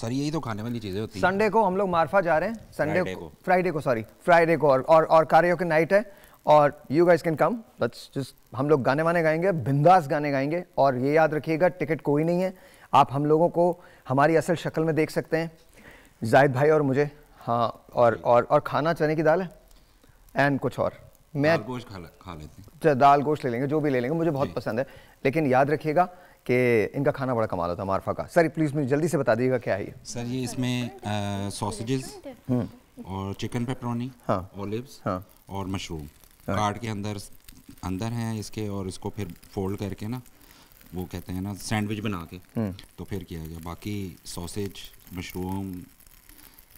सर यही तो खाने वाली चीज़ें होती हैं संडे को हम लोग मारफा जा रहे हैं संडे को फ्राइडे को सॉरी फ्राइडे को और और, कार्यो के नाइट है और you guys can come let's just हम लोग गाने वाने गाएंगे बिंदास गाने गाएंगे और ये याद रखिएगा टिकट कोई नहीं है आप हम लोगों को हमारी असल शक्ल में देख सकते हैं जाहिद भाई और मुझे हाँ और और और खाना चने की दाल है एंड कुछ और मैं दाल गोश्त खा, खा लेते हैं अच्छा, दाल गोश्त ले लेंगे जो भी ले लेंगे मुझे बहुत पसंद है लेकिन याद रखिएगा कि इनका खाना बड़ा कमाल होता है मारफा का सर प्लीज़ मुझे जल्दी से बता दीजिएगा क्या है ये सर ये इसमें सॉसेजेस हम्म। और चिकन पेपरोनी हाँ ओलिव्स हाँ और मशरूम हाँ, कार्ड के अंदर अंदर हैं इसके और इसको फिर फोल्ड करके ना वो कहते हैं ना सैंडविच बना के हम्म। तो फिर किया गया बाकी सॉसेज मशरूम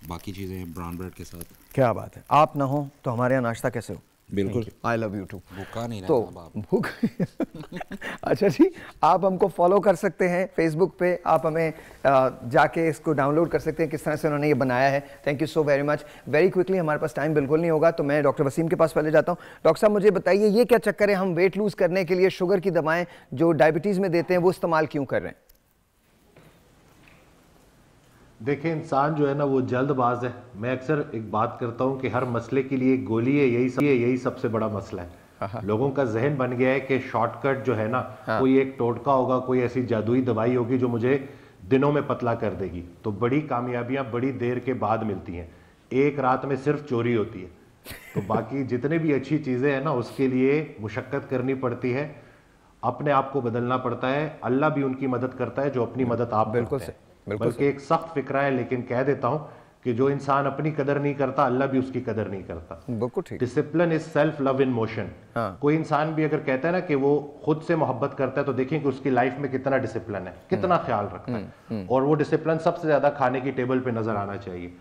बाकी चीज़ें ब्राउन ब्रेड के साथ क्या बात है आप ना हो तो हमारे यहाँ नाश्ता कैसे हो बिल्कुल आई लव यू टू भूखा नहीं तो भूख अच्छा जी आप हमको फॉलो कर सकते हैं फेसबुक पे आप हमें जाके इसको डाउनलोड कर सकते हैं किस तरह से उन्होंने ये बनाया है thank you so very much very quickly हमारे पास टाइम बिल्कुल नहीं होगा तो मैं डॉक्टर वसीम के पास पहले जाता हूँ डॉक्टर साहब मुझे बताइए ये क्या चक्कर है हम वेट लूज़ करने के लिए शुगर की दवाएँ जो डायबिटीज़ में देते हैं वो इस्तेमाल क्यों कर रहे हैं देखें इंसान जो है ना वो जल्दबाज है मैं अक्सर एक बात करता हूँ कि हर मसले के लिए गोली है यही सब, यही सबसे बड़ा मसला है हाँ। लोगों का जहन बन गया है कि शॉर्टकट जो है ना हाँ। कोई एक टोटका होगा कोई ऐसी जादुई दवाई होगी जो मुझे दिनों में पतला कर देगी तो बड़ी कामयाबियां बड़ी देर के बाद मिलती हैं एक रात में सिर्फ चोरी होती है तो बाकी जितने भी अच्छी चीज़ें हैं ना उसके लिए मुशक्क़त करनी पड़ती है अपने आप को बदलना पड़ता है अल्लाह भी उनकी मदद करता है जो अपनी मदद आप बिल्कुल बल्कि एक सख्त फिक्रा है लेकिन कह देता हूँ कि जो इंसान अपनी कदर नहीं करता अल्लाह भी उसकी कदर नहीं करता बिल्कुल ठीक discipline is self love in motion कोई इंसान भी अगर कहता है ना कि वो खुद से मोहब्बत करता है तो देखें कि उसकी लाइफ में कितना डिसिप्लिन है हम्म। कितना ख्याल रखता है हम्म। हम्म। और वो डिसिप्लिन सबसे ज्यादा खाने की टेबल पे नजर आना चाहिए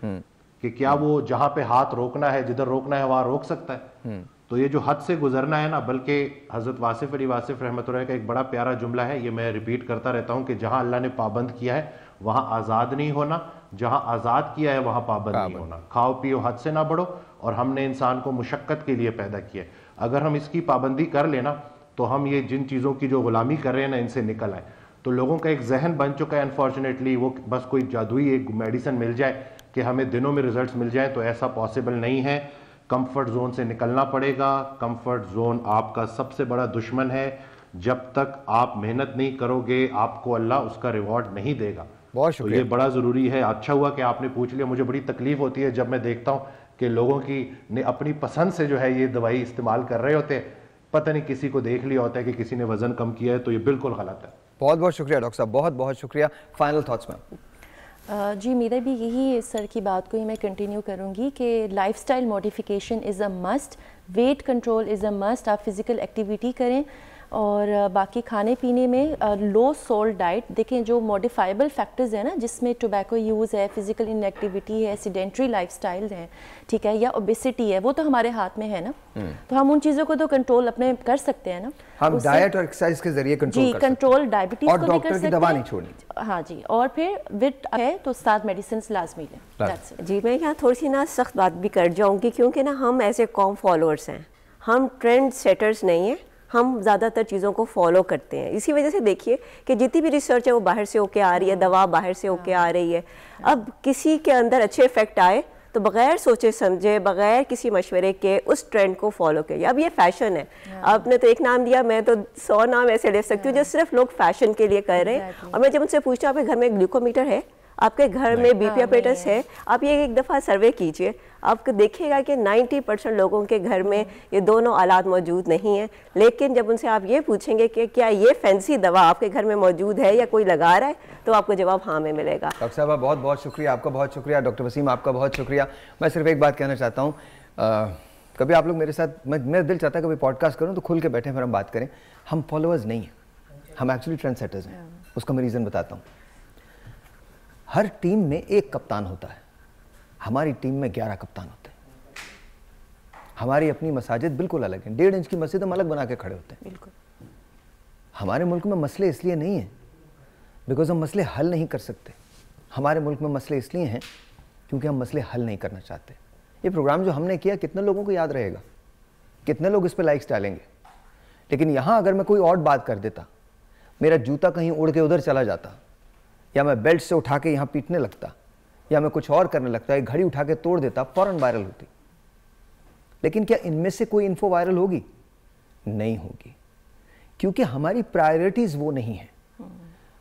कि क्या वो जहाँ पे हाथ रोकना है जिधर रोकना है वहां रोक सकता है तो ये जो हद से गुजरना है ना बल्कि हज़रत वासिफ अली वासिफ रहमत का एक बड़ा प्यारा जुमला है ये मैं रिपीट करता रहता हूँ कि जहाँ अल्लाह ने पाबंद किया है वहां आज़ाद नहीं होना जहां आज़ाद किया है पाबंद पाबंदी होना खाओ पियो हद से ना बढ़ो और हमने इंसान को मुशक्क़त के लिए पैदा किया है अगर हम इसकी पाबंदी कर लेना तो हम ये जिन चीज़ों की जो ग़ुलामी कर रहे हैं ना इनसे निकल आए तो लोगों का एक जहन बन चुका है अनफॉर्चुनेटली वो बस कोई जादुई एक मेडिसिन मिल जाए कि हमें दिनों में रिजल्ट्स मिल जाए तो ऐसा पॉसिबल नहीं है कंफर्ट जोन से निकलना पड़ेगा कंफर्ट जोन आपका सबसे बड़ा दुश्मन है जब तक आप मेहनत नहीं करोगे आपको अल्लाह उसका रिवॉर्ड नहीं देगा बहुत शुक्रिया तो ये बड़ा ज़रूरी है अच्छा हुआ कि आपने पूछ लिया मुझे बड़ी तकलीफ़ होती है जब मैं देखता हूँ कि लोगों की ने अपनी पसंद से जो है ये दवाई इस्तेमाल कर रहे होते हैं पता नहीं किसी को देख लिया होता है कि किसी ने वज़न कम किया है तो ये बिल्कुल गलत है बहुत बहुत शुक्रिया डॉक्टर साहब बहुत बहुत शुक्रिया फाइनल थाट्स में जी मेरा भी यही सर की बात को ही मैं कंटिन्यू करूँगी कि lifestyle modification is a must weight control is a must आप फिज़िकल एक्टिविटी करें और बाकी खाने पीने में लो सोल्ट डाइट देखें जो मॉडिफाइबल फैक्टर्स हैं ना जिसमें टोबैको यूज़ है फिज़िकल इनएक्टिविटी है सीडेंट्री लाइफ है ठीक है या ओबेसिटी है वो तो हमारे हाथ में है ना हम्म। तो हम उन चीज़ों को तो कंट्रोल अपने कर सकते हैं ना हम डाइट और एक्सरसाइज के जरिए कंट्रोल जी कंट्रोल डायबिटीज को भी कर सकते दवा नहीं छोड़नी हाँ जी और फिर विट है तो साथ मेडिसिन लाजमी लें जी मैं यहाँ थोड़ी सी ना सख्त बात भी कर जाऊँगी क्योंकि ना हम ऐसे कॉम फॉलोअर्स हैं हम ट्रेंड सेटर्स नहीं हैं हम ज़्यादातर चीज़ों को फॉलो करते हैं इसी वजह से देखिए कि जितनी भी रिसर्च है वो बाहर से होके आ रही है हाँ। दवा बाहर से होके आ हाँ। रही है अब किसी के अंदर अच्छे इफेक्ट आए तो बगैर सोचे समझे बगैर किसी मशवरे के उस ट्रेंड को फॉलो करिए अब ये फैशन है हाँ। आपने तो एक नाम दिया मैं तो सौ नाम ऐसे ले सकती हूँ जो सिर्फ लोग फैशन के लिए कर रहे हैं और मैं जब उनसे पूछता हूँ आपके घर में ग्लूकोमीटर है आपके घर में बीपी हाँ, ऑपरेटर्स है आप ये एक दफ़ा सर्वे कीजिए आपको देखिएगा कि 90 परसेंट लोगों के घर में ये दोनों आलात मौजूद नहीं हैं लेकिन जब उनसे आप ये पूछेंगे कि क्या ये फैंसी दवा आपके घर में मौजूद है या कोई लगा रहा है तो आपको जवाब हाँ में मिलेगा डॉक्टर साहब बहुत बहुत शुक्रिया आपका बहुत शुक्रिया डॉक्टर वसीम आपका बहुत शुक्रिया मैं सिर्फ एक बात कहना चाहता हूँ कभी आप लोग मेरे साथ मैं मेरा दिल चाहता है कभी पॉडकास्ट करूँ तो खुल के बैठे फिर हम बात करें हम फॉलोअर्स नहीं हैं हम एक्चुअली ट्रेंड सेटर्स हैं उसका मैं रीज़न बताता हूँ हर टीम में एक कप्तान होता है हमारी टीम में ग्यारह कप्तान होते हैं हमारी अपनी मसाजिद बिल्कुल अलग हैं डेढ़ इंच की मस्जिद हम अलग बना के खड़े होते हैं बिल्कुल हमारे मुल्क में मसले इसलिए नहीं हैं बिकॉज हम मसले हल नहीं कर सकते हमारे मुल्क में मसले इसलिए हैं क्योंकि हम मसले हल नहीं करना चाहते ये प्रोग्राम जो हमने किया कितने लोगों को याद रहेगा कितने लोग इस पर लाइक्स डालेंगे लेकिन यहाँ अगर मैं कोई और बात कर देता मेरा जूता कहीं उड़ के उधर चला जाता या मैं बेल्ट से उठा के यहां पीटने लगता या मैं कुछ और करने लगता एक घड़ी उठा के तोड़ देता फ़ौरन वायरल होती लेकिन क्या इनमें से कोई इन्फो वायरल होगी नहीं होगी क्योंकि हमारी प्रायोरिटीज़ वो नहीं है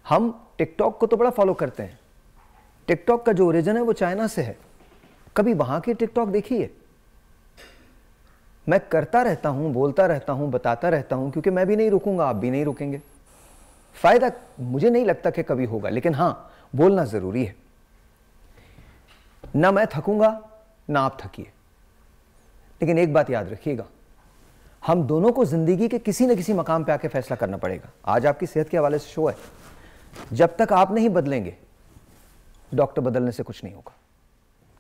हम टिकटॉक को तो बड़ा फॉलो करते हैं टिकटॉक का जो ओरिजिन है वो चाइना से है कभी वहां की टिकटॉक देखी है मैं करता रहता हूं बोलता रहता हूं बताता रहता हूँ क्योंकि मैं भी नहीं रुकूंगा आप भी नहीं रुकेंगे फायदा मुझे नहीं लगता कि कभी होगा लेकिन हां बोलना जरूरी है ना मैं थकूंगा ना आप थकिए लेकिन एक बात याद रखिएगा हम दोनों को जिंदगी के किसी न किसी मकाम पे आके फैसला करना पड़ेगा आज आपकी सेहत के हवाले से शो है जब तक आप नहीं बदलेंगे डॉक्टर बदलने से कुछ नहीं होगा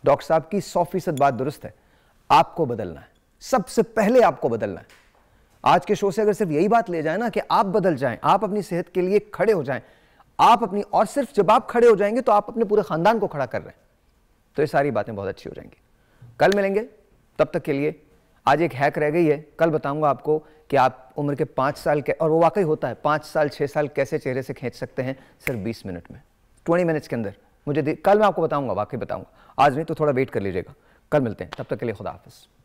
डॉक्टर साहब की सौ फीसद बात दुरुस्त है आपको बदलना है सबसे पहले आपको बदलना है आज के शो से अगर सिर्फ यही बात ले जाए ना कि आप बदल जाएं आप अपनी सेहत के लिए खड़े हो जाएं आप अपनी और सिर्फ जब आप खड़े हो जाएंगे तो आप अपने पूरे खानदान को खड़ा कर रहे हैं तो ये सारी बातें बहुत अच्छी हो जाएंगी कल मिलेंगे तब तक के लिए आज एक हैक रह गई है कल बताऊंगा आपको कि आप उम्र के पांच साल के और वो वाकई होता है पांच साल छह साल कैसे चेहरे से खींच सकते हैं सिर्फ बीस मिनट में ट्वेंटी मिनट्स के अंदर मुझे कल मैं आपको बताऊंगा वाकई बताऊंगा आज नहीं तो थोड़ा वेट कर लीजिएगा कल मिलते हैं तब तक के लिए खुदा हाफिज़